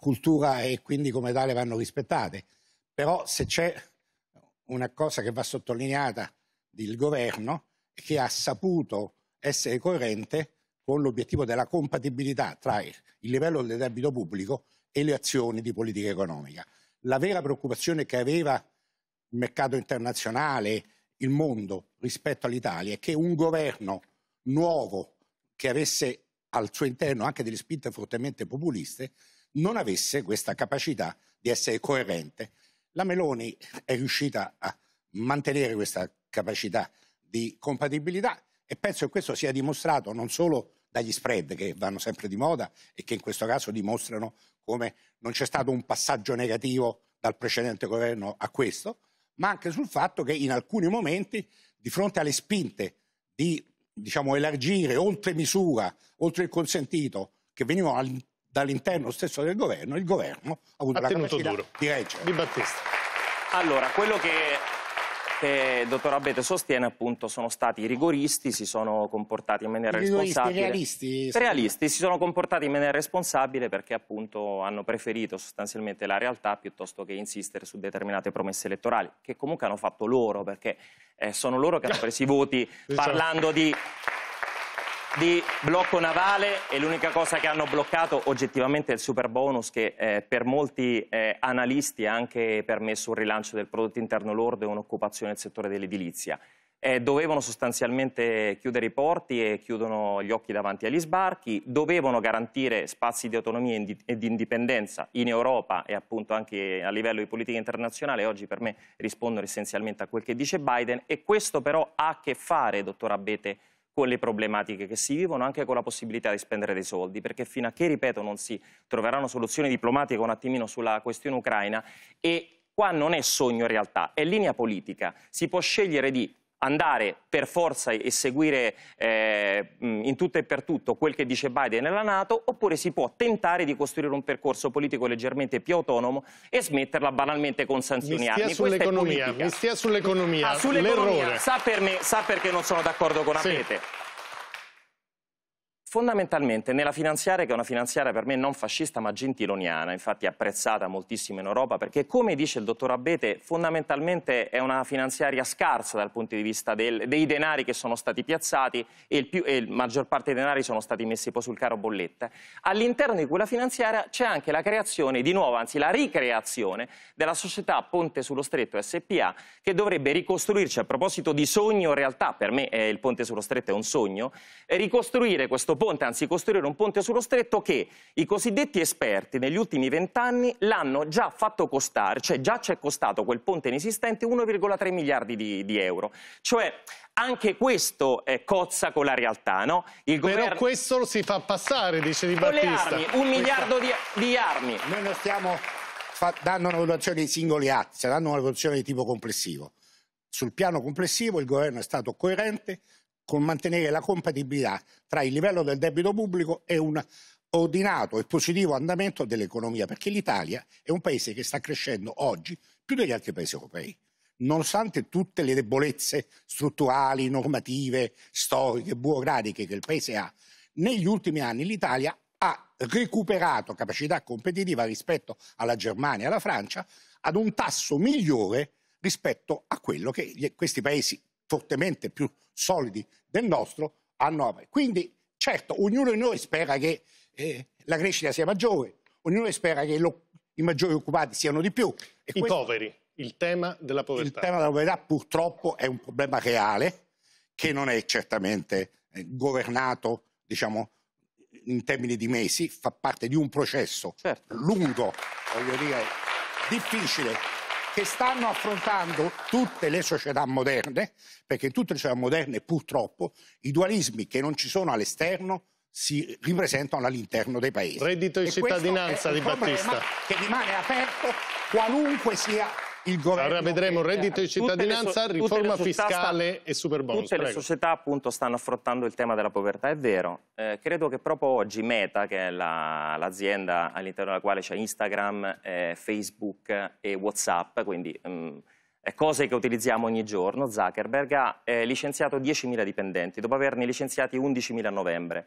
cultura e quindi come tale vanno rispettate, però se c'è una cosa che va sottolineata del governo è che ha saputo essere coerente con l'obiettivo della compatibilità tra il livello del debito pubblico e le azioni di politica economica. La vera preoccupazione che aveva il mercato internazionale, il mondo rispetto all'Italia è che un governo nuovo che avesse al suo interno anche delle spinte fortemente populiste, non avesse questa capacità di essere coerente. La Meloni è riuscita a mantenere questa capacità di compatibilità e penso che questo sia dimostrato non solo dagli spread che vanno sempre di moda e che in questo caso dimostrano come non c'è stato un passaggio negativo dal precedente governo a questo, ma anche sul fatto che in alcuni momenti, di fronte alle spinte di diciamo, elargire oltre misura, oltre il consentito, che venivano dall'interno stesso del governo, il governo ha avuto ha la capacità duro. di reggere. Di Battista. Allora, quello che che dottor Abete sostiene appunto sono stati rigoristi, si sono comportati in maniera responsabile. Realisti. Realisti, si sono comportati in maniera responsabile perché appunto hanno preferito sostanzialmente la realtà piuttosto che insistere su determinate promesse elettorali, che comunque hanno fatto loro perché eh, sono loro che hanno *laughs* preso i voti esatto. parlando di di blocco navale e l'unica cosa che hanno bloccato oggettivamente è il super bonus che eh, per molti eh, analisti ha anche permesso un rilancio del prodotto interno lordo e un'occupazione nel settore dell'edilizia. Eh, dovevano sostanzialmente chiudere i porti e chiudono gli occhi davanti agli sbarchi, dovevano garantire spazi di autonomia e di indipendenza in Europa e appunto anche a livello di politica internazionale, oggi per me rispondono essenzialmente a quel che dice Biden e questo però ha a che fare, dottor Abete, con le problematiche che si vivono, anche con la possibilità di spendere dei soldi, perché fino a che, ripeto, non si troveranno soluzioni diplomatiche un attimino sulla questione ucraina e qua non è sogno in realtà, è linea politica, si può scegliere di andare per forza e seguire eh, in tutto e per tutto quel che dice Biden nella Nato, oppure si può tentare di costruire un percorso politico leggermente più autonomo e smetterla banalmente con sanzioni mi armi. Sull'economia, mi stia sull'economia, ah, sull'economia. Sa, per me, sa perché non sono d'accordo con Apete. Sì fondamentalmente nella finanziaria, che è una finanziaria per me non fascista ma gentiloniana, infatti apprezzata moltissimo in Europa, perché come dice il dottor Abete, fondamentalmente è una finanziaria scarsa dal punto di vista del, dei denari che sono stati piazzati e, la maggior parte dei denari sono stati messi poi sul caro bolletta. All'interno di quella finanziaria c'è anche la creazione, di nuovo, anzi la ricreazione della società Ponte sullo Stretto SPA, che dovrebbe ricostruirci, a proposito di sogno realtà, per me eh, il Ponte sullo Stretto è un sogno, eh, ricostruire questo ponte ponte, anzi costruire un ponte sullo stretto che i cosiddetti esperti negli ultimi vent'anni l'hanno già fatto costare, cioè già ci è costato quel ponte inesistente 1,3 miliardi di, di euro. Cioè anche questo eh, cozza con la realtà, no? Il Però governo... questo lo si fa passare, dice Di Battista. Con le armi, un miliardo di, di armi. Noi non stiamo dando una valutazione dei singoli atti, stiamo dando una valutazione di tipo complessivo. Sul piano complessivo il governo è stato coerente, con mantenere la compatibilità tra il livello del debito pubblico e un ordinato e positivo andamento dell'economia, perché l'Italia è un paese che sta crescendo oggi più degli altri paesi europei, nonostante tutte le debolezze strutturali, normative, storiche, burocratiche che il paese ha. Negli ultimi anni l'Italia ha recuperato capacità competitiva rispetto alla Germania e alla Francia ad un tasso migliore rispetto a quello che questi paesi fortemente più solidi del nostro, hanno Quindi, certo, ognuno di noi spera che eh, la crescita sia maggiore, ognuno spera che lo, i maggiori occupati siano di più. E I questo, poveri, il tema della povertà. Il tema della povertà purtroppo è un problema reale che non è certamente eh, governato, diciamo, in termini di mesi, fa parte di un processo certo. lungo, voglio dire, difficile, che stanno affrontando tutte le società moderne, perché in tutte le società moderne purtroppo i dualismi che non ci sono all'esterno si ripresentano all'interno dei paesi. Reddito di cittadinanza di Battista. Che rimane aperto qualunque sia il governo... Allora vedremo reddito eh, di cittadinanza, so, riforma fiscale sta, e super bonus. Tutte prego. le società appunto stanno affrontando il tema della povertà, è vero. Eh, credo che proprio oggi Meta, che è l'azienda all'interno della quale c'è Instagram, eh, Facebook e Whatsapp, quindi... Mh, mm, cose che utilizziamo ogni giorno, Zuckerberg ha eh, licenziato 10.000 dipendenti dopo averne licenziati 11.000 a novembre.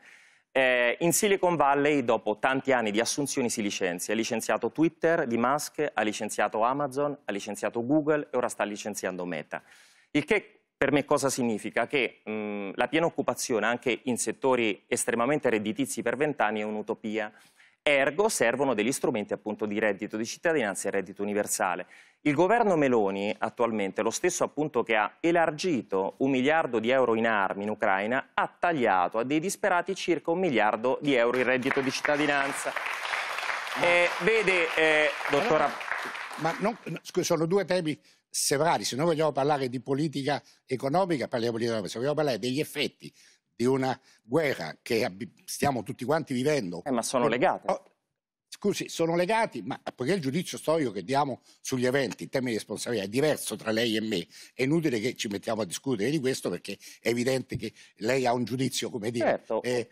Eh, in Silicon Valley, dopo tanti anni di assunzioni, si licenzia. Ha licenziato Twitter di Musk, ha licenziato Amazon, ha licenziato Google e ora sta licenziando Meta. Il che per me cosa significa? Che mh, mm, la piena occupazione anche in settori estremamente redditizi per vent'anni è un'utopia. Ergo servono degli strumenti appunto di reddito di cittadinanza e reddito universale. Il governo Meloni attualmente, lo stesso appunto che ha elargito un miliardo di euro in armi in Ucraina, ha tagliato a dei disperati circa un miliardo di euro in reddito di cittadinanza. Eh, vede, eh, dottora... Ma non, sono due temi separati, se noi vogliamo parlare di politica economica parliamo di economia, se vogliamo parlare degli effetti di una guerra che stiamo tutti quanti vivendo... Eh, ma sono legate. Oh, scusi, sono legati, ma poiché il giudizio storico che diamo sugli eventi in termini di responsabilità è diverso tra lei e me, è inutile che ci mettiamo a discutere di questo perché è evidente che lei ha un giudizio, come dire, certo. eh,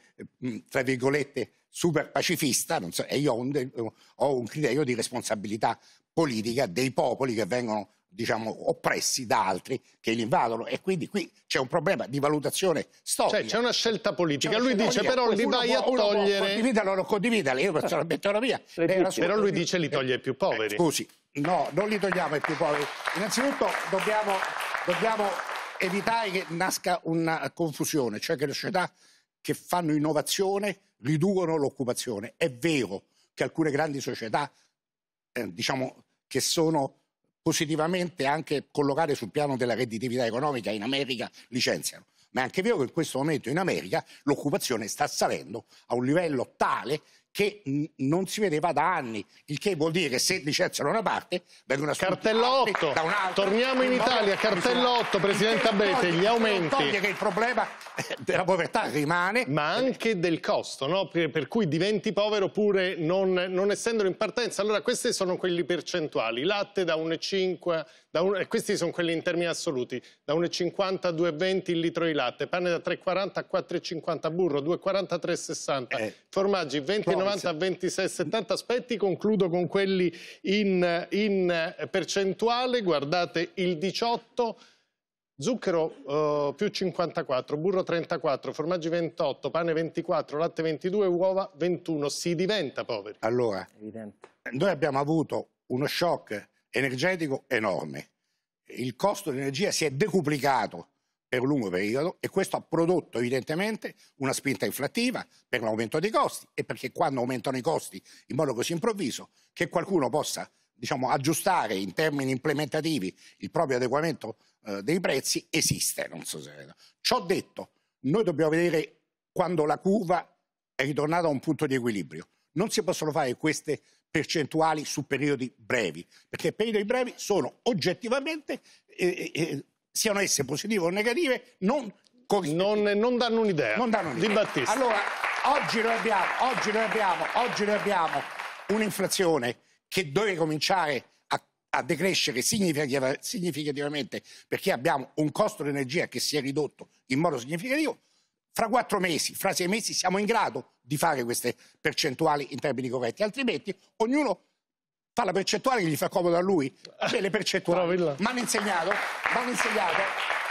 mm, tra virgolette, super pacifista, so, e io ho un, ho un criterio di responsabilità politica dei popoli che vengono diciamo, oppressi da altri che li invadono. E quindi qui c'è un problema di valutazione storica. Cioè, c'è una scelta politica. Una lui scelta dice, politica. però li vai a togliere... Può, condividalo non condividala, io personalmente la via. Però lui dice li toglie i più poveri. Eh, scusi, no, non li togliamo i più poveri. Innanzitutto dobbiamo, dobbiamo evitare che nasca una confusione, cioè che le società che fanno innovazione riducono l'occupazione. È vero che alcune grandi società, eh, diciamo, che sono positivamente anche collocare sul piano della redditività economica in America licenziano. Ma è anche vero che in questo momento in America l'occupazione sta salendo a un livello tale che non si vedeva da anni, il che vuol dire che se licenziano una parte, vengono cartellotto. da un'altra. Torniamo in Italia, cartellotto, Presidente Abete, gli aumenti. Non Toglie che il problema eh, della povertà rimane. Ma anche del costo, no? per, per, cui diventi povero pure non, non essendolo in partenza. Allora queste sono quelli percentuali, latte da 1,5 un, eh, questi sono quelli in termini assoluti, da 1,50 a 2,20 il litro di latte, pane da 3,40 a 4,50, burro 2,40 a 3,60, eh, formaggi 20,90 a 26,70, aspetti, concludo con quelli in, in eh, percentuale, guardate il 18, Zucchero eh, più 54, burro 34, formaggi 28, pane 24, latte 22, uova 21. Si diventa poveri. Allora, noi abbiamo avuto uno shock energetico enorme. Il costo dell'energia si è decuplicato per un lungo periodo e questo ha prodotto evidentemente una spinta inflattiva per l'aumento dei costi e perché quando aumentano i costi in modo così improvviso che qualcuno possa diciamo, aggiustare in termini implementativi il proprio adeguamento eh, dei prezzi esiste. Non so se... Ciò detto, noi dobbiamo vedere quando la curva è ritornata a un punto di equilibrio. Non si possono fare queste percentuali su periodi brevi, perché periodi brevi sono oggettivamente, eh, eh, eh siano esse positive o negative, non non, non, danno un'idea. Non danno un'idea. Di Allora, oggi noi abbiamo, oggi noi abbiamo, oggi noi abbiamo un'inflazione che deve cominciare a, a decrescere significativamente perché abbiamo un costo dell'energia che si è ridotto in modo significativo fra quattro mesi, fra sei mesi siamo in grado di fare queste percentuali in termini corretti, altrimenti ognuno fa la percentuale che gli fa comodo a lui, cioè, le percentuali. Mi hanno insegnato, insegnato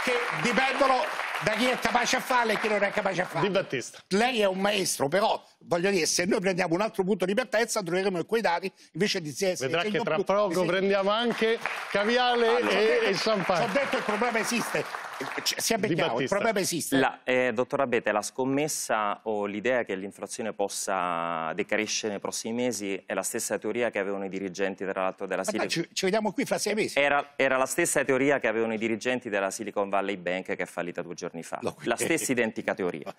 che dipendono da chi è capace a farle e chi non è capace a farle. Di Battista. Lei è un maestro, però voglio dire, se noi prendiamo un altro punto di partenza, troveremo quei dati invece di essere. Vedrà che tra poco prendiamo anche caviale allora, e, detto, e champagne. Ho detto che il problema esiste, cioè, siamo chiaro, il problema esiste. La, eh, dottor Abete, la scommessa o l'idea che l'inflazione possa decrescere nei prossimi mesi è la stessa teoria che avevano i dirigenti tra l'altro della Silicon Valley. Ci, ci vediamo qui fra sei mesi. Era, era, la stessa teoria che avevano i dirigenti della Silicon Valley Bank che è fallita due giorni fa. No, la stessa identica teoria. *laughs*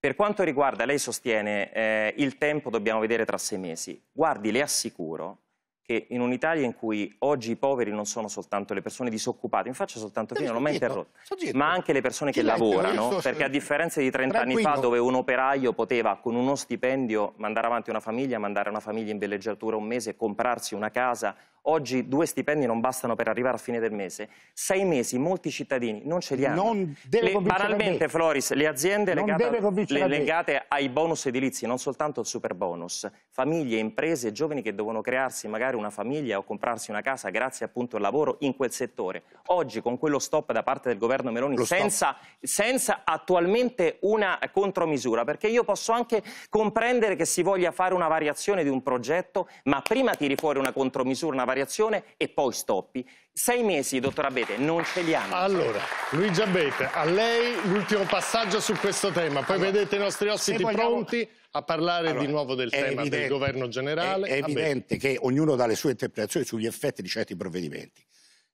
Per quanto riguarda, lei sostiene, eh, il tempo dobbiamo vedere tra sei mesi. Guardi, le assicuro che in un'Italia in cui oggi i poveri non sono soltanto le persone disoccupate, in faccia soltanto fino, non mi ha interrotto, ma anche le persone che lavorano, perché a differenza di 30 anni fa dove un operaio poteva con uno stipendio mandare avanti una famiglia, mandare una famiglia in villeggiatura un mese, comprarsi una casa, oggi due stipendi non bastano per arrivare a fine del mese, sei mesi molti cittadini non ce li hanno. Le, banalmente Floris, le aziende legate, le, legate ai bonus edilizi, non soltanto al super bonus, famiglie, imprese, giovani che devono crearsi magari una famiglia o comprarsi una casa grazie appunto al lavoro in quel settore. Oggi con quello stop da parte del governo Meloni senza, senza, attualmente una contromisura, perché io posso anche comprendere che si voglia fare una variazione di un progetto, ma prima tiri fuori una contromisura, una variazione e poi stoppi. Sei mesi, dottor Abete, non ce li hanno. Allora, Luigi Abete, a lei l'ultimo passaggio su questo tema, poi allora, vedete i nostri ospiti vogliamo... pronti a parlare allora, di nuovo del tema evidente, del governo generale. È, è evidente che ognuno dà le sue interpretazioni sugli effetti di certi provvedimenti.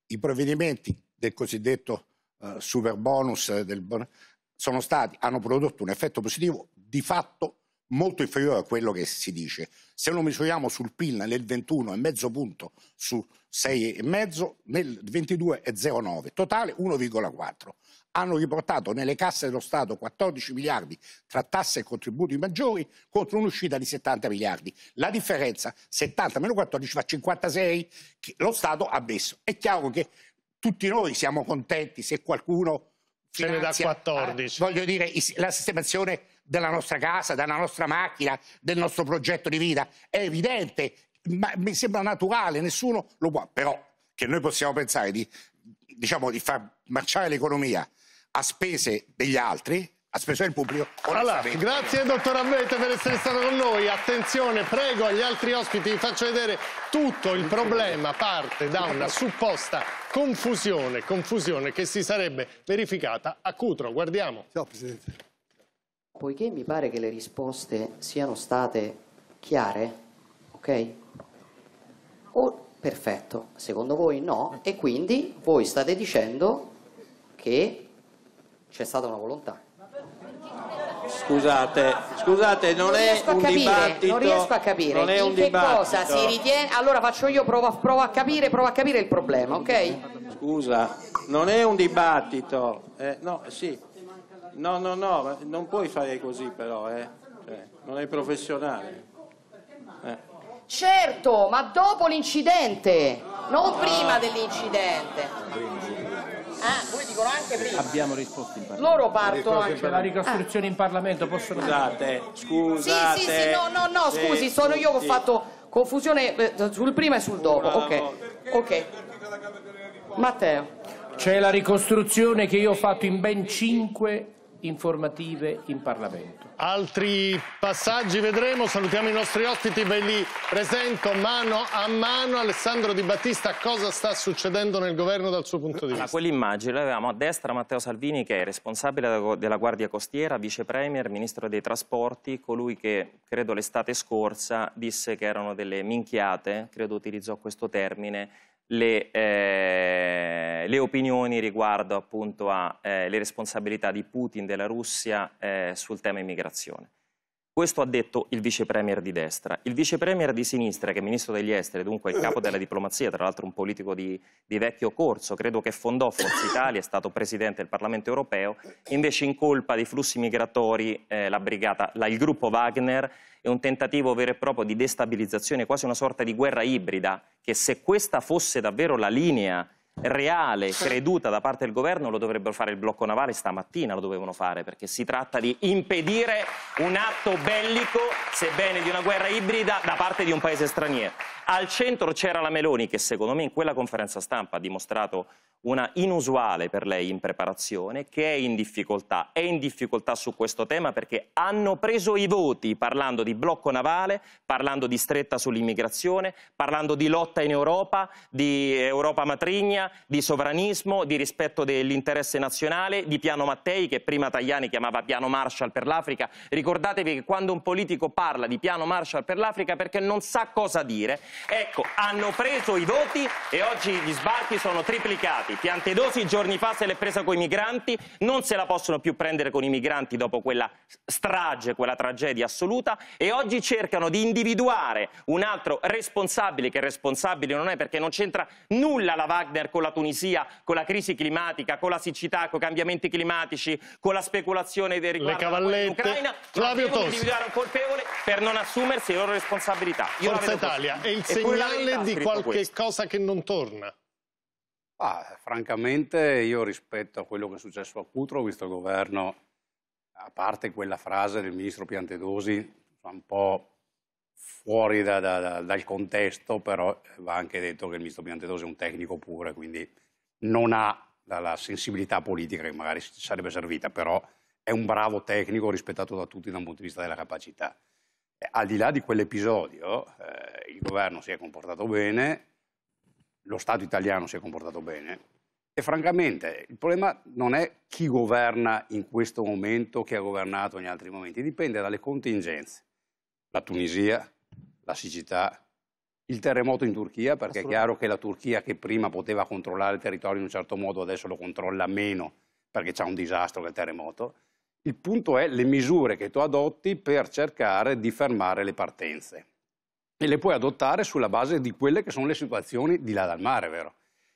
I provvedimenti del cosiddetto uh, eh, super bonus eh, del sono stati, hanno prodotto un effetto positivo di fatto molto inferiore a quello che si dice. Se lo misuriamo sul PIL nel 21 è mezzo punto su 6,5, nel 22 è 0,9, totale 1,4 hanno riportato nelle casse dello Stato 14 miliardi tra tasse e contributi maggiori contro un'uscita di 70 miliardi. La differenza 70 meno 14 fa 56 che lo Stato ha messo. È chiaro che tutti noi siamo contenti se qualcuno ce ne dà 14. Ah, voglio dire, la sistemazione della nostra casa, della nostra macchina, del nostro progetto di vita è evidente, ma mi sembra naturale, nessuno lo può, però che noi possiamo pensare di, diciamo, di far marciare l'economia a spese degli altri, a spese del pubblico. Allora, grazie dottor Abbete per essere stato con noi. Attenzione, prego agli altri ospiti, vi faccio vedere tutto il problema parte da una supposta confusione, confusione che si sarebbe verificata a Cutro. Guardiamo. Ciao Presidente. Poiché mi pare che le risposte siano state chiare, ok? O perfetto, secondo voi no, e quindi voi state dicendo che c'è stata una volontà. Scusate, scusate, non, non è un capire, dibattito. Non riesco a capire. Non è un dibattito. cosa si ritiene. Allora faccio io, provo, provo, a capire, provo a capire il problema, ok? Scusa, non è un dibattito. Eh, no, sì. No, no, no, non puoi fare così però, eh. cioè, non è professionale. Eh. Certo, ma dopo l'incidente, non prima dell'incidente. Ah, come dicono anche prima. Abbiamo risposto in Parlamento. Loro partono anche. C'è la ricostruzione ah. in Parlamento, possono... Scusate, scusate. Sì, sì, sì, no, no, no, scusi, sì, sono io che ho fatto confusione eh, sul prima e sul dopo. Bravo. Ok. Perché, okay. Matteo. C'è la ricostruzione che io ho fatto in ben cinque informative in Parlamento. Altri passaggi vedremo, salutiamo i nostri ospiti, ve li presento mano a mano. Alessandro Di Battista, cosa sta succedendo nel governo dal suo punto di vista? Allora, quell'immagine avevamo a destra Matteo Salvini che è responsabile della Guardia Costiera, vice premier, ministro dei trasporti, colui che credo l'estate scorsa disse che erano delle minchiate, credo utilizzò questo termine, le, eh, le opinioni riguardo appunto alle eh, responsabilità di Putin, della Russia eh, sul tema immigrazione. Questo ha detto il vicepremier di destra. Il vicepremier di sinistra, che è ministro degli esteri, dunque il capo della diplomazia, tra l'altro un politico di, di, vecchio corso, credo che fondò Forza Italia, è stato presidente del Parlamento europeo, invece incolpa dei flussi migratori eh, la brigata, la, il gruppo Wagner è un tentativo vero e proprio di destabilizzazione, quasi una sorta di guerra ibrida, che se questa fosse davvero la linea reale, creduta da parte del governo, lo dovrebbero fare il blocco navale stamattina, lo dovevano fare, perché si tratta di impedire un atto bellico, sebbene di una guerra ibrida, da parte di un paese straniero. Al centro c'era la Meloni, che secondo me in quella conferenza stampa ha dimostrato una inusuale per lei impreparazione, che è in difficoltà, è in difficoltà su questo tema perché hanno preso i voti parlando di blocco navale, parlando di stretta sull'immigrazione, parlando di lotta in Europa, di Europa matrigna, di sovranismo, di rispetto dell'interesse nazionale, di piano Mattei che prima Tajani chiamava piano Marshall per l'Africa. Ricordatevi che quando un politico parla di piano Marshall per l'Africa perché non sa cosa dire, ecco, hanno preso i voti e oggi gli sbarchi sono triplicati. Piantedosi giorni fa se l'è presa con i migranti, non se la possono più prendere con i migranti dopo quella strage, quella tragedia assoluta e oggi cercano di individuare un altro responsabile che responsabile non è perché non c'entra nulla la Wagner con con la Tunisia, con la crisi climatica, con la siccità, con i cambiamenti climatici, con la speculazione del riguardo all'Ucraina, Flavio Tosi. individuare un colpevole per non assumersi le loro responsabilità. Io Forza Italia, è il segnale di qualche questo. cosa che non torna? Ah, francamente io rispetto a quello che è successo a Cutro, visto il governo, a parte quella frase del ministro Piantedosi, un po' fuori da, da, dal contesto, però eh, va anche detto che il ministro Piantedosi è un tecnico pure, quindi non ha la, la sensibilità politica che magari sarebbe servita, però è un bravo tecnico rispettato da tutti da un punto di vista della capacità. Eh, al di là di quell'episodio, eh, il governo si è comportato bene, lo Stato italiano si è comportato bene e francamente il problema non è chi governa in questo momento, chi ha governato in altri momenti, dipende dalle contingenze la Tunisia, la siccità, il terremoto in Turchia, perché è chiaro che la Turchia che prima poteva controllare il territorio in un certo modo adesso lo controlla meno perché c'è un disastro del terremoto. Il punto è le misure che tu adotti per cercare di fermare le partenze e le puoi adottare sulla base di quelle che sono le situazioni di là dal mare, vero?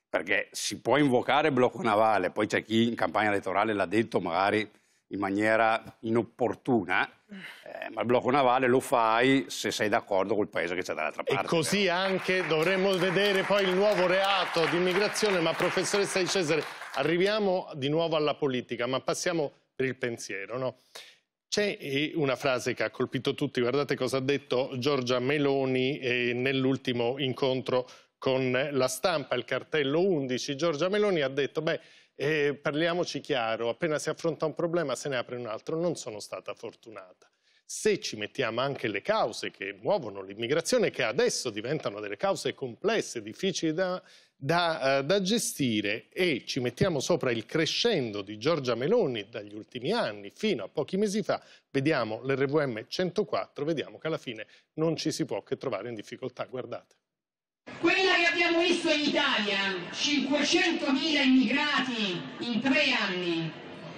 Perché si può invocare blocco navale, poi c'è chi in campagna elettorale l'ha detto magari in maniera inopportuna, eh, ma il blocco navale lo fai se sei d'accordo col paese che c'è dall'altra parte. E così anche dovremmo vedere poi il nuovo reato di immigrazione, ma professoressa Di Cesare, arriviamo di nuovo alla politica, ma passiamo per il pensiero, no? C'è eh, una frase che ha colpito tutti, guardate cosa ha detto Giorgia Meloni eh, nell'ultimo incontro con la stampa, il cartello 11. Giorgia Meloni ha detto, beh, e parliamoci chiaro, appena si affronta un problema se ne apre un altro, non sono stata fortunata. Se ci mettiamo anche le cause che muovono l'immigrazione, che adesso diventano delle cause complesse, difficili da, da, uh, da gestire, e ci mettiamo sopra il crescendo di Giorgia Meloni dagli ultimi anni fino a pochi mesi fa, vediamo l'RVM 104, vediamo che alla fine non ci si può che trovare in difficoltà. Guardate. Quella che abbiamo visto in Italia 500.000 immigrati in tre anni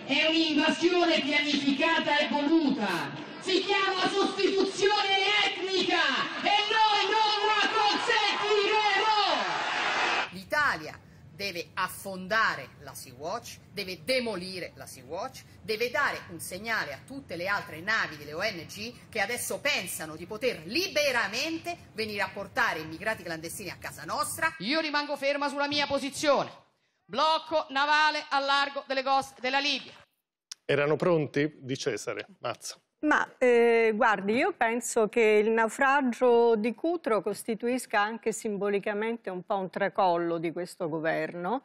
è un'invasione pianificata e voluta si chiama sostituzione etnica deve affondare la Sea-Watch, deve demolire la Sea-Watch, deve dare un segnale a tutte le altre navi delle ONG che adesso pensano di poter liberamente venire a portare immigrati clandestini a casa nostra. Io rimango ferma sulla mia posizione. Blocco navale a largo delle coste della Libia. Erano pronti? Di Cesare, mazza. Ma eh, guardi, io penso che il naufragio di Cutro costituisca anche simbolicamente un po' un tracollo di questo governo.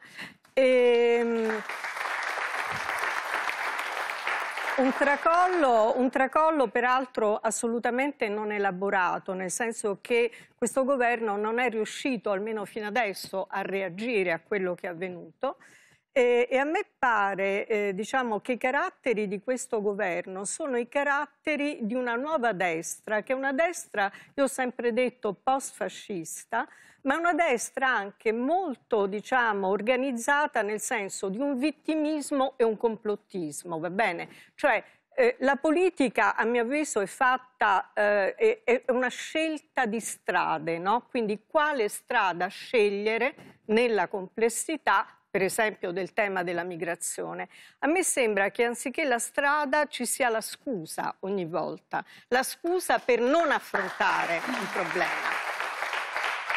E, ehm, un tracollo, un tracollo, peraltro assolutamente non elaborato, nel senso che questo governo non è riuscito, almeno fino adesso, a reagire a quello che è avvenuto. E, e a me pare eh, diciamo, che i caratteri di questo governo sono i caratteri di una nuova destra, che è una destra, io ho sempre detto, post-fascista, ma una destra anche molto diciamo, organizzata nel senso di un vittimismo e un complottismo, va bene? Cioè, eh, la politica, a mio avviso, è fatta, eh, è, è, una scelta di strade, no? quindi quale strada scegliere nella complessità per esempio del tema della migrazione. A me sembra che anziché la strada ci sia la scusa ogni volta, la scusa per non affrontare il problema.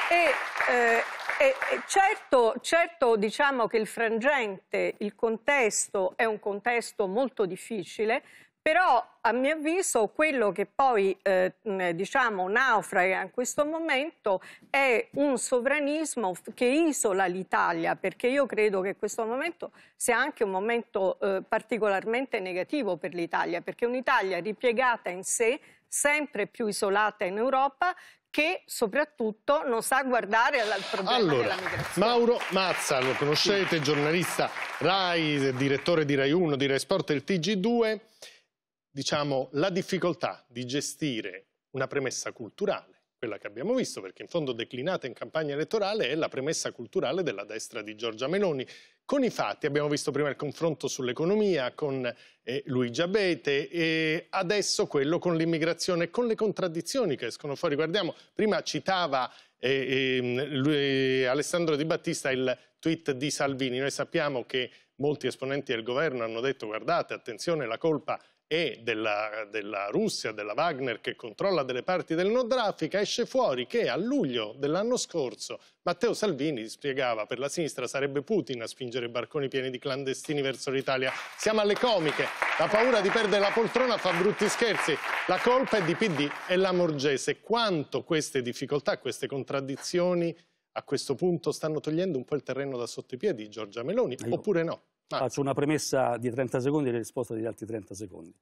E, eh, e certo, certo diciamo che il frangente, il contesto è un contesto molto difficile, però a mio avviso quello che poi eh, diciamo, naufraga in questo momento è un sovranismo che isola l'Italia perché io credo che questo momento sia anche un momento eh, particolarmente negativo per l'Italia perché un'Italia ripiegata in sé sempre più isolata in Europa che soprattutto non sa guardare al problema allora, Mauro Mazza, lo conoscete, sì. giornalista RAI, direttore di RAI 1, di RAI Sport e il TG2 diciamo, la difficoltà di gestire una premessa culturale, quella che abbiamo visto, perché in fondo declinata in campagna elettorale è la premessa culturale della destra di Giorgia Meloni. Con i fatti abbiamo visto prima il confronto sull'economia con eh, Luigi Abete e adesso quello con l'immigrazione e con le contraddizioni che escono fuori. Guardiamo, prima citava eh, eh, lui, Alessandro Di Battista il tweet di Salvini. Noi sappiamo che molti esponenti del governo hanno detto guardate, attenzione, la colpa e della, della, Russia, della Wagner che controlla delle parti del Nord Africa, esce fuori che a luglio dell'anno scorso Matteo Salvini spiegava per la sinistra sarebbe Putin a spingere barconi pieni di clandestini verso l'Italia. Siamo alle comiche, la paura di perdere la poltrona fa brutti scherzi, la colpa è di PD e la Morgese. Quanto queste difficoltà, queste contraddizioni a questo punto stanno togliendo un po' il terreno da sotto i piedi di Giorgia Meloni, oppure no? Ah. Faccio una premessa di 30 secondi e le risposta degli altri 30 secondi.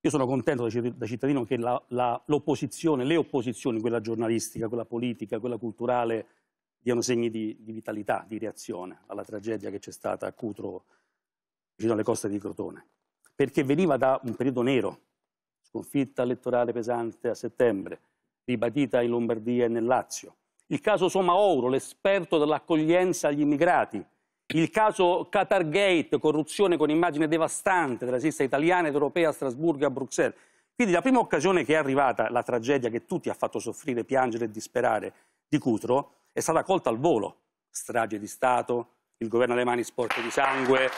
Io sono contento da cittadino che l'opposizione, le opposizioni, quella giornalistica, quella politica, quella culturale, diano segni di, di vitalità, di reazione alla tragedia che c'è stata a Cutro, vicino alle coste di Crotone. Perché veniva da un periodo nero, sconfitta elettorale pesante a settembre, ribadita in Lombardia e nel Lazio. Il caso Somauro, l'esperto dell'accoglienza agli immigrati, il caso Qatargate, corruzione con immagine devastante della sinistra italiana ed europea a Strasburgo e a Bruxelles. Quindi la prima occasione che è arrivata, la tragedia che tutti ha fatto soffrire, piangere e disperare di Cutro, è stata colta al volo. Strage di Stato, il governo alle mani sporche di sangue.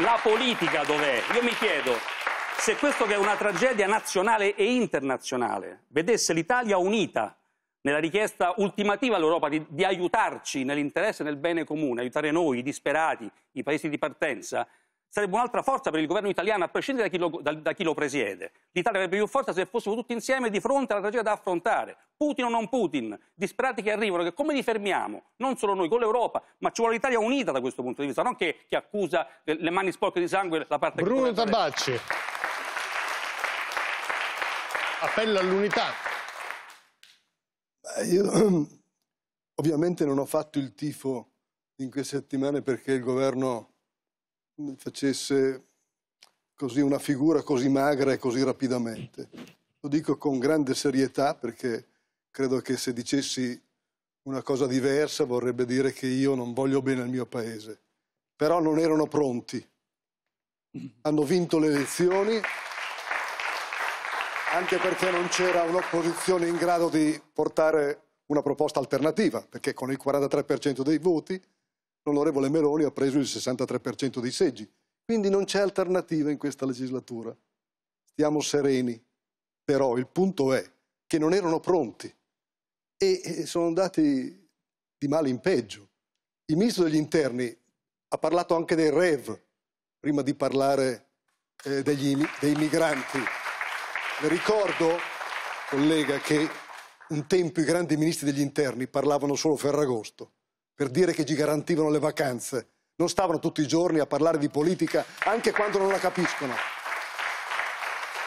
La politica dov'è? Io mi chiedo, se questo che è una tragedia nazionale e internazionale vedesse l'Italia unita nella richiesta ultimativa all'Europa di, di, aiutarci nell'interesse e nel bene comune, aiutare noi, i disperati, i paesi di partenza, sarebbe un'altra forza per il governo italiano, a prescindere da chi lo, da, da chi lo presiede. L'Italia avrebbe più forza se fossimo tutti insieme di fronte alla tragedia da affrontare. Putin o non Putin, disperati che arrivano, che come li fermiamo? Non solo noi, con l'Europa, ma ci vuole l'Italia unita da questo punto di vista, non che, che accusa le mani sporche di sangue la parte Bruno che Tabacci. Appello all'unità. Eh, io *clears throat* ovviamente non ho fatto il tifo in queste settimane perché il governo facesse così una figura così magra e così rapidamente. Lo dico con grande serietà perché credo che se dicessi una cosa diversa vorrebbe dire che io non voglio bene al mio paese. Però non erano pronti. Hanno vinto le elezioni anche perché non c'era un'opposizione in grado di portare una proposta alternativa, perché con il 43% dei voti l'onorevole Meloni ha preso il 63% dei seggi. Quindi non c'è alternativa in questa legislatura. Stiamo sereni. Però il punto è che non erano pronti e sono andati di male in peggio. Il ministro degli interni ha parlato anche dei REV prima di parlare eh, degli, dei migranti ricordo, collega, che un tempo i grandi ministri degli interni parlavano solo Ferragosto, per dire che ci garantivano le vacanze. Non stavano tutti i giorni a parlare di politica, anche quando non la capiscono.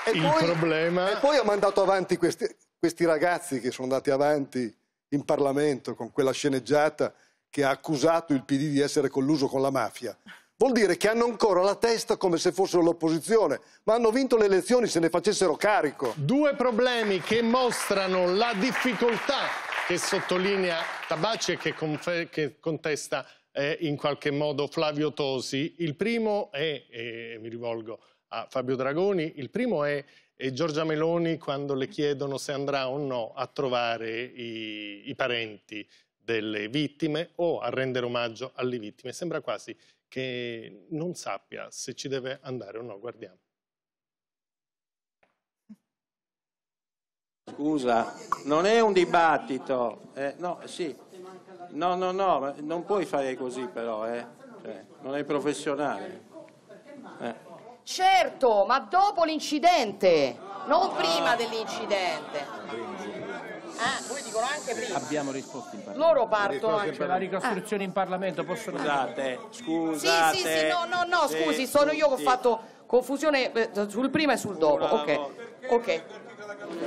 E, Il poi, problema... e poi ha mandato avanti questi, questi ragazzi che sono andati avanti in Parlamento con quella sceneggiata che ha accusato il PD di essere colluso con la mafia. Vuol dire che hanno ancora la testa come se fossero l'opposizione, ma hanno vinto le elezioni se ne facessero carico. Due problemi che mostrano la difficoltà che sottolinea Tabacci e che, che contesta eh, in qualche modo Flavio Tosi. Il primo è, e eh, mi rivolgo a Fabio Dragoni, il primo è, è eh, Giorgia Meloni quando le chiedono se andrà o no a trovare i, i parenti delle vittime o a rendere omaggio alle vittime. Sembra quasi che non sappia se ci deve andare o no. Guardiamo. Scusa, non è un dibattito. Eh, no, sì. no, no, no, non puoi fare così però, eh. cioè, non è professionale. Eh. Certo, ma dopo l'incidente, non prima dell'incidente. Ah, poi dicono anche prima. Abbiamo risposto in Parlamento. Loro partono anche. C'è ah, la ricostruzione ah. in Parlamento, possono... Scusate, scusate. Sì, sì, sì, no, no, no, scusi, sono io che ho fatto confusione eh, sul prima e sul dopo. Ok, ok.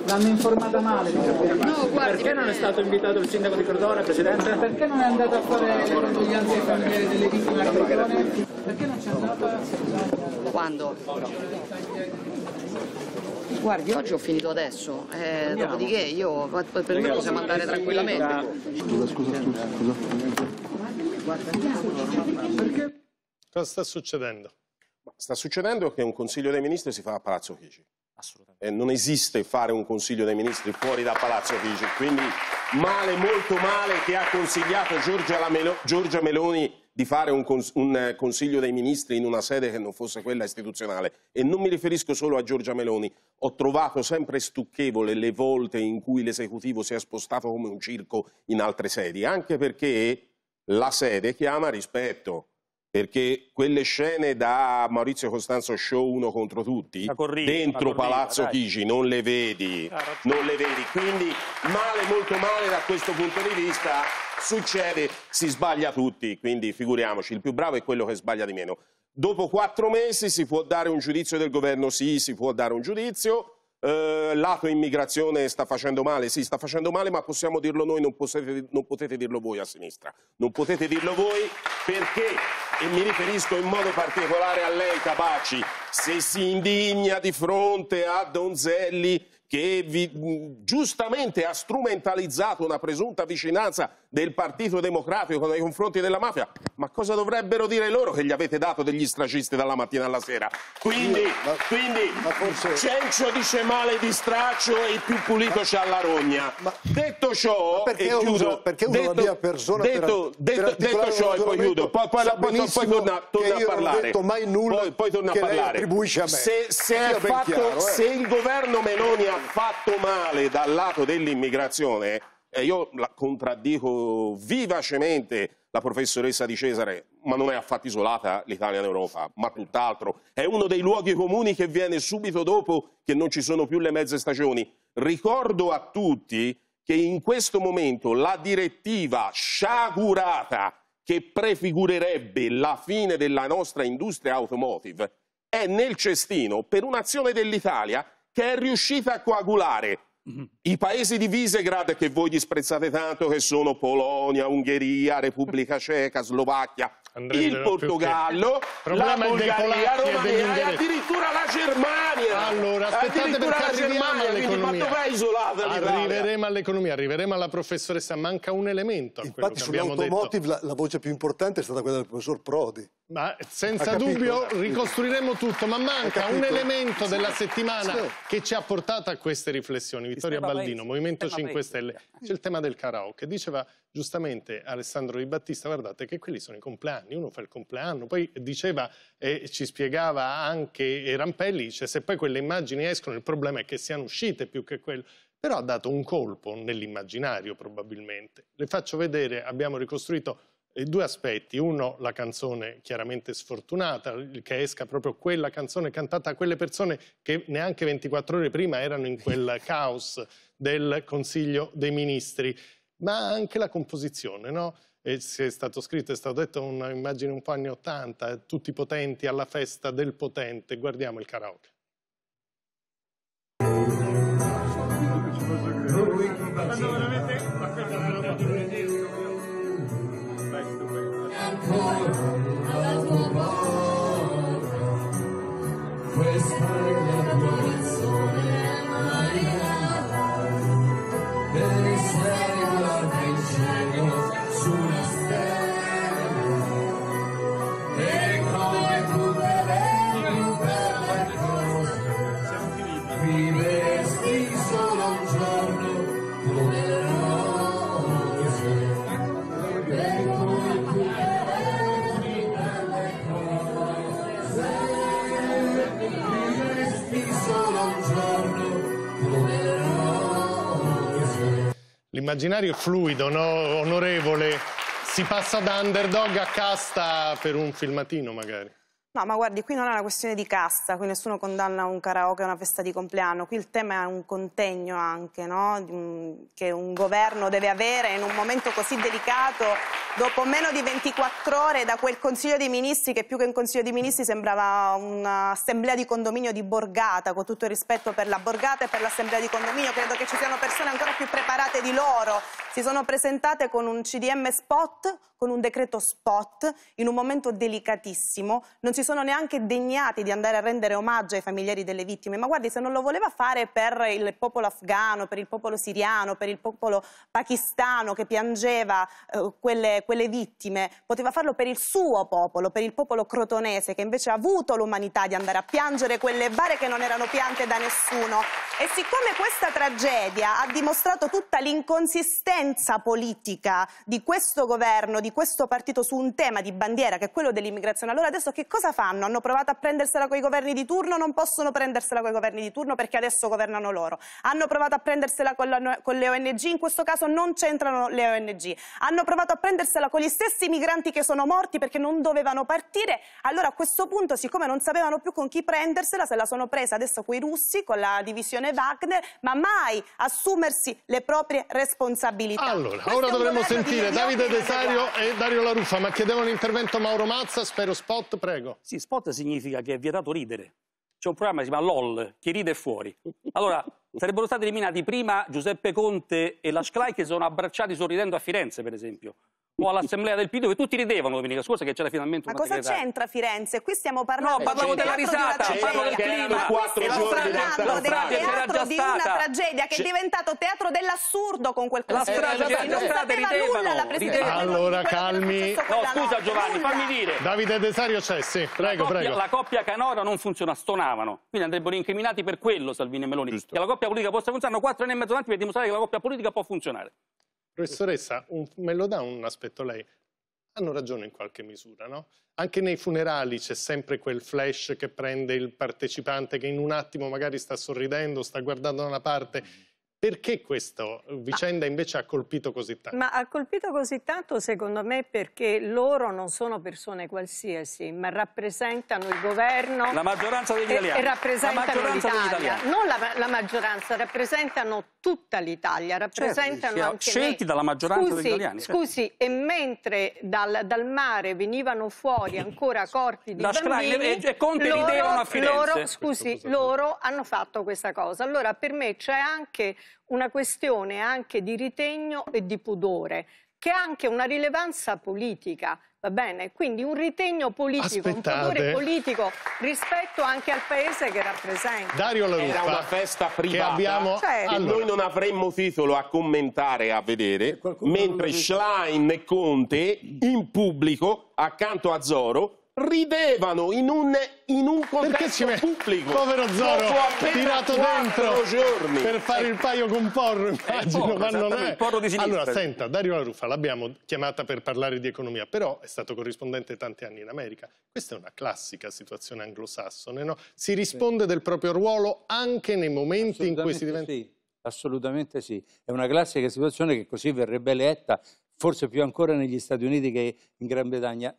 L'hanno informata male. No, guardi, perché non è stato invitato il sindaco di Cordone, Presidente? Perché non è andato a fare gli altri familiari delle vittime a Cordone? Perché non c'è andato? Quando? Guardi, oggi ho finito adesso, eh, dopodiché io per me possiamo andare tranquillamente. Scusa, scusa, scusa. scusa. Cosa sta succedendo? Sta succedendo che un Consiglio dei Ministri si fa a Palazzo Chigi. Assolutamente. Eh, non esiste fare un Consiglio dei Ministri fuori da Palazzo Chigi, quindi male, molto male che ha consigliato Giorgia, Melo Giorgia Meloni di fare un, cons un, eh, Consiglio dei Ministri in una sede che non fosse quella istituzionale. E non mi riferisco solo a Giorgia Meloni. Ho trovato sempre stucchevole le volte in cui l'esecutivo si è spostato come un circo in altre sedi, anche perché la sede chiama rispetto perché quelle scene da Maurizio Costanzo show uno contro tutti corrida, dentro corrida, Palazzo dai. Chigi non le vedi, non le vedi, quindi male molto male da questo punto di vista succede, si sbaglia tutti, quindi figuriamoci, il più bravo è quello che sbaglia di meno. Dopo quattro mesi si può dare un giudizio del governo? Sì, si può dare un giudizio. Eh, lato immigrazione sta facendo male? Sì, sta facendo male, ma possiamo dirlo noi, non potete, non potete dirlo voi a sinistra. Non potete dirlo voi perché, e mi riferisco in modo particolare a lei, Capaci, se si indigna di fronte a Donzelli che vi, giustamente ha strumentalizzato una presunta vicinanza del Partito Democratico nei confronti della mafia, ma cosa dovrebbero dire loro che gli avete dato degli stracisti dalla mattina alla sera? Quindi, ma, quindi ma forse... Cencio dice male di straccio e più pulito ma, c'ha la rogna. detto ciò, perché, uso, chiudo, perché uso detto, la mia persona detto, per, detto, per detto ciò e poi chiudo, poi, poi, poi, poi torna, torna a parlare. Non ho detto mai nulla poi, poi torna a parlare. a me. Se, se, fatto, chiaro, eh. se il governo Meloni ha fatto male dal lato dell'immigrazione e eh, io la contraddico vivacemente la professoressa Di Cesare, ma non è affatto isolata l'Italia in Europa, ma tutt'altro. È uno dei luoghi comuni che viene subito dopo che non ci sono più le mezze stagioni. Ricordo a tutti che in questo momento la direttiva sciagurata che prefigurerebbe la fine della nostra industria automotive è nel cestino per un'azione dell'Italia che è riuscita a coagulare Mm-hmm. I paesi di Visegrad che voi disprezzate tanto, che sono Polonia, Ungheria, Repubblica Ceca, Slovacchia, Andremo il Portogallo, che... la Bulgaria, Romania e addirittura la Germania. Allora, aspettate perché la Germania, quindi quanto va isolata Arriveremo all'economia, arriveremo alla professoressa, manca un elemento. Infatti sull'automotive la, la voce più importante è stata quella del professor Prodi. Ma senza dubbio ricostruiremo tutto, ma manca un elemento della settimana che ci ha portato a queste riflessioni. Vittoria Baldino, Movimento 5 Stelle. C'è il tema del karaoke. Diceva giustamente Alessandro Di Battista, guardate che quelli sono i compleanni, uno fa il compleanno, poi diceva e ci spiegava anche Rampelli, dice se poi quelle immagini escono il problema è che siano uscite più che quello però ha dato un colpo nell'immaginario probabilmente. Le faccio vedere, abbiamo ricostruito due aspetti. Uno, la canzone chiaramente sfortunata, che esca proprio quella canzone cantata a quelle persone che neanche 24 ore prima erano in quel *laughs* caos del Consiglio dei Ministri, ma anche la composizione, no? E è stato scritto, è stato detto un'immagine un po' anni 80, tutti potenti alla festa del potente, guardiamo il karaoke. L'immaginario è fluido, no? Onorevole, si passa da underdog a casta per un filmatino magari. No, ma guardi, qui non è una questione di cassa, qui nessuno condanna un karaoke a una festa di compleanno, qui il tema è un contegno anche, no? che un governo deve avere in un momento così delicato, dopo meno di 24 ore da quel Consiglio dei Ministri, che più che un Consiglio dei Ministri sembrava un'assemblea di condominio di borgata, con tutto il rispetto per la borgata e per l'assemblea di condominio, credo che ci siano persone ancora più preparate di loro, si sono presentate con un CDM spot, con un decreto spot, in un momento delicatissimo, non si sono neanche degnati di andare a rendere omaggio ai familiari delle vittime, ma guardi se non lo voleva fare per il popolo afghano, per il popolo siriano, per il popolo pakistano che piangeva eh, quelle, quelle vittime, poteva farlo per il suo popolo, per il popolo crotonese che invece ha avuto l'umanità di andare a piangere quelle bare che non erano piante da nessuno. E siccome questa tragedia ha dimostrato tutta l'inconsistenza politica di questo governo, di questo partito su un tema di bandiera che è quello dell'immigrazione, allora adesso che cosa fanno? Hanno provato a prendersela con i governi di turno, non possono prendersela con i governi di turno perché adesso governano loro. Hanno provato a prendersela con, la, con le ONG, in questo caso non c'entrano le ONG. Hanno provato a prendersela con gli stessi migranti che sono morti perché non dovevano partire. Allora a questo punto, siccome non sapevano più con chi prendersela, se la sono presa adesso quei russi, con la divisione Wagner, ma mai assumersi le proprie responsabilità. Allora, questo ora dovremmo sentire Davide Desario e Dario La Ruffa, ma chiedevano intervento Mauro Mazza, spero spot, prego. Sì, spot significa che è vietato ridere. C'è un programma che si chiama LOL, chi ride è fuori. Allora, *laughs* sarebbero stati eliminati prima Giuseppe Conte e la Schlai che sono abbracciati sorridendo a Firenze, per esempio o all'assemblea del PD dove tutti ridevano domenica scorsa che c'era finalmente una Ma cosa c'entra Firenze? Qui stiamo parlando No, parlavo della risata, di parlo del clima. Quattro stiamo parlando del teatro di una tragedia che è diventato teatro dell'assurdo con quel consiglio. Eh, la strage non sapeva nulla la presidenza Allora calmi. No, scusa Giovanni, fammi dire. Davide Desario c'è, sì, prego, prego. La coppia Canora non funziona, stonavano. Quindi andrebbero incriminati per quello Salvini e Meloni. Che la coppia politica possa funzionare, hanno quattro anni e mezzo avanti per dimostrare che la coppia politica può funzionare. Professoressa, un, me lo dà un aspetto lei? Hanno ragione in qualche misura, no? Anche nei funerali c'è sempre quel flash che prende il partecipante che in un attimo magari sta sorridendo, sta guardando da una parte perché questa vicenda ah. invece ha colpito così tanto? Ma ha colpito così tanto secondo me perché loro non sono persone qualsiasi, ma rappresentano il governo. La maggioranza degli italiani. E, rappresentano l'Italia. Non la, la, maggioranza, rappresentano tutta l'Italia, certo, rappresentano certo, anche scelti me. dalla maggioranza scusi, degli italiani. Certo. Scusi, e mentre dal, dal, mare venivano fuori ancora *coughs* corpi di la bambini, e, e Conte loro, a Firenze. Loro, scusi, loro hanno fatto questa cosa. Allora per me c'è anche una questione anche di ritegno e di pudore che ha anche una rilevanza politica, va bene? Quindi un ritegno politico, Aspettate. un pudore politico rispetto anche al paese che rappresenta. Dario La Ruffa, Era una festa privata che abbiamo... certo. Allora. noi non avremmo titolo a commentare e a vedere, mentre Schlein e Conte in pubblico accanto a Zoro ridevano in un, in un contesto pubblico. Povero Zoro, tirato dentro giorni. per fare eh. il paio con Porro, eh, immagino, eh, ma non è. porro di Allora, senta, Dario La Ruffa l'abbiamo chiamata per parlare di economia, però è stato corrispondente tanti anni in America. Questa è una classica situazione anglosassone, no? Si risponde sì. del proprio ruolo anche nei momenti in cui si diventa... Sì. Assolutamente sì, è una classica situazione che così verrebbe letta forse più ancora negli Stati Uniti che in Gran Bretagna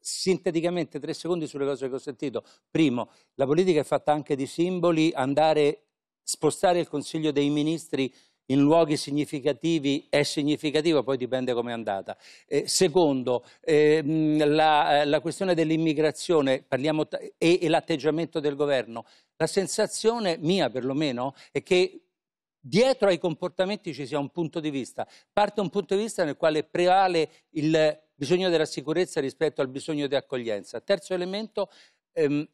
sinteticamente tre secondi sulle cose che ho sentito. Primo, la politica è fatta anche di simboli, andare, spostare il Consiglio dei Ministri in luoghi significativi è significativo, poi dipende come è andata. Eh, secondo, ehm, eh, la, la, questione dell'immigrazione e, e l'atteggiamento del governo, la sensazione mia perlomeno è che dietro ai comportamenti ci sia un punto di vista, parte un punto di vista nel quale prevale il bisogno della sicurezza rispetto al bisogno di accoglienza. Terzo elemento, ehm,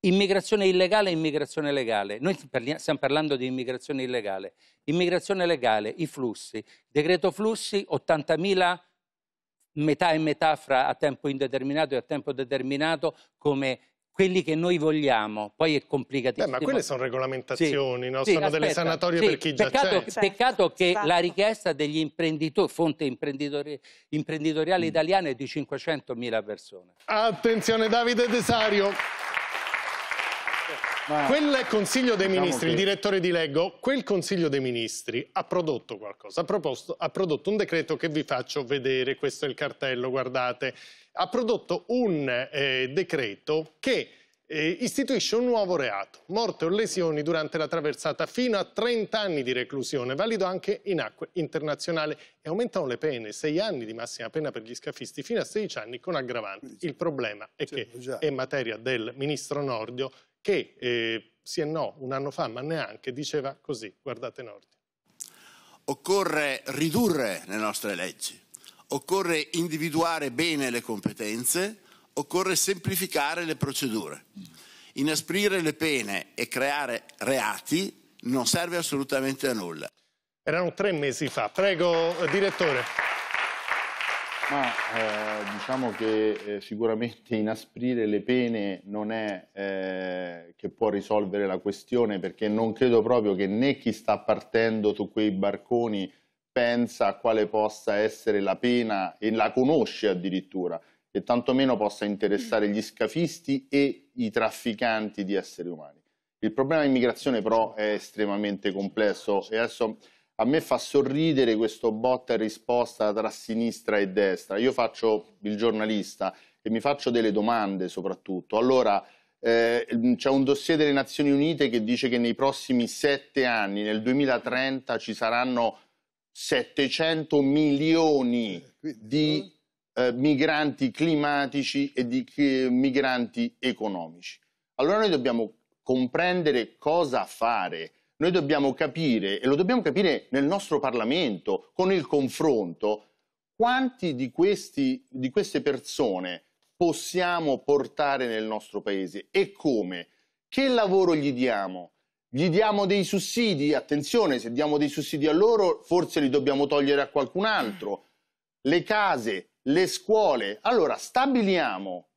immigrazione illegale e immigrazione legale. Noi stiamo parlando di immigrazione illegale. Immigrazione legale, i flussi. Decreto flussi, 80.000 metà e metà fra a tempo indeterminato e a tempo determinato come quelli che noi vogliamo, poi è complicatissimo. Beh, ma quelle sono regolamentazioni, sì. No? Sì, sono aspetta, delle sanatorie sì, per chi già peccato, c'è. Peccato che Stato. Certo. la richiesta degli imprenditori, fonte imprenditori, imprenditoriale mm. italiana è di 500.000 persone. Attenzione Davide Desario. Quel Consiglio dei Ministri, il direttore di Leggo, quel Consiglio dei Ministri ha prodotto qualcosa, ha, proposto, ha prodotto un decreto che vi faccio vedere, questo è il cartello, guardate, ha prodotto un eh, decreto che eh, istituisce un nuovo reato, morte o lesioni durante la traversata fino a 30 anni di reclusione, valido anche in acque internazionali e aumentano le pene, 6 anni di massima pena per gli scafisti fino a 16 anni con aggravanti. Il problema è certo, che è materia del ministro Nordio che eh, sì e no, un anno fa, ma neanche, diceva così, guardate Nordi. Occorre ridurre le nostre leggi, occorre individuare bene le competenze, occorre semplificare le procedure. Inasprire le pene e creare reati non serve assolutamente a nulla. Erano tre mesi fa. Prego, direttore. Ma eh, diciamo che eh, sicuramente inasprire le pene non è eh, che può risolvere la questione perché non credo proprio che né chi sta partendo su quei barconi pensa a quale possa essere la pena e la conosce addirittura e tantomeno possa interessare gli scafisti e i trafficanti di esseri umani. Il problema dell'immigrazione però è estremamente complesso e adesso a me fa sorridere questo botta e risposta tra sinistra e destra. Io faccio il giornalista e mi faccio delle domande soprattutto. Allora, eh, c'è un dossier delle Nazioni Unite che dice che nei prossimi sette anni, nel 2030, ci saranno 700 milioni eh, di eh? eh, migranti climatici e di eh, migranti economici. Allora noi dobbiamo comprendere cosa fare noi dobbiamo capire, e lo dobbiamo capire nel nostro Parlamento, con il confronto, quanti di, questi, di queste persone possiamo portare nel nostro Paese e come. Che lavoro gli diamo? Gli diamo dei sussidi? Attenzione, se diamo dei sussidi a loro, forse li dobbiamo togliere a qualcun altro. Le case, le scuole. Allora, stabiliamo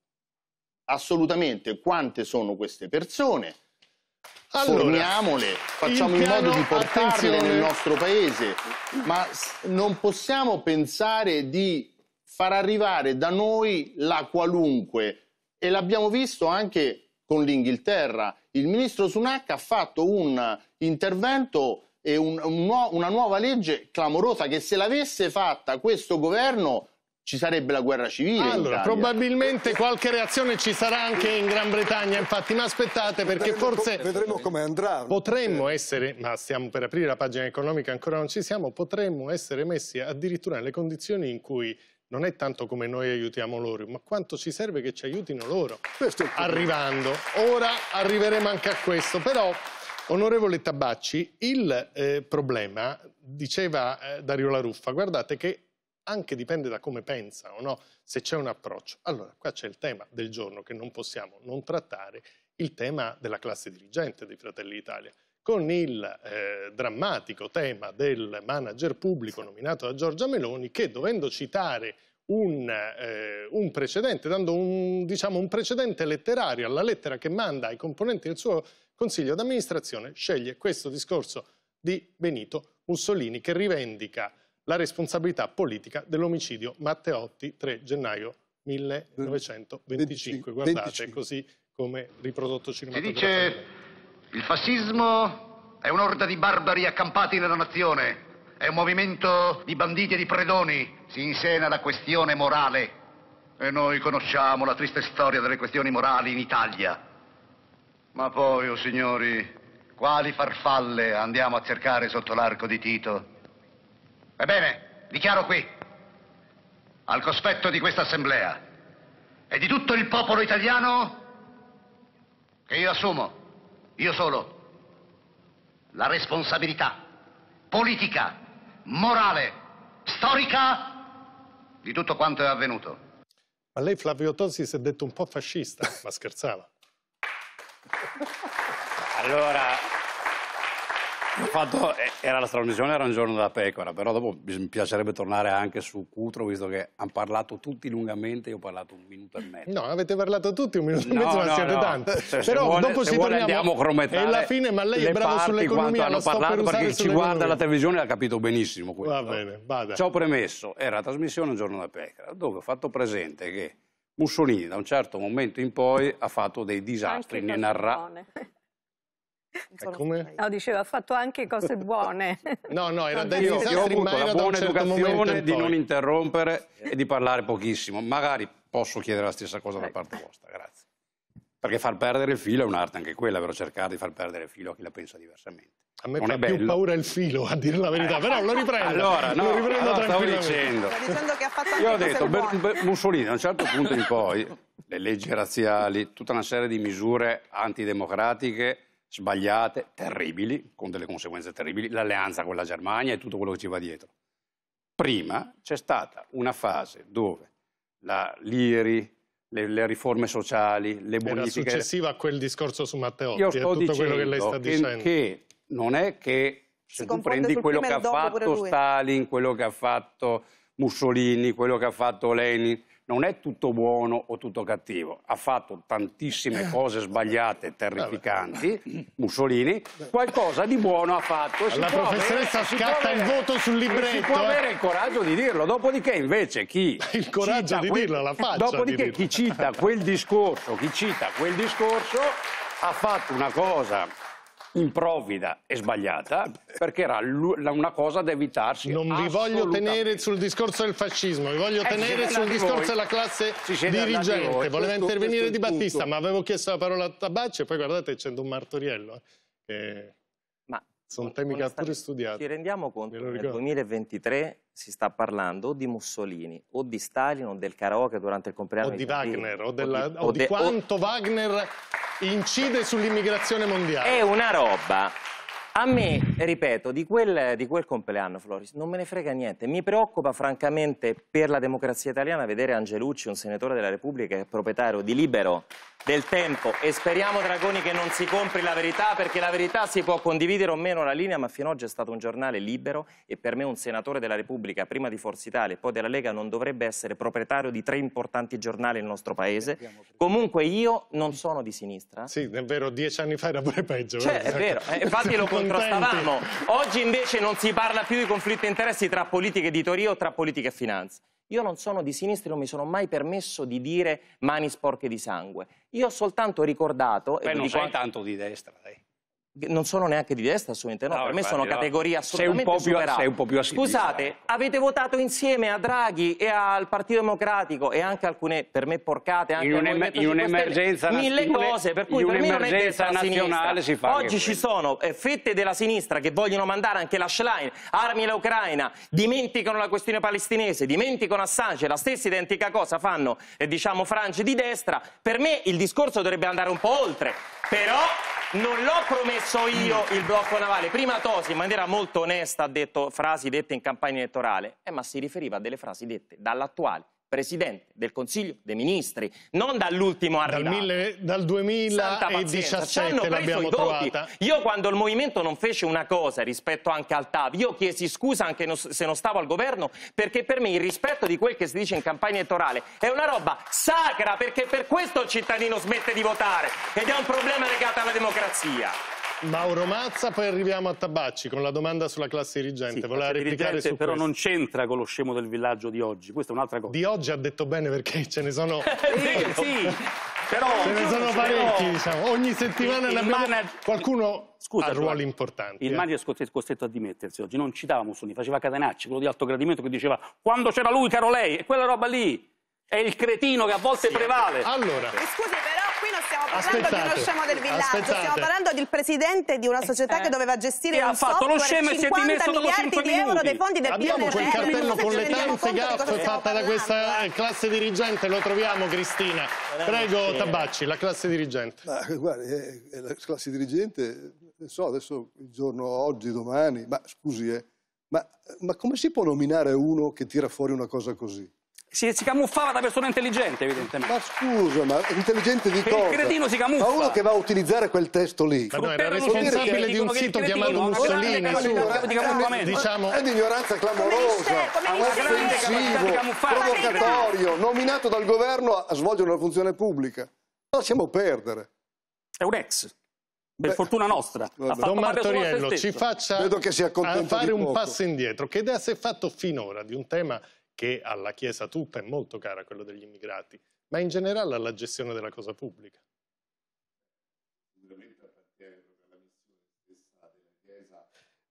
assolutamente quante sono queste persone, allora, formiamole, facciamo in modo di portarle attenzione. nel nostro paese, ma non possiamo pensare di far arrivare da noi la qualunque e l'abbiamo visto anche con l'Inghilterra. Il ministro Sunak ha fatto un intervento e un, un, una nuova legge clamorosa che se l'avesse fatta questo governo ci sarebbe la guerra civile. Allora, probabilmente qualche reazione ci sarà anche in Gran Bretagna, infatti, ma aspettate perché vedremo forse... vedremo come andrà. Potremmo eh. essere, ma stiamo per aprire la pagina economica, ancora non ci siamo, potremmo essere messi addirittura nelle condizioni in cui non è tanto come noi aiutiamo loro, ma quanto ci serve che ci aiutino loro. Arrivando. Ora arriveremo anche a questo, però... Onorevole Tabacci, il eh, problema, diceva eh, Dario La Ruffa, guardate che anche dipende da come pensa o no, se c'è un approccio. Allora, qua c'è il tema del giorno che non possiamo non trattare, il tema della classe dirigente dei Fratelli d'Italia, con il eh, drammatico tema del manager pubblico nominato da Giorgia Meloni che dovendo citare un, eh, un precedente, dando un, diciamo, un precedente letterario alla lettera che manda ai componenti del suo consiglio d'amministrazione, sceglie questo discorso di Benito Mussolini che rivendica la responsabilità politica dell'omicidio Matteotti 3 gennaio 1925. Guardate, 25. così come riprodotto cinematografico. Si dice il fascismo è un'orda di barbari accampati nella nazione, è un movimento di banditi e di predoni, si insena la questione morale. E noi conosciamo la triste storia delle questioni morali in Italia. Ma poi, o oh signori, quali farfalle andiamo a cercare sotto l'arco di Tito? Ebbene, dichiaro qui, al cospetto di questa assemblea e di tutto il popolo italiano, che io assumo, io solo, la responsabilità politica, morale, storica di tutto quanto è avvenuto. Ma lei Flavio Tosi si è detto un po' fascista, *laughs* ma scherzava. Allora, Fatto, eh, era la trasmissione era un giorno da pecora, però dopo mi piacerebbe tornare anche su Cutro, visto che hanno parlato tutti lungamente, io ho parlato un minuto e mezzo. No, avete parlato tutti un minuto e mezzo, no, ma no, siete no. tante. Se, però vuole, dopo si vuole torniamo crometare. E alla fine, ma lei è bravo sull'economia, hanno parlato per perché chi ci guarda la televisione ha capito benissimo questo. Va bene, vada. Ci ho premesso, era la trasmissione un giorno da pecora, dove ho fatto presente che Mussolini da un certo momento in poi ha fatto dei disastri ne inenarrabili *laughs* Come? No, diceva, ha fatto anche cose buone. *laughs* No, no, era da io, io ho avuto la buona certo educazione di non interrompere e di parlare pochissimo. Magari posso chiedere la stessa cosa da parte vostra, grazie. Perché far perdere il filo è un'arte anche quella, però cercare di far perdere il filo a chi la pensa diversamente. A me non fa più paura il filo, a dire la verità, però lo riprendo. Allora, no, lo riprendo allora, stavo dicendo. dicendo Io ho detto, Ber- Mussolini a un certo punto in poi, le leggi razziali, tutta una serie di misure antidemocratiche sbagliate, terribili, con delle conseguenze terribili, l'alleanza con la Germania e tutto quello che ci va dietro. Prima c'è stata una fase dove la l'IRI, le, le, riforme sociali, le bonifiche... Era successiva a quel discorso su Matteotti, Io sto tutto quello che lei sta dicendo. Che non è che se si tu prendi quello che ha fatto Stalin, quello che ha fatto Mussolini, quello che ha fatto Lenin, non è tutto buono o tutto cattivo, ha fatto tantissime eh. cose sbagliate, terrificanti, Mussolini, qualcosa di buono ha fatto. Si La professoressa avere, scatta avere, il voto sul libretto. Si può eh. avere il coraggio di dirlo, dopodiché invece chi... *laughs* Il coraggio di quel, dirlo, la faccia Dopodiché chi cita quel discorso, chi cita quel discorso ha fatto una cosa improvvida e sbagliata, perché era una cosa da evitarsi. Non vi voglio tenere sul discorso del fascismo, vi voglio eh, tenere sul discorso voi. della classe dirigente. Voleva intervenire Di Battista, ma avevo chiesto la parola a Tabaccio e poi guardate c'è un martoriello. Eh, ma sono temi che ha pure studiato. Ci rendiamo conto che nel 2023 si sta parlando o di Mussolini o di Stalin o del karaoke durante il compleanno o di Wagner o, della, o di, o o di quanto Wagner incide sull'immigrazione mondiale è una roba a me, ripeto, di quel, di quel, compleanno, Floris, non me ne frega niente. Mi preoccupa francamente per la democrazia italiana vedere Angelucci, un senatore della Repubblica che è proprietario di Libero, del Tempo. E speriamo, Dragoni, che non si compri la verità, perché la verità si può condividere o meno la linea, ma fino ad oggi è stato un giornale libero e per me un senatore della Repubblica, prima di Forza Italia e poi della Lega, non dovrebbe essere proprietario di tre importanti giornali nel nostro paese. Comunque io non sono di sinistra. Sì, è vero, dieci anni fa era pure peggio. Cioè, è vero, eh, infatti lo *laughs* contrastavamo. Oggi invece non si parla più di conflitto di interessi tra politica editoria o tra politica e finanza. Io non sono di sinistra e non mi sono mai permesso di dire mani sporche di sangue. Io ho soltanto ricordato... Beh, e non sei dico... tanto di destra, dai non sono neanche di destra assolutamente no, no per me sono no. categorie assolutamente sei un, più, sei un po' più a scusate eh. avete votato insieme a Draghi e al Partito Democratico e anche alcune per me porcate anche in, un in un'emergenza mille cose per cui in per me non è destra nazionale si fa oggi ci sono eh, fette della sinistra che vogliono mandare anche la Schlein armi all'Ucraina dimenticano la questione palestinese dimenticano Assange la stessa identica cosa fanno eh, diciamo frange di destra per me il discorso dovrebbe andare un po' oltre però non l'ho promesso so io mm. il blocco navale. Prima Tosi, in maniera molto onesta, ha detto frasi dette in campagna elettorale, eh, ma si riferiva a delle frasi dette dall'attuale Presidente del Consiglio dei Ministri, non dall'ultimo arrivato. Dal, mille, dal 2017 l'abbiamo trovata. Io quando il Movimento non fece una cosa rispetto anche al TAV, io chiesi scusa anche se non stavo al governo, perché per me il rispetto di quel che si dice in campagna elettorale è una roba sacra, perché per questo il cittadino smette di votare ed è un problema legato alla democrazia. Mauro Mazza, poi arriviamo a Tabacci con la domanda sulla classe dirigente. Sì, Voleva replicare dirigente, però questo. non c'entra con lo scemo del villaggio di oggi, questa è un'altra cosa. Di oggi ha detto bene perché ce ne sono... *laughs* Eh, *laughs* sì, sì, però... Ce ne sono parecchi, però... diciamo. Ogni settimana il, ne abbiamo... Manager... Qualcuno Scusa, ha ruoli importanti. Il eh. manager è costretto a dimettersi oggi, non citava Mussolini, faceva Catenacci, quello di alto gradimento che diceva quando c'era lui, caro lei, e quella roba lì è il cretino che a volte sì. prevale. Allora. Mi scusi, però qui non stiamo parlando aspettate, di uno scemo del villaggio, aspettate. stiamo parlando del presidente di una eh, società eh, che doveva gestire che un ha fatto lo scemo e si è dimesso dopo 5 di euro dei fondi del Abbiamo PNRR. quel cartello con le tante gaffe fatte da questa eh, classe dirigente, lo troviamo Cristina. Prego Tabacci, la classe dirigente. Ma, guardi, è, eh, è la classe dirigente, non so, adesso il giorno oggi, domani, ma scusi, eh, ma, ma come si può nominare uno che tira fuori una cosa così? si, si, camuffava da persona intelligente, evidentemente. Ma scusa, ma intelligente di cosa? Il cretino si camuffa. Ma uno che va a utilizzare quel testo lì. Ma no, era responsabile di un sito chiamato Mussolini. Di diciamo... È di ignoranza clamorosa, offensivo, provocatorio, nominato dal governo a svolgere una funzione pubblica. Lo lasciamo perdere. È un ex per Beh, fortuna nostra. Don Martoriello ci faccia fare un passo indietro. Che idea si è fatto finora di un tema che alla Chiesa tutta è molto cara, quello degli immigrati, ma in generale alla gestione della cosa pubblica.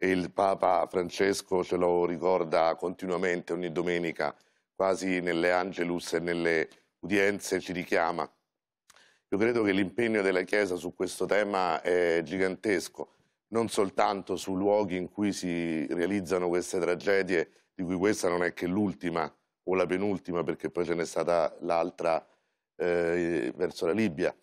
E il Papa Francesco ce lo ricorda continuamente ogni domenica, quasi nelle Angelus e nelle udienze ci richiama. Io credo che l'impegno della Chiesa su questo tema è gigantesco, non soltanto su luoghi in cui si realizzano queste tragedie, di cui questa non è che l'ultima o la penultima, perché poi ce n'è stata l'altra eh, verso la Libia.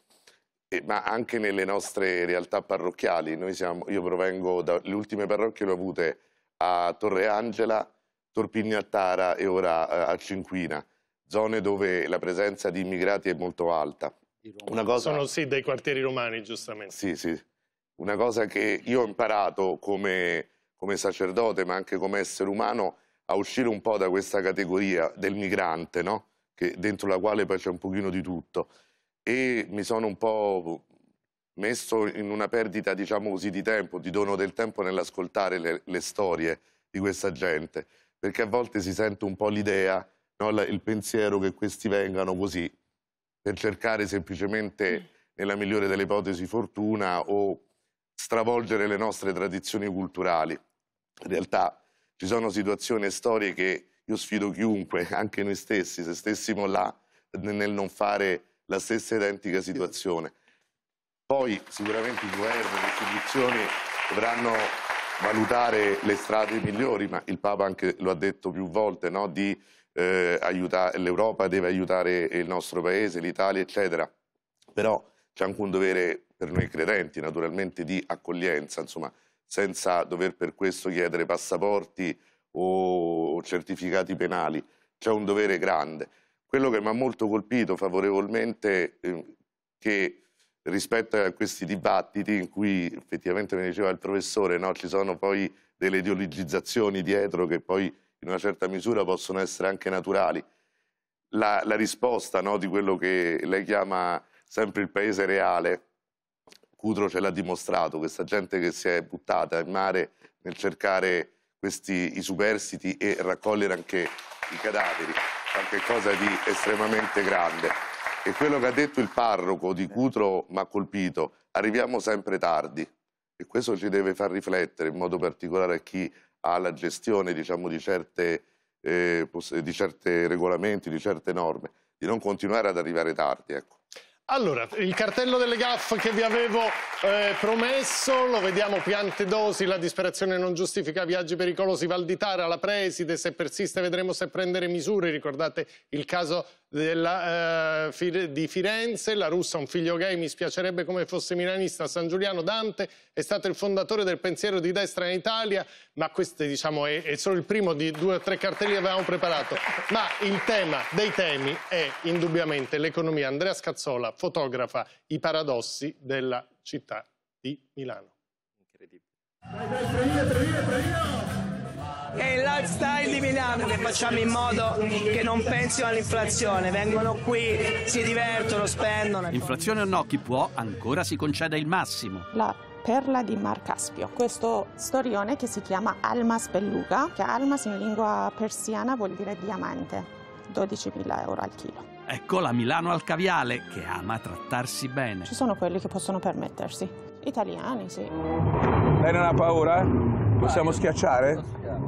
E, ma anche nelle nostre realtà parrocchiali, siamo, io provengo dalle ultime parrocchie che ho avute a Torre Angela, Torpignattara e ora eh, a Cinquina, zone dove la presenza di immigrati è molto alta. Cosa... Sono sì, dei quartieri romani, giustamente. Sì, sì. Una cosa che io ho imparato come, come sacerdote, ma anche come essere umano, a uscire un po' da questa categoria del migrante, no? che, dentro la quale poi c'è un pochino di tutto. E mi sono un po' messo in una perdita, diciamo così, di tempo, di dono del tempo nell'ascoltare le, le, storie di questa gente, perché a volte si sente un po' l'idea, no? il pensiero che questi vengano così, per cercare semplicemente, mm. nella migliore delle ipotesi, fortuna o stravolgere le nostre tradizioni culturali. In realtà ci sono situazioni e storie che io sfido chiunque, *laughs* anche noi stessi, se stessimo là nel non fare la stessa identica situazione. Poi sicuramente il governo, le istituzioni dovranno valutare le strade migliori, ma il Papa anche lo ha detto più volte, no? di eh, aiutare, l'Europa deve aiutare il nostro paese, l'Italia, eccetera. Però c'è anche un dovere per noi credenti, naturalmente, di accoglienza, insomma, senza dover per questo chiedere passaporti o certificati penali. C'è un dovere grande. Quello che mi ha molto colpito favorevolmente è ehm, che rispetto a questi dibattiti in cui effettivamente mi diceva il professore no, ci sono poi delle ideologizzazioni dietro che poi in una certa misura possono essere anche naturali. La, la risposta no, di quello che lei chiama sempre il paese reale Cutro ce l'ha dimostrato, questa gente che si è buttata in mare nel cercare questi, i superstiti e raccogliere anche i cadaveri, qualche cosa di estremamente grande. E quello che ha detto il parroco di Cutro mi ha colpito, arriviamo sempre tardi e questo ci deve far riflettere in modo particolare a chi ha la gestione diciamo, di, certe, eh, di certi regolamenti, di certe norme, di non continuare ad arrivare tardi. Ecco. Allora, il cartello delle gaffe che vi avevo eh, promesso, lo vediamo piante dosi, la disperazione non giustifica viaggi pericolosi, Valditara, la preside, se persiste vedremo se prendere misure, ricordate il caso della, eh, di Firenze, la russa un figlio gay, mi spiacerebbe come fosse milanista, San Giuliano Dante è stato il fondatore del pensiero di destra in Italia, ma questo diciamo, è, è, solo il primo di due o tre cartelli che avevamo preparato, ma il tema dei temi è indubbiamente l'economia. Andrea Scazzola fotografa i paradossi della città di Milano. Incredibile. Dai, dai, prendile, prendile, prendile. È il lifestyle di Milano che facciamo in modo che non pensino all'inflazione. Vengono qui, si divertono, spendono. Inflazione o no, chi può ancora si concede il massimo. La perla di Mar Caspio, questo storione che si chiama Almas Belluga, che Almas in lingua persiana vuol dire diamante. 12.000 euro al chilo. Ecco la Milano al caviale che ama trattarsi bene. Ci sono quelli che possono permettersi. Italiani, sì. Lei non ha paura? Possiamo schiacciare?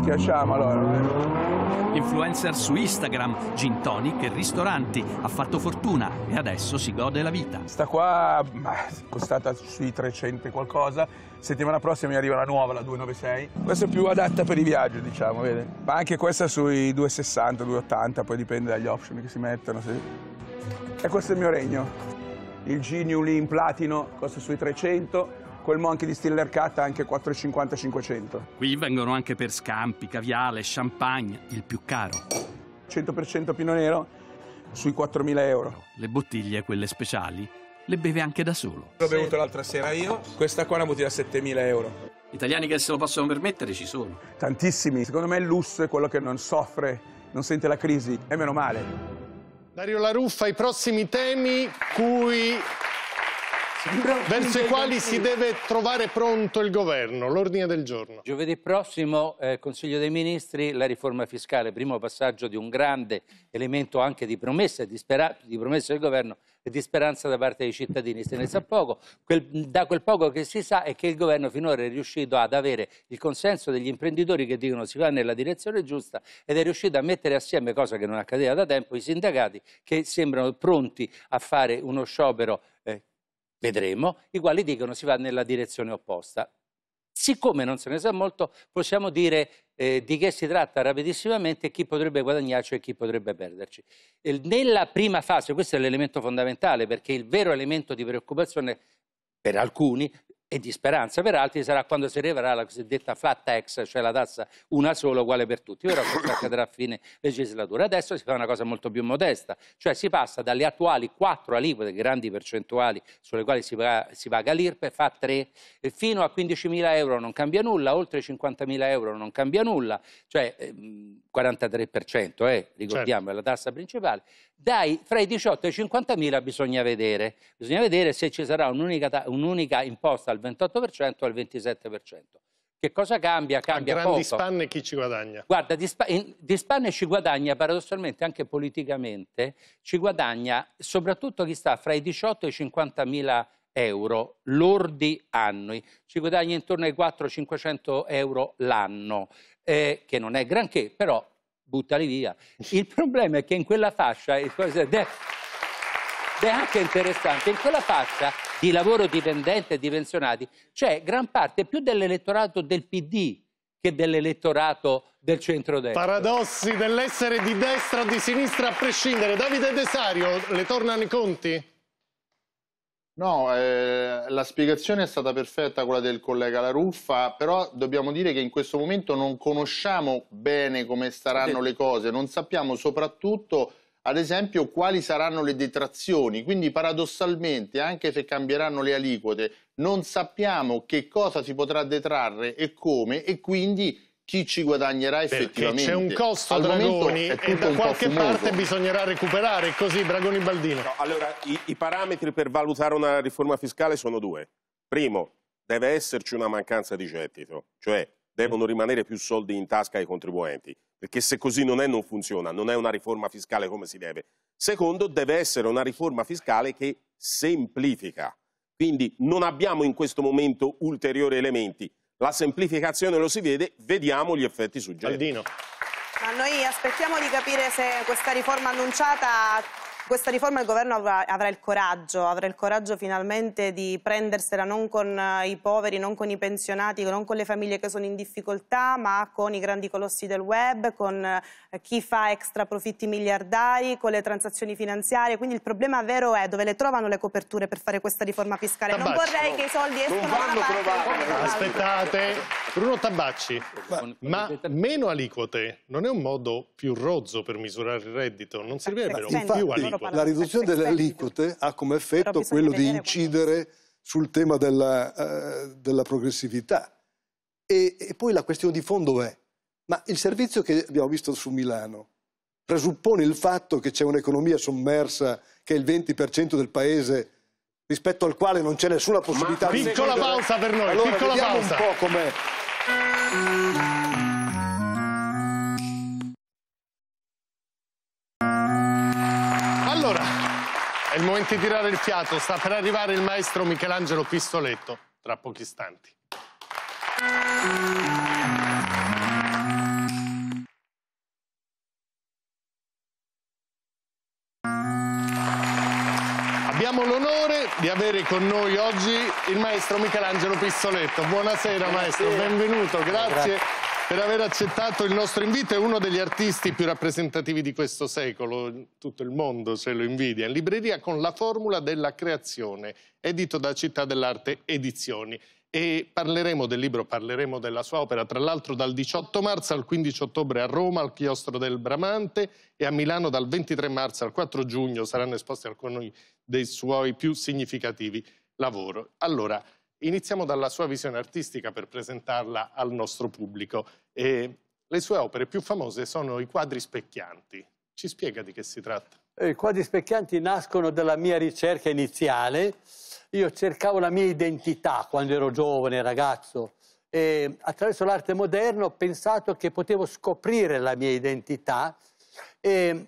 Schiacciamo allora. Influencer su Instagram, gin tonic e ristoranti, ha fatto fortuna e adesso si gode la vita. Sta qua costata sui 300 e qualcosa, settimana prossima mi arriva la nuova, la 296. Questa è più adatta per i viaggi, diciamo, vede? Ma anche questa sui 260, 280, poi dipende dagli option che si mettono. Se... E questo è il mio regno. Il Geniuli in platino costa sui 300, quel Monkey di Stiller Cat anche 4,50-500. Qui vengono anche per scampi, caviale, champagne, il più caro. 100% Pino Nero sui 4.000 euro. Le bottiglie, quelle speciali, le beve anche da solo. L'ho bevuto l'altra sera io, questa qua è una bottiglia a 7.000 euro. Italiani che se lo possono permettere ci sono. Tantissimi. Secondo me il lusso è quello che non soffre, non sente la crisi, e meno male. Dario La Ruffa, i prossimi temi cui verso i quali si deve trovare pronto il governo, l'ordine del giorno. Giovedì prossimo, eh, Consiglio dei Ministri, la riforma fiscale, primo passaggio di un grande elemento anche di promessa, di, di promessa del governo e di speranza da parte dei cittadini. Se ne sa poco, quel, da quel poco che si sa è che il governo finora è riuscito ad avere il consenso degli imprenditori che dicono si va nella direzione giusta ed è riuscito a mettere assieme, cosa che non accadeva da tempo, i sindacati che sembrano pronti a fare uno sciopero eh, vedremo, i quali dicono si va nella direzione opposta. Siccome non se ne sa molto, possiamo dire eh, di che si tratta rapidissimamente, chi potrebbe guadagnarci e chi potrebbe perderci. E nella prima fase, questo è l'elemento fondamentale, perché il vero elemento di preoccupazione per alcuni e di speranza per altri sarà quando si arriverà alla cosiddetta flat tax, cioè la tassa una sola uguale per tutti. Ora questo accadrà a fine legislatura. Adesso si fa una cosa molto più modesta, cioè si passa dalle attuali quattro aliquote, grandi percentuali sulle quali si paga, si paga l'IRPE, fa tre, e fino a 15.000 euro non cambia nulla, oltre 50.000 euro non cambia nulla, cioè 43% ehm, eh, ricordiamo certo. è la tassa principale, dai, fra i 18 e i 50.000 bisogna vedere. Bisogna vedere se ci sarà un'unica, un imposta al 28% o al 27%. Che cosa cambia? Cambia A grandi poco. spanne chi ci guadagna? Guarda, di, sp in, di spanne ci guadagna paradossalmente anche politicamente, ci guadagna soprattutto chi sta fra i 18 e i 50 mila euro lordi annui, ci guadagna intorno ai 400-500 euro l'anno, eh, che non è granché, però buttali via. Il problema è che in quella fascia, ed è anche interessante, in quella fascia di lavoro dipendente e di pensionati c'è gran parte più dell'elettorato del PD che dell'elettorato del centrodestra. Paradossi dell'essere di destra o di sinistra a prescindere. Davide Desario, le tornano i conti? No, eh, la spiegazione è stata perfetta quella del collega La Ruffa, però dobbiamo dire che in questo momento non conosciamo bene come staranno le cose, non sappiamo soprattutto ad esempio quali saranno le detrazioni, quindi paradossalmente anche se cambieranno le aliquote non sappiamo che cosa si potrà detrarre e come e quindi chi ci guadagnerà effettivamente. Perché c'è un costo Al Dragoni e da qualche parte bisognerà recuperare, così Dragoni Baldino. No, allora, i, i parametri per valutare una riforma fiscale sono due. Primo, deve esserci una mancanza di gettito, cioè devono rimanere più soldi in tasca ai contribuenti, perché se così non è non funziona, non è una riforma fiscale come si deve. Secondo, deve essere una riforma fiscale che semplifica. Quindi non abbiamo in questo momento ulteriori elementi la semplificazione lo si vede, vediamo gli effetti suggeriti. Aldino. Ma noi aspettiamo di capire se questa riforma annunciata questa riforma il governo avrà, avrà, il coraggio, avrà il coraggio finalmente di prendersela non con eh, i poveri, non con i pensionati, non con le famiglie che sono in difficoltà, ma con i grandi colossi del web, con eh, chi fa extra profitti miliardari, con le transazioni finanziarie. Quindi il problema vero è dove le trovano le coperture per fare questa riforma fiscale. Non vorrei che i soldi escono da parte. Trovare. Aspettate. Bruno Tabacci, ma, ma meno aliquote non è un modo più rozzo per misurare il reddito? Non servirebbero Infatti, più aliquote? La riduzione delle aliquote ha come effetto quello di incidere sul tema della, uh, della progressività. E, e poi la questione di fondo è, ma il servizio che abbiamo visto su Milano presuppone il fatto che c'è un'economia sommersa, che è il 20% del paese rispetto al quale non c'è nessuna possibilità Ma di... Piccola pausa per noi, allora, piccola pausa. un po' com'è. È il momento di tirare il fiato, sta per arrivare il maestro Michelangelo Pistoletto, tra pochi istanti. Abbiamo l'onore di avere con noi oggi il maestro Michelangelo Pistoletto. Buonasera, Buonasera. maestro, benvenuto, grazie. grazie per aver accettato il nostro invito. È uno degli artisti più rappresentativi di questo secolo, tutto il mondo se lo invidia. In libreria con la formula della creazione, edito da Città dell'Arte Edizioni. E parleremo del libro, parleremo della sua opera, tra l'altro dal 18 marzo al 15 ottobre a Roma, al chiostro del Bramante e a Milano dal 23 marzo al 4 giugno saranno esposti alcuni dei suoi più significativi lavori. Allora, Iniziamo dalla sua visione artistica per presentarla al nostro pubblico. E le sue opere più famose sono i quadri specchianti. Ci spiega di che si tratta? Eh, I quadri specchianti nascono dalla mia ricerca iniziale. Io cercavo la mia identità quando ero giovane, ragazzo. E attraverso l'arte moderna ho pensato che potevo scoprire la mia identità e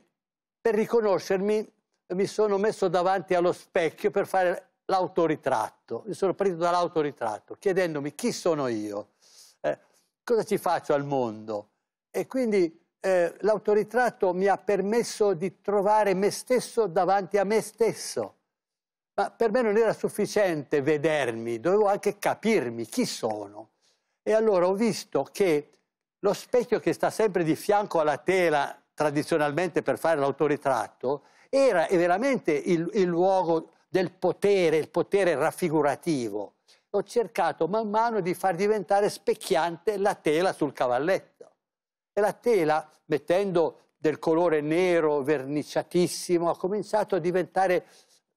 per riconoscermi mi sono messo davanti allo specchio per fare l'autoritratto, io sono preso dall'autoritratto, chiedendomi chi sono io, eh, cosa ci faccio al mondo. E quindi eh, l'autoritratto mi ha permesso di trovare me stesso davanti a me stesso. Ma per me non era sufficiente vedermi, dovevo anche capirmi chi sono. E allora ho visto che lo specchio che sta sempre di fianco alla tela tradizionalmente per fare l'autoritratto era veramente il, il luogo del potere, il potere raffigurativo. Ho cercato man mano di far diventare specchiante la tela sul cavalletto. E la tela, mettendo del colore nero, verniciatissimo, ha cominciato a diventare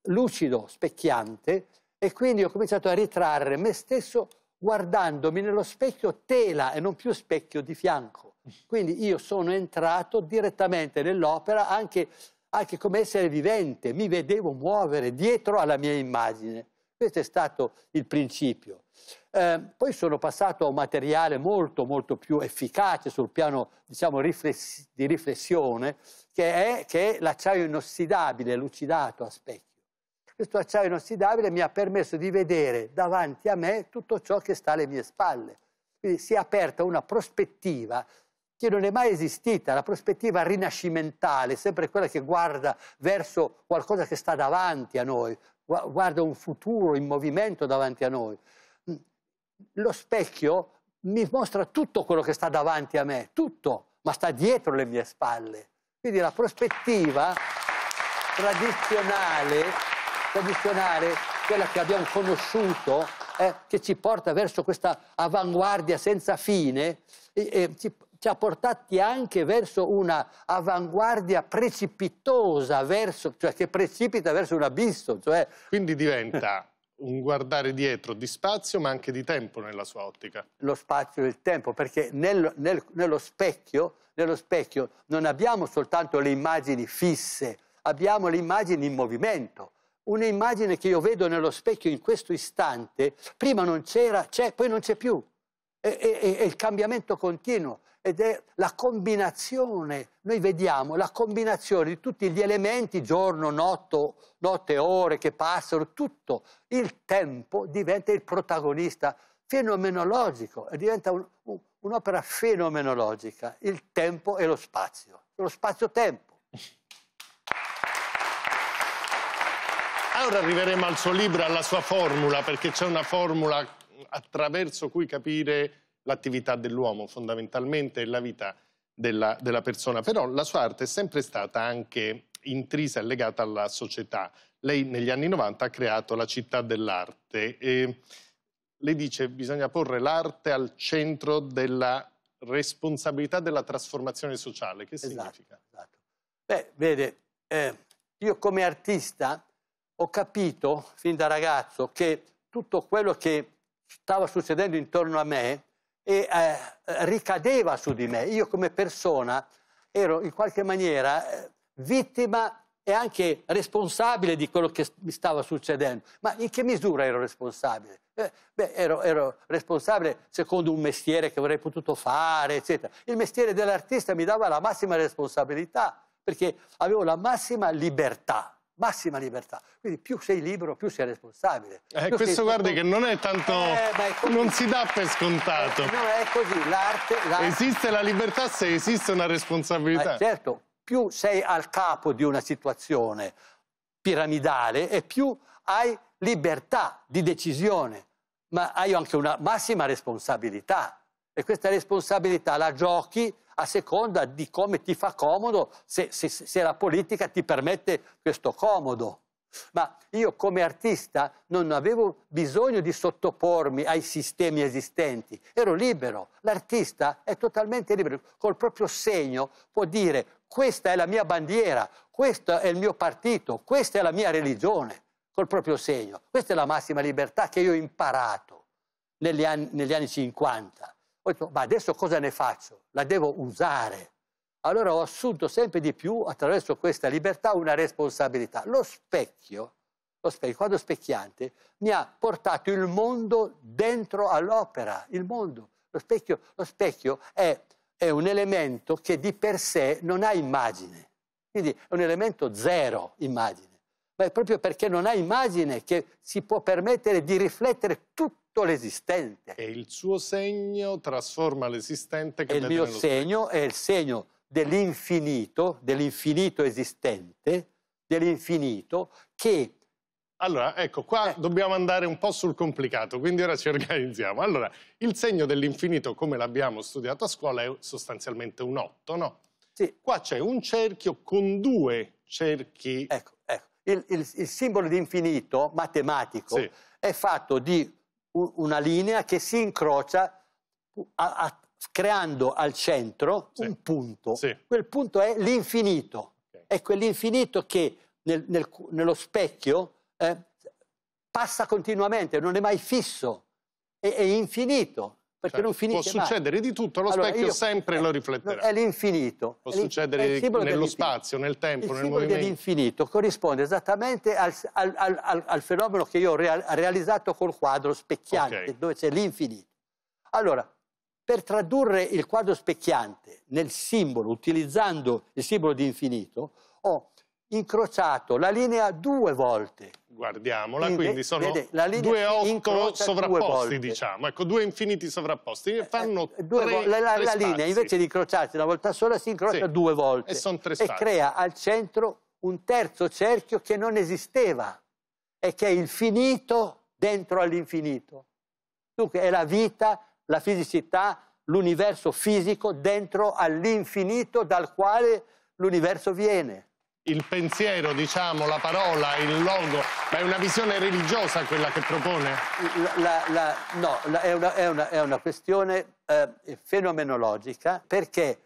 lucido, specchiante, e quindi ho cominciato a ritrarre me stesso guardandomi nello specchio tela e non più specchio di fianco. Quindi io sono entrato direttamente nell'opera anche anche come essere vivente, mi vedevo muovere dietro alla mia immagine. Questo è stato il principio. Eh, poi sono passato a un materiale molto, molto più efficace sul piano diciamo, riflessi, di riflessione, che è, che è l'acciaio inossidabile, lucidato a specchio. Questo acciaio inossidabile mi ha permesso di vedere davanti a me tutto ciò che sta alle mie spalle. Quindi si è aperta una prospettiva che non è mai esistita, la prospettiva rinascimentale, sempre quella che guarda verso qualcosa che sta davanti a noi, guarda un futuro in movimento davanti a noi. Mm, lo specchio mi mostra tutto quello che sta davanti a me, tutto, ma sta dietro le mie spalle. Quindi la prospettiva tradizionale, tradizionale quella che abbiamo conosciuto, eh, che ci porta verso questa avanguardia senza fine, eh, ci, ci ha portati anche verso una avanguardia precipitosa, verso, cioè che precipita verso un abisso. Cioè... Quindi diventa un guardare dietro di spazio ma anche di tempo nella sua ottica. Lo spazio e il tempo, perché nel, nel, nello, specchio, nello specchio non abbiamo soltanto le immagini fisse, abbiamo le immagini in movimento. Un'immagine che io vedo nello specchio in questo istante, prima non c'era, c'è, poi non c'è più è, è, è il cambiamento continuo ed è la combinazione, noi vediamo la combinazione di tutti gli elementi, giorno, notto, notte, ore che passano, tutto, il tempo diventa il protagonista fenomenologico, diventa un, un, un'opera fenomenologica, il tempo e lo spazio, lo spazio-tempo. Allora arriveremo al suo libro, alla sua formula, perché c'è una formula attraverso cui capire l'attività dell'uomo fondamentalmente e la vita della, della, persona. Però la sua arte è sempre stata anche intrisa e legata alla società. Lei negli anni 90 ha creato la città dell'arte e lei dice che bisogna porre l'arte al centro della responsabilità della trasformazione sociale. Che esatto, significa? Esatto. Beh, vede, eh, io come artista ho capito fin da ragazzo che tutto quello che stava succedendo intorno a me e eh, ricadeva su di me. Io come persona ero in qualche maniera eh, vittima e anche responsabile di quello che mi stava succedendo. Ma in che misura ero responsabile? Eh, beh, ero, ero, responsabile secondo un mestiere che avrei potuto fare, eccetera. Il mestiere dell'artista mi dava la massima responsabilità, perché avevo la massima libertà massima libertà. Quindi più sei libero, più sei responsabile. Eh, questo guardi tutto... che non è tanto... Eh, è non si dà per eh, scontato. Eh, no, è così, l'arte... Esiste la libertà se esiste una responsabilità. Eh, certo, più sei al capo di una situazione piramidale e più hai libertà di decisione, ma hai anche una massima responsabilità. E questa responsabilità la giochi a seconda di come ti fa comodo, se, se, se la politica ti permette questo comodo. Ma io come artista non avevo bisogno di sottopormi ai sistemi esistenti, ero libero. L'artista è totalmente libero, col proprio segno può dire questa è la mia bandiera, questo è il mio partito, questa è la mia religione, col proprio segno. Questa è la massima libertà che io ho imparato negli anni, negli anni 50. Poi dico, ma adesso cosa ne faccio? La devo usare. Allora ho assunto sempre di più, attraverso questa libertà, una responsabilità. Lo specchio, lo specchio, quando specchiante, mi ha portato il mondo dentro all'opera, il mondo. Lo specchio, lo specchio è, è un elemento che di per sé non ha immagine, quindi è un elemento zero immagine ma è proprio perché non ha immagine che si può permettere di riflettere tutto tutto l'esistente. E il suo segno trasforma l'esistente che e il mio segno specchio. è il segno dell'infinito, dell'infinito esistente, dell'infinito che... Allora, ecco, qua eh. dobbiamo andare un po' sul complicato, quindi ora ci organizziamo. Allora, il segno dell'infinito, come l'abbiamo studiato a scuola, è sostanzialmente un 8, no? Sì. Qua c'è un cerchio con due cerchi. Ecco, ecco. Il, il, il simbolo di infinito matematico sì. è fatto di una linea che si incrocia a, a, creando al centro sì. un punto. Sì. Quel punto è l'infinito. Okay. È quell'infinito che nel, nel, nello specchio eh, passa continuamente, non è mai fisso, è, è infinito perché cioè, non finisce Può mai. succedere di tutto, lo allora, specchio io, sempre eh, lo rifletterà. È l'infinito. Può è succedere nello spazio, nel tempo, nel movimento. Il l'infinito corrisponde esattamente al, al, al, al, fenomeno che io ho realizzato col quadro specchiante, okay. dove c'è l'infinito. Allora, per tradurre il quadro specchiante nel simbolo, utilizzando il simbolo di infinito, ho incrociato la linea due volte. Guardiamola, quindi, quindi sono vede, due occhi sovrapposti, due diciamo, ecco, due infiniti sovrapposti, ne eh, eh, fanno eh, due, tre, La, la, tre la linea invece di incrociarsi una volta sola si incrocia sì, due volte e, e crea al centro un terzo cerchio che non esisteva e che è il finito dentro all'infinito. Dunque è la vita, la fisicità, l'universo fisico dentro all'infinito dal quale l'universo viene il pensiero, diciamo, la parola, il logo, ma è una visione religiosa quella che propone? La, la, no, la, è, una, è, una, è, una, questione eh, fenomenologica perché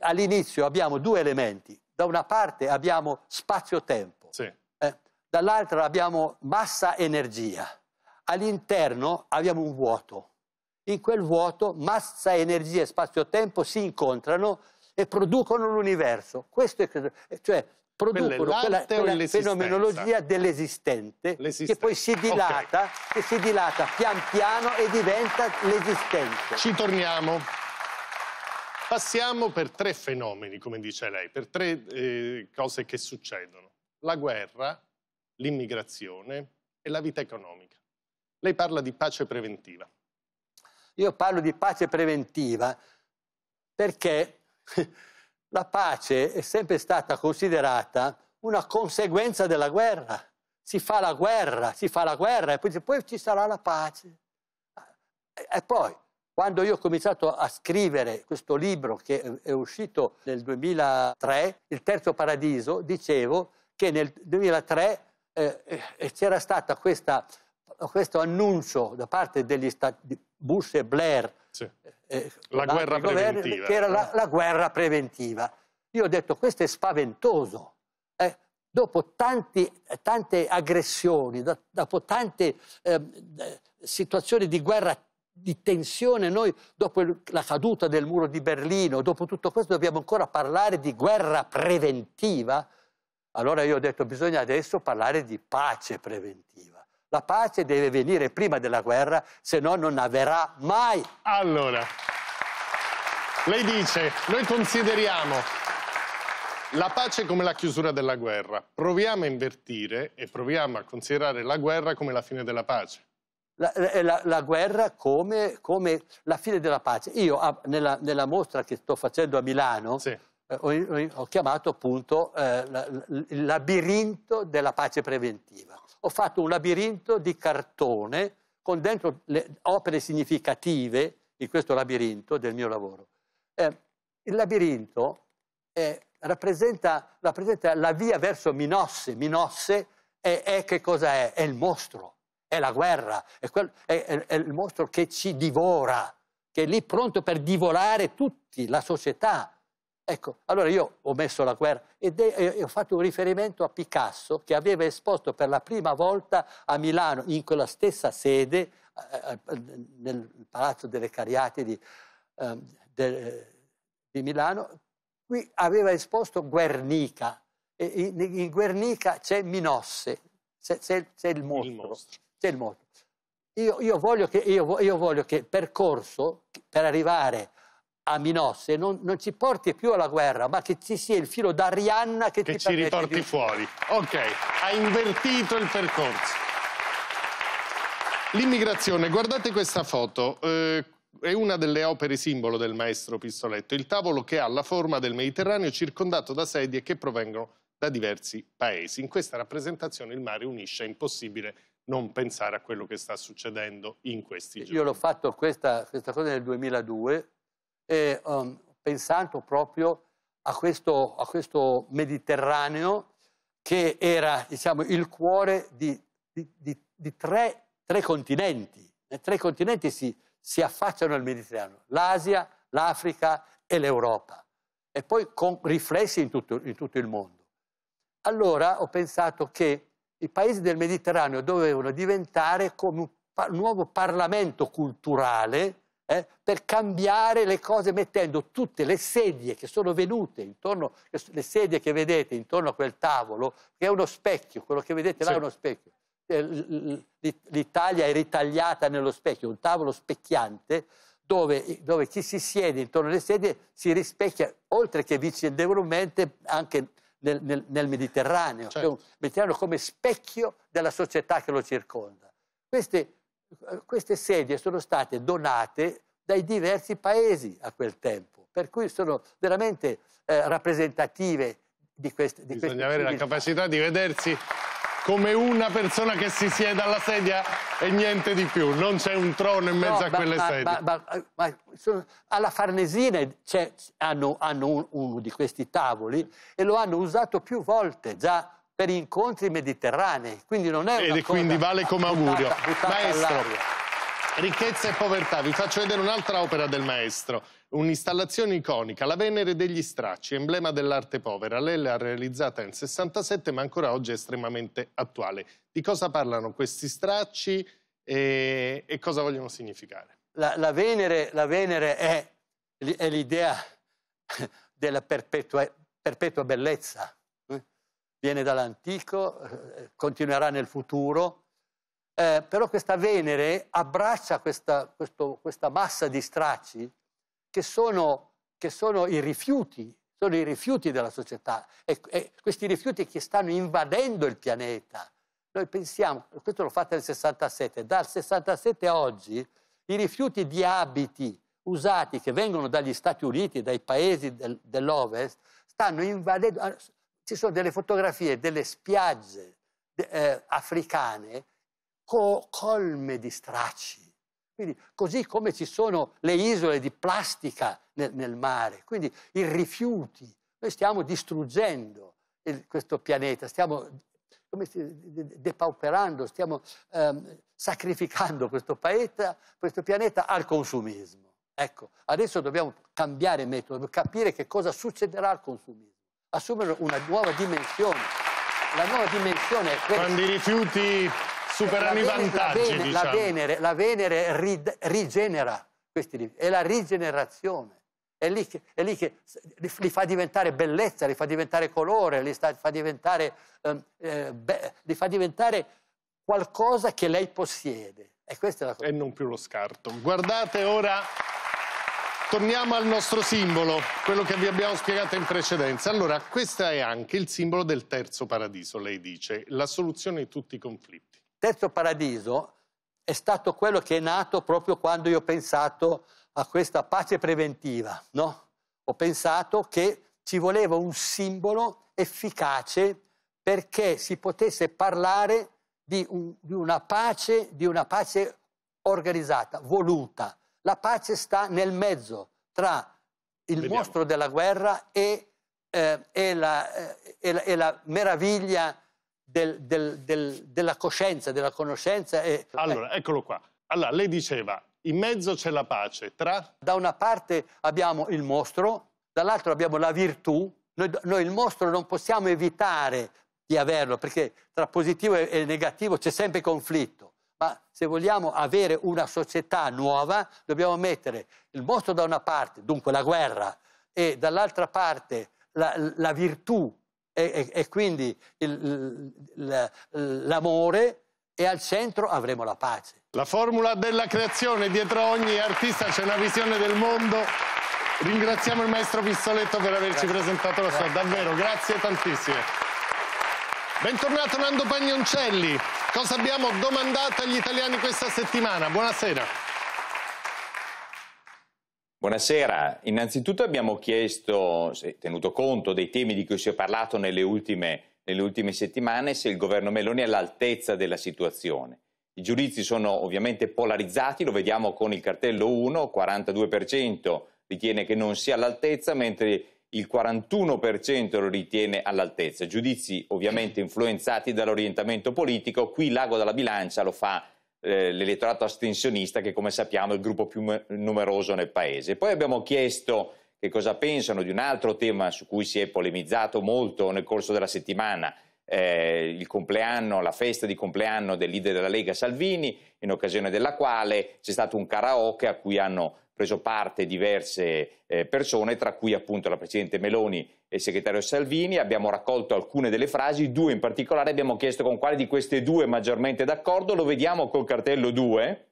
all'inizio abbiamo due elementi. Da una parte abbiamo spazio-tempo, sì. eh, dall'altra abbiamo massa-energia. All'interno abbiamo un vuoto. In quel vuoto massa, energia e spazio-tempo si incontrano e producono l'universo. Questo è cioè producono quella, quella fenomenologia dell'esistente che poi si dilata, okay. che si dilata pian piano e diventa l'esistente. Ci torniamo. Passiamo per tre fenomeni, come dice lei, per tre eh, cose che succedono. La guerra, l'immigrazione e la vita economica. Lei parla di pace preventiva. Io parlo di pace preventiva perché *laughs* la pace è sempre stata considerata una conseguenza della guerra. Si fa la guerra, si fa la guerra e poi, poi ci sarà la pace. Ah, e poi, quando io ho cominciato a scrivere questo libro che è uscito nel 2003, Il Terzo Paradiso, dicevo che nel 2003 eh, eh c'era stato questo annuncio da parte degli Stati Bush e Blair sì. Eh, la guerra preventiva. Che era la, ah. la, guerra preventiva. Io ho detto questo è spaventoso. Eh, dopo tanti, tante aggressioni, dopo tante ehm, eh, situazioni di guerra, di tensione, noi dopo il, la caduta del muro di Berlino, dopo tutto questo dobbiamo ancora parlare di guerra preventiva? Allora io ho detto bisogna adesso parlare di pace preventiva. La pace deve venire prima della guerra, se no non avverrà mai. Allora, lei dice, noi consideriamo la pace come la chiusura della guerra. Proviamo a invertire e proviamo a considerare la guerra come la fine della pace. La, eh, eh, la, la guerra come, come, la fine della pace. Io ah, nella, nella mostra che sto facendo a Milano sì. eh, ho, ho, chiamato appunto eh, la, il labirinto della pace preventiva ho fatto un labirinto di cartone con dentro le opere significative di questo labirinto del mio lavoro. Eh, il labirinto eh, rappresenta, rappresenta, la via verso Minosse. Minosse è, è, che cosa è? È il mostro, è la guerra, è, quel, è, è il mostro che ci divora, che è lì pronto per divorare tutti, la società, Ecco, allora io ho messo la guerra e, ho fatto un riferimento a Picasso che aveva esposto per la prima volta a Milano, in quella stessa sede, eh, eh, nel Palazzo delle Cariatidi um, ehm, de, eh, di Milano, qui aveva esposto Guernica. E in, in Guernica c'è Minosse, c'è, il mostro. C'è il mostro. Io, io, voglio che, io, io voglio che percorso, per arrivare a Minosse non, non, ci porti più alla guerra, ma che ci sia il filo d'Arianna che, che ti ci riporti di... fuori. Ok, ha invertito il percorso. L'immigrazione, guardate questa foto, eh, è una delle opere simbolo del maestro Pistoletto, il tavolo che ha la forma del Mediterraneo circondato da sedie che provengono da diversi paesi. In questa rappresentazione il mare unisce, è impossibile non pensare a quello che sta succedendo in questi giorni. Io l'ho fatto questa, questa cosa nel 2002, eh, um, pensando proprio a questo, a questo, Mediterraneo che era diciamo, il cuore di, di, di, di tre, tre, continenti. E tre continenti si, si affacciano al Mediterraneo, l'Asia, l'Africa e l'Europa, e poi con riflessi in tutto, in tutto il mondo. Allora ho pensato che i paesi del Mediterraneo dovevano diventare come un nuovo parlamento culturale eh, per cambiare le cose mettendo tutte le sedie che sono venute intorno, le sedie che vedete intorno a quel tavolo, che è uno specchio, quello che vedete là sì. è uno specchio. Eh, L'Italia è ritagliata nello specchio, un tavolo specchiante dove, dove, chi si siede intorno alle sedie si rispecchia, oltre che vicendevolmente, anche nel, nel, nel Mediterraneo, certo. Mediterraneo come specchio della società che lo circonda. Queste eh, queste sedie sono state donate dai diversi paesi a quel tempo, per cui sono veramente eh, rappresentative di queste di Bisogna avere civiltà. la capacità di vedersi come una persona che si siede alla sedia e niente di più, non c'è un trono in mezzo no, a quelle ma, sedie. Ma, ma sono, alla Farnesina hanno, hanno uno di questi tavoli e lo hanno usato più volte già per incontri mediterranei, quindi non è una Ed quindi vale come augurio. Buttata, buttata Maestro, ricchezza e povertà, vi faccio vedere un'altra opera del maestro un'installazione iconica, la Venere degli Stracci, emblema dell'arte povera. Lei l'ha realizzata nel 67 ma ancora oggi è estremamente attuale. Di cosa parlano questi stracci e, e cosa vogliono significare? La, la, Venere, la Venere, è, è l'idea *laughs* della perpetua, perpetua bellezza, viene dall'antico, eh, continuerà nel futuro, eh, però questa Venere abbraccia questa, questo, questa massa di stracci che sono, che sono, i rifiuti, sono i rifiuti della società, e, e questi rifiuti che stanno invadendo il pianeta. Noi pensiamo, questo lo fate nel 67, dal 67 a oggi i rifiuti di abiti usati che vengono dagli Stati Uniti, dai paesi del, dell'Ovest, stanno invadendo, ci sono delle fotografie delle spiagge eh, africane co- colme di stracci. Quindi, così come ci sono le isole di plastica nel, nel mare, quindi i rifiuti, noi stiamo distruggendo il, questo pianeta, stiamo depauperando, stiamo ehm, sacrificando questo, paeta, questo pianeta al consumismo. Ecco, adesso dobbiamo cambiare metodo, capire che cosa succederà al consumismo assumere una nuova dimensione. La nuova dimensione è questa. Quando i rifiuti superano i vantaggi, la, diciamo. la Venere, la Venere diciamo. ri, rigenera questi rifiuti, è la rigenerazione. È lì, che, è lì che, li fa diventare bellezza, li fa diventare colore, li fa diventare, ehm, eh, be, li fa diventare qualcosa che lei possiede. E questa è la cosa. E non più lo scarto. Guardate ora Torniamo al nostro simbolo, quello che vi abbiamo spiegato in precedenza. Allora, questo è anche il simbolo del terzo paradiso, lei dice, la soluzione di tutti i conflitti. Terzo paradiso è stato quello che è nato proprio quando io ho pensato a questa pace preventiva, no? Ho pensato che ci voleva un simbolo efficace perché si potesse parlare di, un, di una pace, di una pace organizzata, voluta, la pace sta nel mezzo tra il Vediamo. mostro della guerra e, eh, e, la, eh, e, la, e la, meraviglia del, del, del, della coscienza, della conoscenza. Eh. Allora, eccolo qua. Allora, lei diceva, in mezzo c'è la pace tra... Da una parte abbiamo il mostro, dall'altra abbiamo la virtù. Noi, noi il mostro non possiamo evitare di averlo, perché tra positivo e negativo c'è sempre conflitto ma se vogliamo avere una società nuova dobbiamo mettere il mostro da una parte, dunque la guerra, e dall'altra parte la, la virtù e, e, e quindi il, l'amore e al centro avremo la pace. La formula della creazione, dietro ogni artista c'è una visione del mondo. Ringraziamo il maestro Pistoletto per averci grazie. presentato la sua, grazie. davvero, grazie tantissime. Bentornato Nando Pagnoncelli cosa abbiamo domandato agli italiani questa settimana. Buonasera. Buonasera, innanzitutto abbiamo chiesto, tenuto conto dei temi di cui si è parlato nelle ultime, nelle ultime settimane, se il governo Meloni è all'altezza della situazione. I giudizi sono ovviamente polarizzati, lo vediamo con il cartello 1, 42% ritiene che non sia all'altezza, mentre il 41% lo ritiene all'altezza. Giudizi ovviamente influenzati dall'orientamento politico, qui l'ago della bilancia lo fa eh, l'elettorato astensionista che come sappiamo è il gruppo più numeroso nel paese. Poi abbiamo chiesto che cosa pensano di un altro tema su cui si è polemizzato molto nel corso della settimana, eh, il compleanno, la festa di compleanno del leader della Lega Salvini, in occasione della quale c'è stato un karaoke a cui hanno preso parte diverse eh, persone, tra cui appunto la Presidente Meloni e il Segretario Salvini, abbiamo raccolto alcune delle frasi, due in particolare, abbiamo chiesto con quale di queste due è maggiormente d'accordo, lo vediamo col cartello 2,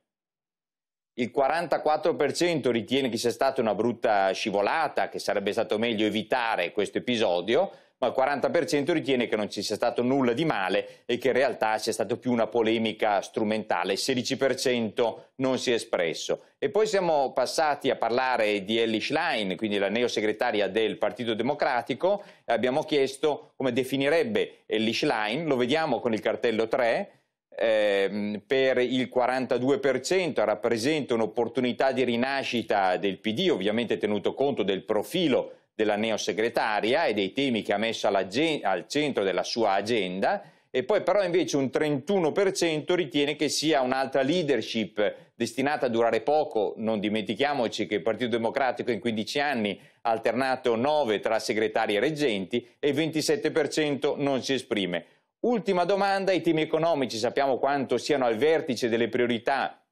il 44% ritiene che sia stata una brutta scivolata, che sarebbe stato meglio evitare questo episodio, ma il 40% ritiene che non ci sia stato nulla di male e che in realtà sia stata più una polemica strumentale, il 16% non si è espresso. E poi siamo passati a parlare di Ellie Schlein, quindi la neosegretaria del Partito Democratico, e abbiamo chiesto come definirebbe Ellie Schlein, lo vediamo con il cartello 3, eh, per il 42% rappresenta un'opportunità di rinascita del PD, ovviamente tenuto conto del profilo della neosegretaria e dei temi che ha messo al centro della sua agenda e poi però invece un 31% ritiene che sia un'altra leadership destinata a durare poco, non dimentichiamoci che il Partito Democratico in 15 anni ha alternato 9 tra segretari e reggenti e il 27% non si esprime. Ultima domanda, i temi economici, sappiamo quanto siano al vertice delle priorità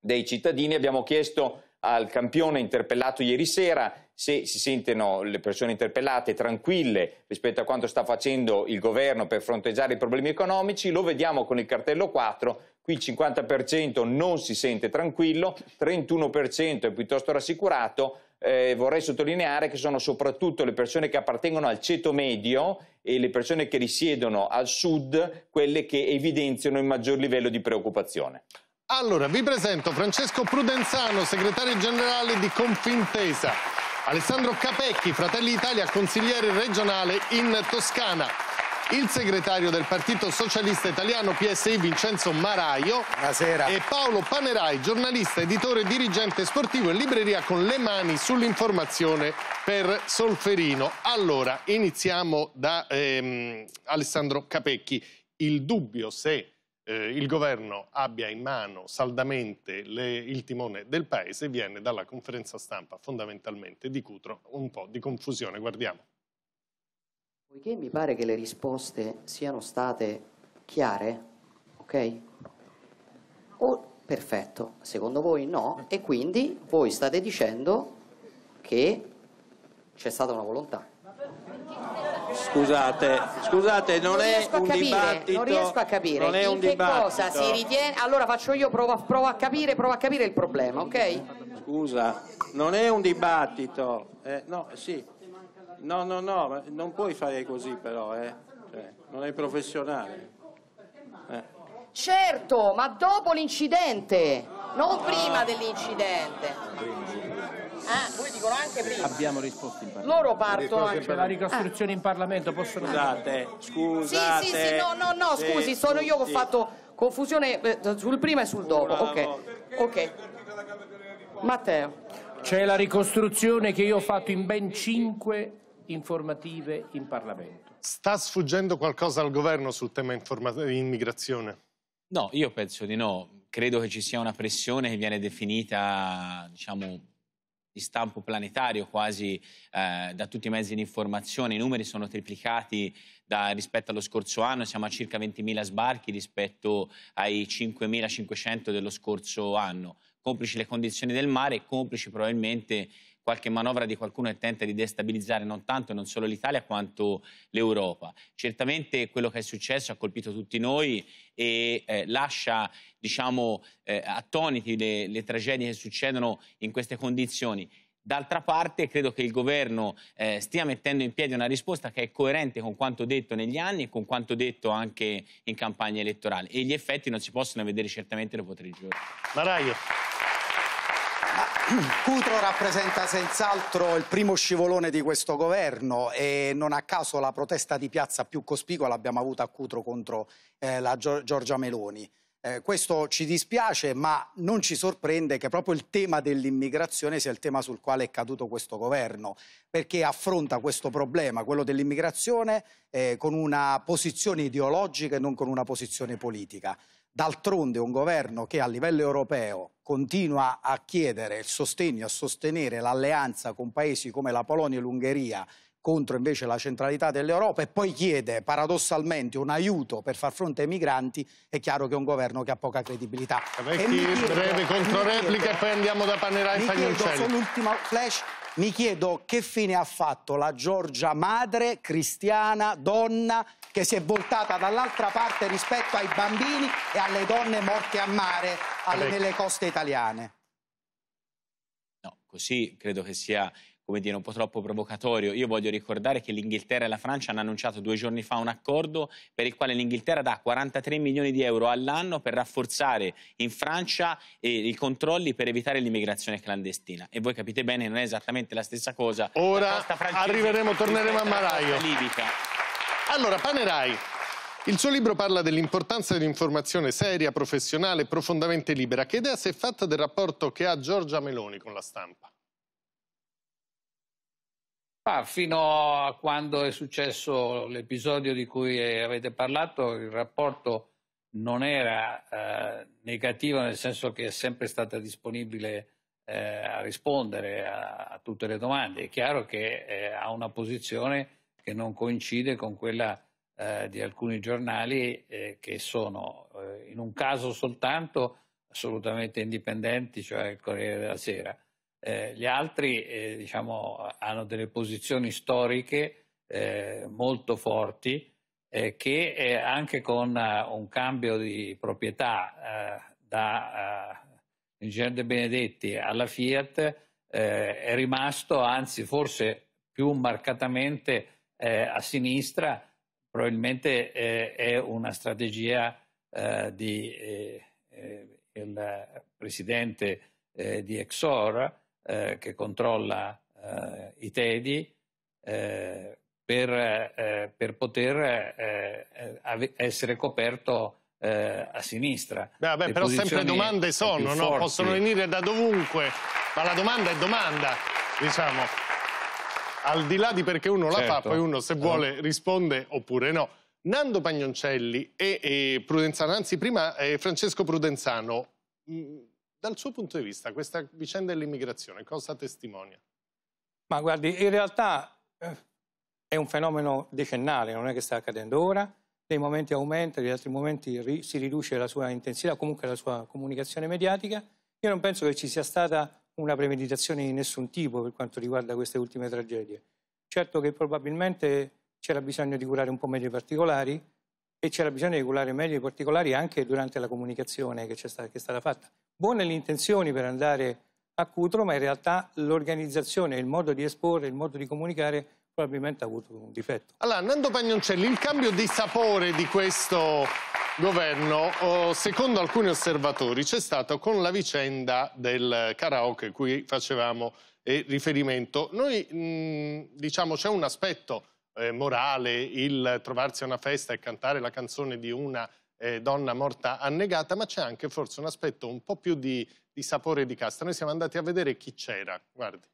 dei cittadini, abbiamo chiesto al campione interpellato ieri sera, se si sentono le persone interpellate tranquille rispetto a quanto sta facendo il governo per fronteggiare i problemi economici, lo vediamo con il cartello 4, qui il 50% non si sente tranquillo, 31% è piuttosto rassicurato, eh, vorrei sottolineare che sono soprattutto le persone che appartengono al ceto medio e le persone che risiedono al sud quelle che evidenziano il maggior livello di preoccupazione. Allora, vi presento Francesco Prudenzano, segretario generale di Confintesa, Alessandro Capecchi, Fratelli Italia, consigliere regionale in Toscana, il segretario del Partito Socialista Italiano PSI Vincenzo Maraio Buonasera. e Paolo Panerai, giornalista, editore, dirigente sportivo e libreria con le mani sull'informazione per Solferino. Allora, iniziamo da ehm, Alessandro Capecchi. Il dubbio se eh, il governo abbia in mano saldamente le, il timone del paese viene dalla conferenza stampa fondamentalmente di Cutro, un po' di confusione, guardiamo. Poiché mi pare che le risposte siano state chiare, ok? O perfetto, secondo voi no, e quindi voi state dicendo che c'è stata una volontà Scusate, scusate, non, non è un capire, dibattito. Non riesco a capire. Non è un dibattito. cosa si ritiene. Allora faccio io, provo a, provo a, capire, provo a capire il problema, ok? Scusa, non è un dibattito. Eh, no, sì. No, no, no, non puoi fare così però, eh. cioè, non è professionale. Eh. Certo, ma dopo l'incidente, non prima dell'incidente. Ah, poi dicono anche prima. Abbiamo risposto in Parlamento. Loro partono anche. C'è la ricostruzione in Parlamento, possono... Eh. Scusate, scusate. Sì, sì, sì, no, no, no, eh, scusi, sono io che ho fatto confusione sul prima e sul dopo. Ok, ok. Matteo. C'è la ricostruzione che io ho fatto in ben cinque informative in Parlamento. Sta sfuggendo qualcosa al governo sul tema immigrazione? No, io penso di no. Credo che ci sia una pressione che viene definita, diciamo, di stampo planetario quasi eh, da tutti i mezzi di informazione, i numeri sono triplicati da, rispetto allo scorso anno, siamo a circa 20.000 sbarchi rispetto ai 5.500 dello scorso anno, complici le condizioni del mare complici probabilmente qualche manovra di qualcuno che tenta di destabilizzare non tanto e non solo l'Italia quanto l'Europa. Certamente quello che è successo ha colpito tutti noi e eh, lascia diciamo, eh, attoniti le, le tragedie che succedono in queste condizioni. D'altra parte credo che il governo eh, stia mettendo in piedi una risposta che è coerente con quanto detto negli anni e con quanto detto anche in campagna elettorale e gli effetti non si possono vedere certamente dopo tre giorni. Maraio. Cutro rappresenta senz'altro il primo scivolone di questo governo e non a caso la protesta di piazza più cospicua l'abbiamo avuta a Cutro contro eh, la Giorgia Meloni. Eh, questo ci dispiace, ma non ci sorprende che proprio il tema dell'immigrazione sia il tema sul quale è caduto questo governo, perché affronta questo problema, quello dell'immigrazione, eh, con una posizione ideologica e non con una posizione politica. D'altronde un governo che a livello europeo continua a chiedere il sostegno, a sostenere l'alleanza con paesi come la Polonia e l'Ungheria contro invece la centralità dell'Europa e poi chiede paradossalmente un aiuto per far fronte ai migranti, è chiaro che è un governo che ha poca credibilità. Vecchi, chiedo, breve controreplica e poi andiamo da Panerai e Fagnoncelli. Solo l'ultima flash mi chiedo che fine ha fatto la Giorgia madre, cristiana, donna, che si è voltata dall'altra parte rispetto ai bambini e alle donne morte a mare alle, nelle coste italiane. No, così credo che sia come dire, un po' troppo provocatorio. Io voglio ricordare che l'Inghilterra e la Francia hanno annunciato due giorni fa un accordo per il quale l'Inghilterra dà 43 milioni di euro all'anno per rafforzare in Francia eh, i controlli per evitare l'immigrazione clandestina. E voi capite bene, non è esattamente la stessa cosa. Ora arriveremo, torneremo a Maraio. Libica. Allora, Panerai, il suo libro parla dell'importanza dell'informazione seria, professionale, e profondamente libera. Che idea si è fatta del rapporto che ha Giorgia Meloni con la stampa? Ah, fino a quando è successo l'episodio di cui avete parlato, il rapporto non era eh, negativo nel senso che è sempre stata disponibile eh, a rispondere a, a, tutte le domande. È chiaro che eh, ha una posizione che non coincide con quella eh, di alcuni giornali eh, che sono eh, in un caso soltanto assolutamente indipendenti, cioè il Corriere della Sera, eh, gli altri eh, diciamo, hanno delle posizioni storiche eh, molto forti eh, che eh, anche con uh, un cambio di proprietà uh, da uh, Ingegnere De Benedetti alla Fiat è rimasto, anzi forse più marcatamente a sinistra, probabilmente è una strategia di il presidente di Exor eh, che controlla eh, i TEDI eh, per, eh, per, poter eh, eh, essere coperto a sinistra. Beh, beh, però sempre domande sono, no? possono venire da dovunque, ma la domanda è domanda, diciamo. Al di là di perché uno certo. la fa, certo. poi uno se vuole certo. risponde oppure no. Nando Pagnoncelli e, e Prudenzano, anzi prima eh, Francesco Prudenzano, mh, mm, dal suo punto di vista questa vicenda dell'immigrazione cosa testimonia? Ma guardi, in realtà eh, è un fenomeno decennale, non è che sta accadendo ora, nei momenti aumenta, negli altri momenti si riduce la sua intensità, comunque la sua comunicazione mediatica. Io non penso che ci sia stata una premeditazione di nessun tipo per quanto riguarda queste ultime tragedie. Certo che probabilmente c'era bisogno di curare un po' meglio i particolari e c'era bisogno di curare meglio i particolari anche durante la comunicazione che, è stata, che è stata fatta buone le intenzioni per andare a Cutro, ma in realtà l'organizzazione, il modo di esporre, il modo di comunicare probabilmente ha avuto un difetto. Allora, Nando Pagnoncelli, il cambio di sapore di questo governo, oh, secondo alcuni osservatori, c'è stato con la vicenda del karaoke cui facevamo eh, riferimento. Noi, mh, mm, diciamo, c'è un aspetto eh, morale, il trovarsi a una festa e cantare la canzone di una eh, donna morta annegata, ma c'è anche forse un aspetto un po' più di, di sapore di casta. Noi siamo andati a vedere chi c'era, guardi.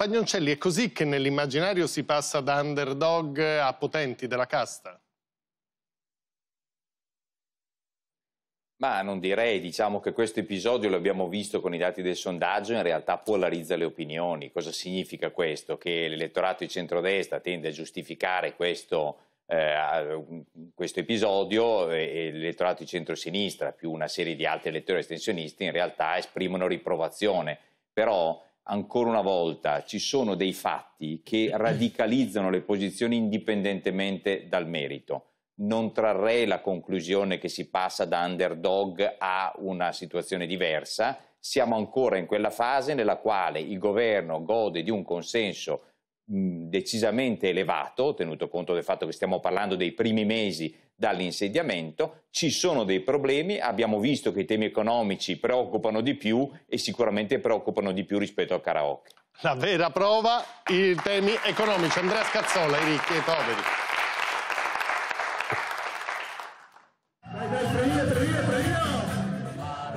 Pagnoncelli, è così che nell'immaginario si passa da underdog a potenti della casta? Ma non direi, diciamo che questo episodio l'abbiamo visto con i dati del sondaggio, in realtà polarizza le opinioni. Cosa significa questo? Che l'elettorato di centrodestra tende a giustificare questo, eh, questo episodio e l'elettorato di centrosinistra, più una serie di altri elettori estensionisti, in realtà esprimono riprovazione. Però ancora una volta ci sono dei fatti che radicalizzano le posizioni indipendentemente dal merito. Non trarrei la conclusione che si passa da underdog a una situazione diversa, siamo ancora in quella fase nella quale il governo gode di un consenso decisamente elevato, tenuto conto del fatto che stiamo parlando dei primi mesi dall'insediamento, ci sono dei problemi, abbiamo visto che i temi economici preoccupano di più e sicuramente preoccupano di più rispetto al karaoke. La vera prova, i temi economici. Andrea Scazzola, i ricchi e i poveri.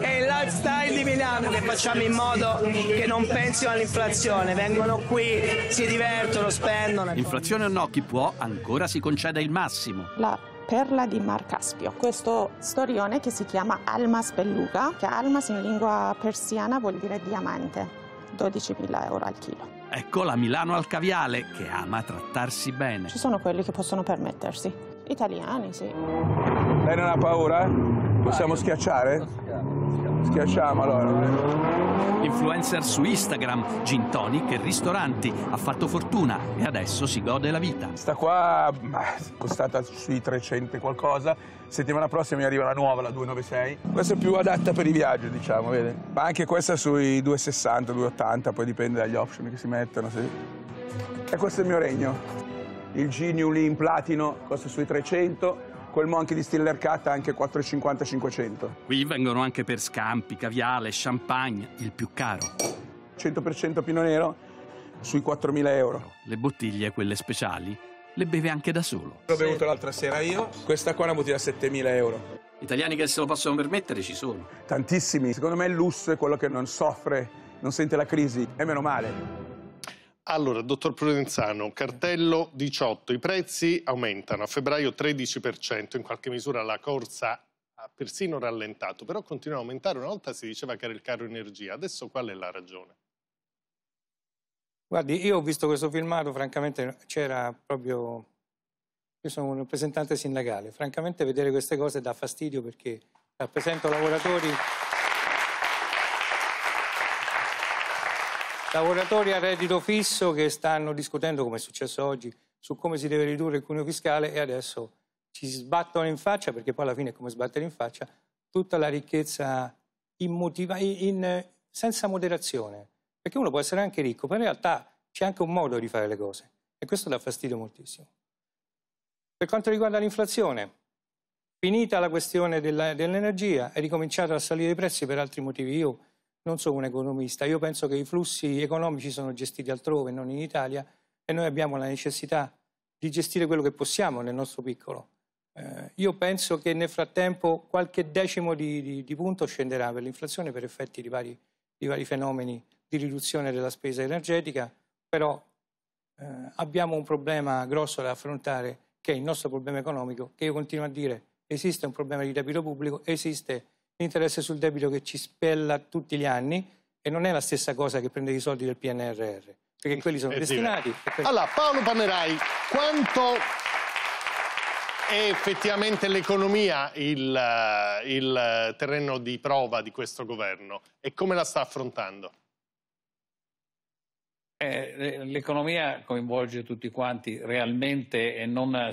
È il lifestyle di Milano che facciamo in modo che non pensino all'inflazione, vengono qui, si divertono, spendono. Inflazione o no, chi può ancora si concede il massimo. La Perla di Mar Caspio, questo storione che si chiama Almas Belluga, che Almas in lingua persiana vuol dire diamante, 12.000 euro al chilo. Ecco la Milano al caviale che ama trattarsi bene. Ci sono quelli che possono permettersi, italiani sì. Lei non ha paura? Possiamo schiacciare? Schiacciamo allora. Influencer su Instagram, gin tonic e ristoranti. Ha fatto fortuna e adesso si gode la vita. Sta qua costata sui 300 qualcosa. Settimana prossima mi arriva la nuova, la 296. Questa è più adatta per i viaggi, diciamo, vede? Ma anche questa sui 260, 280, poi dipende dagli option che si mettono. Sì. E questo è il mio regno. Il G New Lean Platino costa sui 300 quel Monkey di Stiller Cat anche 4,50-500. Qui vengono anche per scampi, caviale, champagne, il più caro. 100% Pino Nero sui 4.000 euro. Le bottiglie, quelle speciali, le beve anche da solo. L'ho bevuto l'altra sera io, questa qua è una bottiglia a 7.000 euro. Italiani che se lo possono permettere ci sono. Tantissimi. Secondo me il lusso è quello che non soffre, non sente la crisi, e meno male. Allora, dottor Prudenzano, cartello 18, i prezzi aumentano, a febbraio 13%, in qualche misura la corsa ha persino rallentato, però continua a aumentare, una volta si diceva che era il caro energia, adesso qual è la ragione? Guardi, io ho visto questo filmato, francamente c'era proprio... Io sono un rappresentante sindacale, francamente vedere queste cose dà fastidio perché rappresento lavoratori... lavoratori a reddito fisso che stanno discutendo, come è successo oggi, su come si deve ridurre il cuneo fiscale e adesso ci sbattono in faccia, perché poi alla fine è come sbattere in faccia, tutta la ricchezza immotiva, in, senza moderazione. Perché uno può essere anche ricco, ma in realtà c'è anche un modo di fare le cose e questo dà fastidio moltissimo. Per quanto riguarda l'inflazione, finita la questione dell'energia, è ricominciato a salire i prezzi per altri motivi. Io non sono un economista, io penso che i flussi economici sono gestiti altrove, non in Italia, e noi abbiamo la necessità di gestire quello che possiamo nel nostro piccolo. Eh, io penso che nel frattempo qualche decimo di, di, di punto scenderà per l'inflazione per effetti di vari, di vari, fenomeni di riduzione della spesa energetica, però eh, abbiamo un problema grosso da affrontare che è il nostro problema economico, che io continuo a dire esiste un problema di debito pubblico, esiste interesse sul debito che ci spella tutti gli anni e non è la stessa cosa che prendere i soldi del PNRR, perché quelli sono eh destinati. Per... Allora, Paolo Panerai, quanto è effettivamente l'economia il, eh, il terreno di prova di questo governo e come la sta affrontando? Eh, l'economia coinvolge tutti quanti realmente e non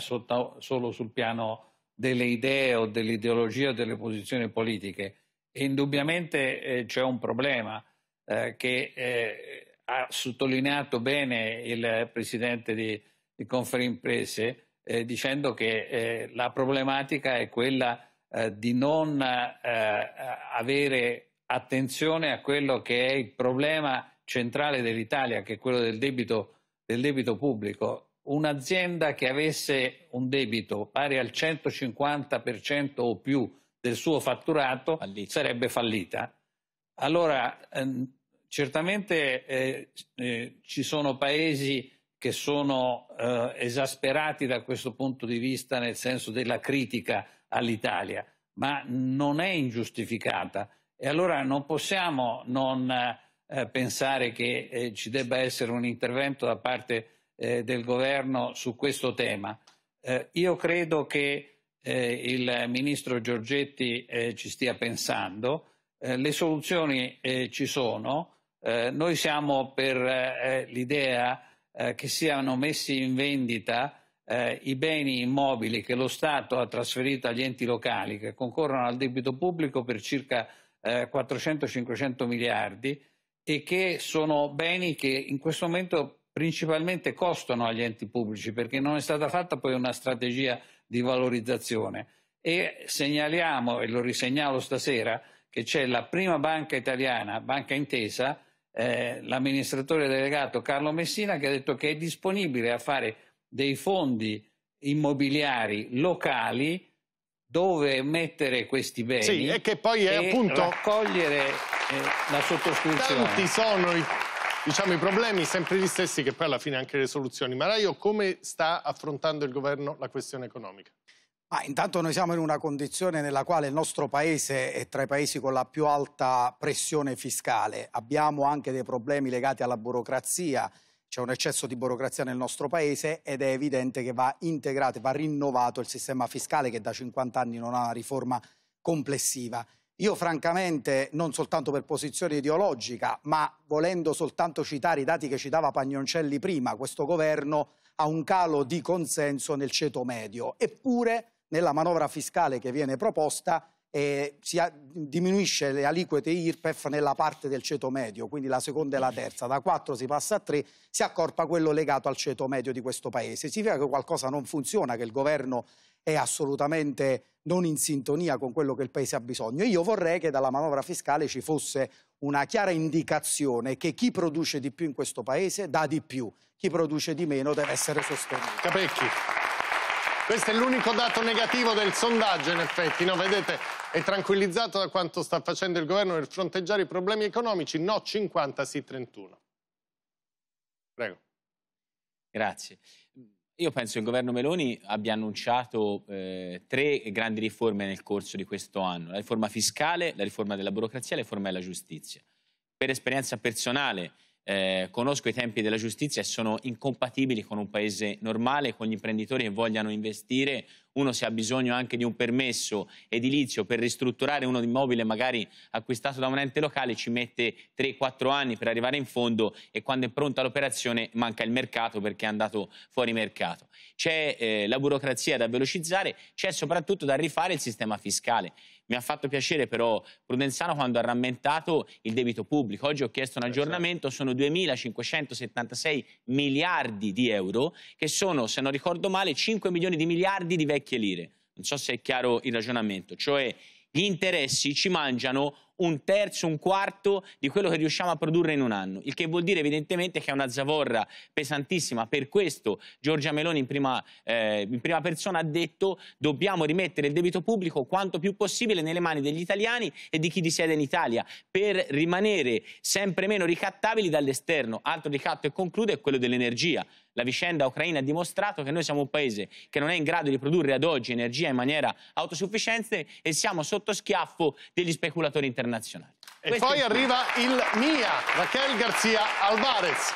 solo sul piano delle idee o dell'ideologia o delle posizioni politiche. E indubbiamente eh, c'è un problema eh, che eh, ha sottolineato bene il presidente di, di Conferimprese eh, dicendo che eh, la problematica è quella eh, di non avere attenzione a quello che è il problema centrale dell'Italia, che è quello del debito, del debito pubblico un'azienda che avesse un debito pari al 150% o più del suo fatturato fallita. sarebbe fallita. Allora, ehm, certamente eh, eh, ci sono paesi che sono eh, esasperati da questo punto di vista nel senso della critica all'Italia, ma non è ingiustificata e allora non possiamo non eh, pensare che eh, ci debba essere un intervento da parte eh, del governo su questo tema. Eh, io credo che eh, il ministro Giorgetti eh, ci stia pensando, eh, le soluzioni ci sono, noi siamo per l'idea che siano messi in vendita i beni immobili che lo Stato ha trasferito agli enti locali che concorrono al debito pubblico per circa 400-500 miliardi e che sono beni che in questo momento principalmente costano agli enti pubblici perché non è stata fatta poi una strategia di valorizzazione e segnaliamo e lo risegnalo stasera che c'è la prima banca italiana, Banca Intesa, eh, l'amministratore delegato Carlo Messina che ha detto che è disponibile a fare dei fondi immobiliari locali dove mettere questi beni sì, e che poi è e appunto raccogliere eh, la sottoscrizione. Tanti sono i diciamo, i problemi sempre gli stessi che poi alla fine anche le soluzioni. Maraio, come sta affrontando il governo la questione economica? Ah, intanto noi siamo in una condizione nella quale il nostro paese è tra i paesi con la più alta pressione fiscale. Abbiamo anche dei problemi legati alla burocrazia, c'è un eccesso di burocrazia nel nostro paese ed è evidente che va integrato, va rinnovato il sistema fiscale che da 50 anni non ha una riforma complessiva. Io francamente, non soltanto per posizione ideologica, ma volendo soltanto citare i dati che citava Pagnoncelli prima, questo governo ha un calo di consenso nel ceto medio, eppure nella manovra fiscale che viene proposta eh, si ha, diminuisce le aliquote IRPEF nella parte del ceto medio, quindi la seconda e la terza, da 4 si passa a 3, si accorpa quello legato al ceto medio di questo paese. Significa che qualcosa non funziona, che il governo è assolutamente non in sintonia con quello che il Paese ha bisogno. Io vorrei che dalla manovra fiscale ci fosse una chiara indicazione che chi produce di più in questo Paese dà di più, chi produce di meno deve essere sostenuto. Capecchi. Questo è l'unico dato negativo del sondaggio, in effetti, no? Vedete, è tranquillizzato da quanto sta facendo il governo nel fronteggiare i problemi economici? No, 50, sì, 31. Prego. Grazie. Io penso che il governo Meloni abbia annunciato eh, tre grandi riforme nel corso di questo anno. La riforma fiscale, la riforma della burocrazia e la riforma della giustizia. Per esperienza personale eh, conosco i tempi della giustizia e sono incompatibili con un paese normale, con gli imprenditori che vogliano investire uno se ha bisogno anche di un permesso edilizio per ristrutturare uno immobile magari acquistato da un ente locale ci mette 3-4 anni per arrivare in fondo e quando è pronta l'operazione manca il mercato perché è andato fuori mercato. C'è eh, la burocrazia da velocizzare, c'è soprattutto da rifare il sistema fiscale. Mi ha fatto piacere però Prudenzano quando ha rammentato il debito pubblico. Oggi ho chiesto un eh, aggiornamento, certo. sono 2.576 miliardi di euro, che sono, se non ricordo male, 5 milioni di miliardi di vecchie lire. Non so se è chiaro il ragionamento. Cioè gli interessi ci mangiano un terzo, un quarto di quello che riusciamo a produrre in un anno, il che vuol dire evidentemente che è una zavorra pesantissima. Per questo Giorgia Meloni in prima, eh, in prima persona ha detto dobbiamo rimettere il debito pubblico quanto più possibile nelle mani degli italiani e di chi risiede in Italia per rimanere sempre meno ricattabili dall'esterno. Altro ricatto e concludo è quello dell'energia. La vicenda ucraina ha dimostrato che noi siamo un paese che non è in grado di produrre ad oggi energia in maniera autosufficiente e siamo sotto schiaffo degli speculatori internazionali. E Questo poi è... arriva il MIA, Raquel Garzia Alvarez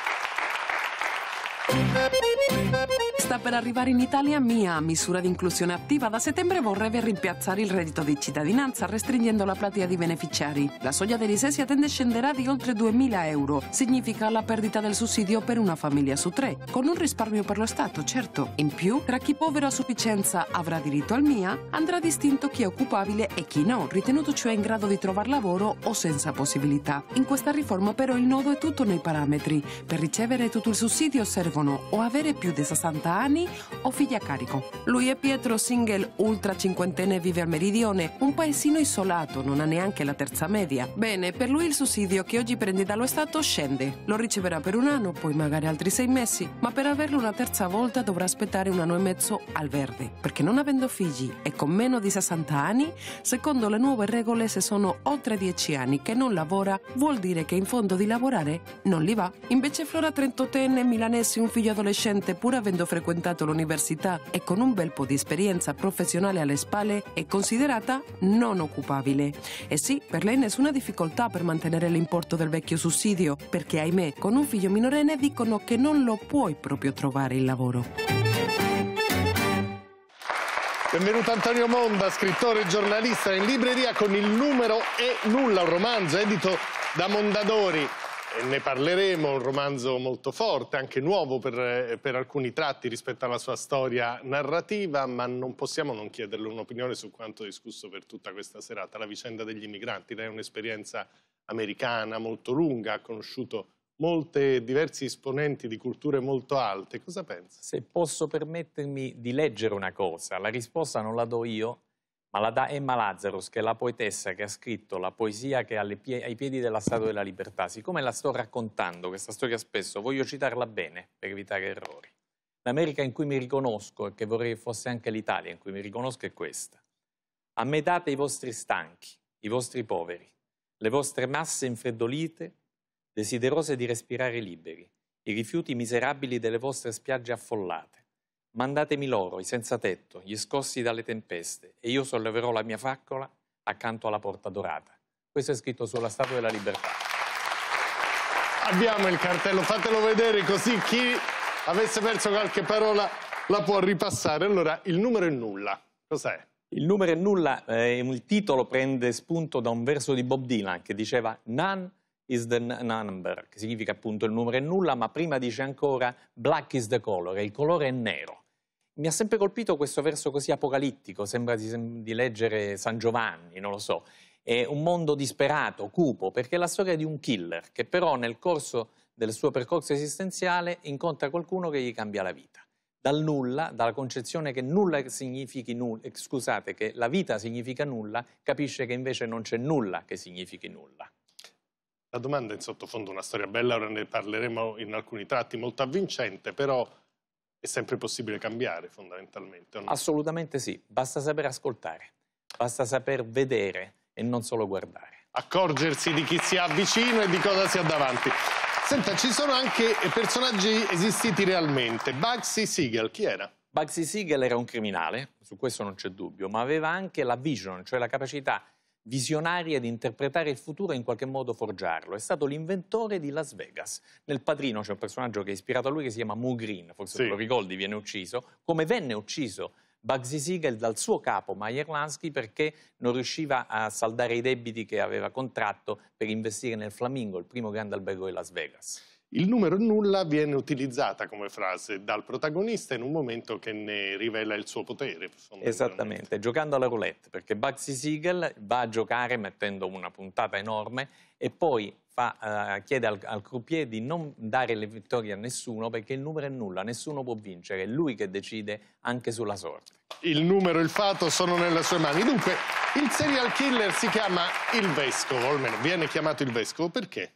sta per arrivare in Italia Mia, misura di inclusione attiva. Da settembre vorrebbe rimpiazzare il reddito di cittadinanza restringendo la platea di beneficiari. La soglia dell'ISE si attende scenderà di oltre 2.000 euro. Significa la perdita del sussidio per una famiglia su tre, con un risparmio per lo Stato, certo. In più, tra chi povero a sufficienza avrà diritto al Mia, andrà distinto chi è occupabile e chi no, ritenuto cioè in grado di trovare lavoro o senza possibilità. In questa riforma però il nodo è tutto nei parametri. Per ricevere tutto il sussidio servono o avere più di 60 anni, Giovanni o carico. Lui è Pietro Singel, ultra cinquantenne, vive al Meridione, un paesino isolato, non ha neanche la terza media. Bene, per lui il sussidio che oggi prende dallo Stato scende. Lo riceverà per un anno, poi magari altri sei mesi, ma per averlo una terza volta dovrà aspettare un anno e mezzo al verde, perché non avendo figli e con meno di 60 anni, secondo le nuove regole se sono oltre 10 anni che non lavora, vuol dire che in fondo di lavorare non li va. Invece Flora trentottenne milanese, un figlio adolescente pur avendo frequentato frequentato l'università e con un bel po' di esperienza professionale alle spalle è considerata non occupabile. E sì, per lei nessuna difficoltà per mantenere l'importo del vecchio sussidio, perché ahimè, con un figlio minorenne dicono che non lo puoi proprio trovare il lavoro. Benvenuto Antonio Monda, scrittore e giornalista in libreria con il numero e nulla, un romanzo edito da Mondadori ne parleremo, un romanzo molto forte, anche nuovo per, per, alcuni tratti rispetto alla sua storia narrativa, ma non possiamo non chiederle un'opinione su quanto discusso per tutta questa serata, la vicenda degli immigranti. Lei è un'esperienza americana molto lunga, ha conosciuto molte diversi esponenti di culture molto alte. Cosa pensa? Se posso permettermi di leggere una cosa, la risposta non la do io, ma la dà Emma Lazarus, che è la poetessa che ha scritto la poesia che è pie ai piedi della Statua della Libertà. Siccome la sto raccontando, questa storia spesso, voglio citarla bene per evitare errori. L'America in cui mi riconosco e che vorrei fosse anche l'Italia in cui mi riconosco è questa. A me date i vostri stanchi, i vostri poveri, le vostre masse infreddolite, desiderose di respirare liberi, i rifiuti miserabili delle vostre spiagge affollate. Mandatemi loro, i senza tetto, gli scossi dalle tempeste, e io solleverò la mia faccola accanto alla porta dorata. Questo è scritto sulla Statua della Libertà. Abbiamo il cartello, fatelo vedere così chi avesse perso qualche parola la può ripassare. Allora, il numero è nulla. Cos'è? Il numero è nulla, eh, il titolo prende spunto da un verso di Bob Dylan che diceva None is the number, che significa appunto il numero è nulla, ma prima dice ancora black is the color, e il colore è nero mi ha sempre colpito questo verso così apocalittico, sembra di, di leggere San Giovanni, non lo so. È un mondo disperato, cupo, perché è la storia di un killer che però nel corso del suo percorso esistenziale incontra qualcuno che gli cambia la vita. Dal nulla, dalla concezione che nulla significhi nulla, eh, scusate, che la vita significa nulla, capisce che invece non c'è nulla che significhi nulla. La domanda è in sottofondo una storia bella, ora ne parleremo in alcuni tratti, molto avvincente, però è sempre possibile cambiare fondamentalmente. No? Assolutamente sì, basta saper ascoltare, basta saper vedere e non solo guardare. Accorgersi di chi si ha vicino e di cosa si ha davanti. Senta, ci sono anche personaggi esistiti realmente. Bugsy Siegel, chi era? Bugsy Siegel era un criminale, su questo non c'è dubbio, ma aveva anche la vision, cioè la capacità visionari di interpretare il futuro e in qualche modo forgiarlo. È stato l'inventore di Las Vegas. Nel Padrino c'è un personaggio che è ispirato a lui che si chiama Mu Green, forse sì. lo ricordi, viene ucciso, come venne ucciso Bugsy Siegel dal suo capo Meyer Lansky perché non riusciva a saldare i debiti che aveva contratto per investire nel Flamingo, il primo grande albergo di Las Vegas. Il numero nulla viene utilizzata come frase dal protagonista in un momento che ne rivela il suo potere. Esattamente, giocando alla roulette, perché Bugsy Siegel va a giocare mettendo una puntata enorme e poi fa, uh, chiede al, al, croupier di non dare le vittorie a nessuno perché il numero è nulla, nessuno può vincere, è lui che decide anche sulla sorte. Il numero e il fato sono nelle sue mani. Dunque, il serial killer si chiama il vescovo, o almeno viene chiamato il vescovo perché?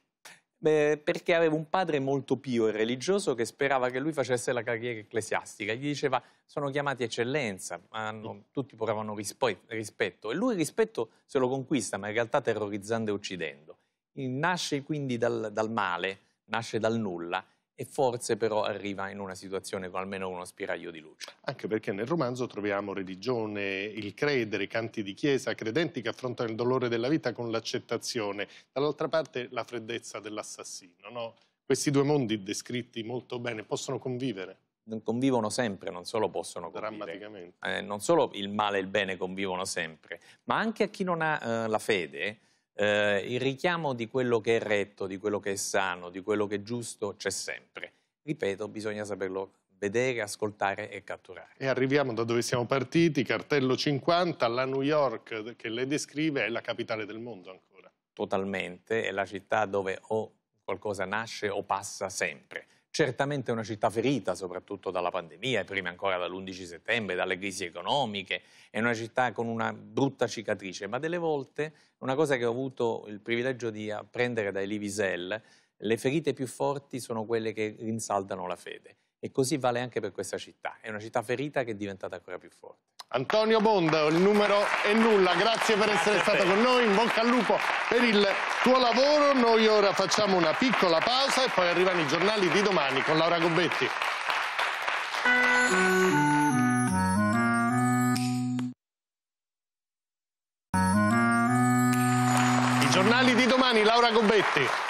Beh, perché aveva un padre molto pio e religioso che sperava che lui facesse la carriera ecclesiastica. Gli diceva, sono chiamati eccellenza, hanno, tutti provavano rispetto. E lui il rispetto se lo conquista, ma in realtà terrorizzando e uccidendo. Nasce quindi dal, dal male, nasce dal nulla e forse però arriva in una situazione con almeno uno spiraglio di luce. Anche perché nel romanzo troviamo religione, il credere, canti di chiesa, credenti che affrontano il dolore della vita con l'accettazione, dall'altra parte la freddezza dell'assassino. No? Questi due mondi descritti molto bene possono convivere convivono sempre, non solo possono convivere. Eh, non solo il male e il bene convivono sempre, ma anche a chi non ha eh, la fede eh, il richiamo di quello che è retto, di quello che è sano, di quello che è giusto c'è sempre. Ripeto, bisogna saperlo vedere, ascoltare e catturare. E arriviamo da dove siamo partiti, cartello 50, la New York che lei descrive è la capitale del mondo ancora. Totalmente, è la città dove o qualcosa nasce o passa sempre certamente è una città ferita soprattutto dalla pandemia, e prima ancora dall'11 settembre, dalle crisi economiche, è una città con una brutta cicatrice, ma delle volte una cosa che ho avuto il privilegio di apprendere dai Livisel, le ferite più forti sono quelle che rinsaldano la fede. E così vale anche per questa città. È una città ferita che è diventata ancora più forte. Antonio Bonda, il numero è nulla. Grazie per essere Grazie stato con noi. In bocca al lupo per il tuo lavoro. Noi ora facciamo una piccola pausa e poi arrivano i giornali di domani con Laura Gobetti. I giornali di domani, Laura Gobetti.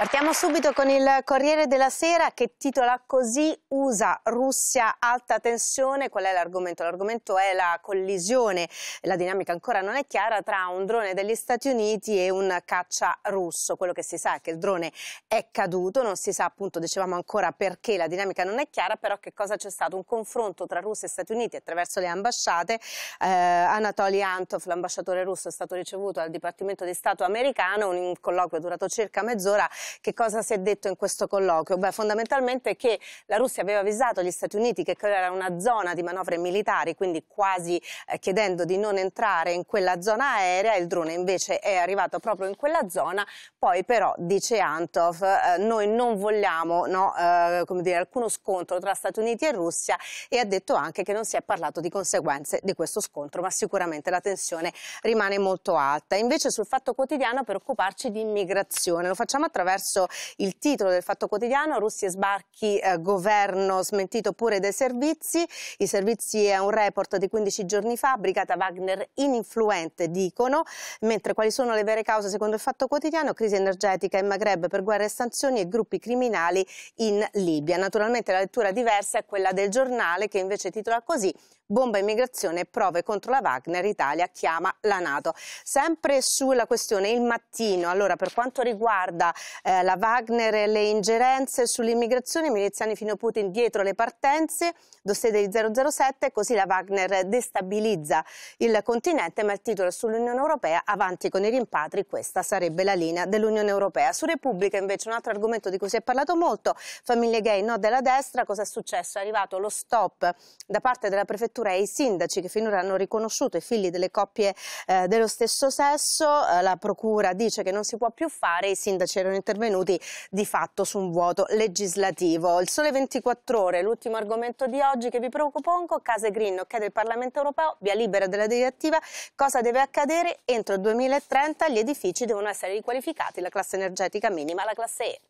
Partiamo subito con il Corriere della Sera che titola così USA, Russia, alta tensione. Qual è l'argomento? L'argomento è la collisione, la dinamica ancora non è chiara, tra un drone degli Stati Uniti e un caccia russo. Quello che si sa è che il drone è caduto, non si sa appunto, dicevamo ancora perché la dinamica non è chiara, però che cosa c'è stato? Un confronto tra Russia e Stati Uniti attraverso le ambasciate. Eh, Anatoly Antov, l'ambasciatore russo, è stato ricevuto al Dipartimento di Stato americano, un colloquio durato circa mezz'ora che cosa si è detto in questo colloquio? Beh, fondamentalmente che la Russia aveva avvisato gli Stati Uniti che quella era una zona di manovre militari, quindi quasi eh, chiedendo di non entrare in quella zona aerea, il drone invece è arrivato proprio in quella zona, poi però, dice Antov, eh, noi non vogliamo no, eh, dire, alcuno scontro tra Stati Uniti e Russia e ha detto anche che non si è parlato di conseguenze di questo scontro, ma sicuramente la tensione rimane molto alta. Invece sul fatto quotidiano per occuparci di immigrazione, lo facciamo attraverso verso il titolo del Fatto Quotidiano, Russia e sbarchi, eh, governo smentito pure dei servizi. I servizi è un report di 15 giorni fa, Brigata Wagner ininfluente dicono, mentre quali sono le vere cause secondo il Fatto Quotidiano, crisi energetica in Maghreb per guerre e sanzioni e gruppi criminali in Libia. Naturalmente la lettura diversa è quella del giornale che invece titola così bomba immigrazione e prove contro la Wagner, Italia chiama la Nato. Sempre sulla questione il mattino, allora per quanto riguarda eh, la Wagner e le ingerenze sull'immigrazione, miliziani fino a Putin dietro le partenze, dossier del 007, così la Wagner destabilizza il continente, ma il titolo è sull'Unione Europea, avanti con i rimpatri, questa sarebbe la linea dell'Unione Europea. Su Repubblica invece un altro argomento di cui si è parlato molto, famiglie gay no della destra, cosa è successo? È arrivato lo stop da parte della prefettura addirittura ai sindaci che finora hanno riconosciuto i figli delle coppie eh, dello stesso sesso, eh, la procura dice che non si può più fare, i sindaci erano intervenuti di fatto su un vuoto legislativo. Il sole 24 ore, l'ultimo argomento di oggi che vi propongo, Case Green, ok del Parlamento europeo, via libera della direttiva, cosa deve accadere entro il 2030 gli edifici devono essere riqualificati, la classe energetica minima, la classe E.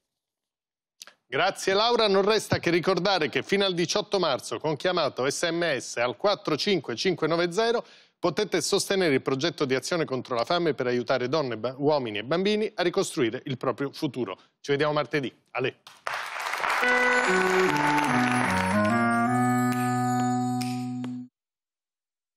Grazie Laura, non resta che ricordare che fino al 18 marzo con chiamato sms al 45590 potete sostenere il progetto di azione contro la fame per aiutare donne, uomini e bambini a ricostruire il proprio futuro. Ci vediamo martedì. Alle. Ale.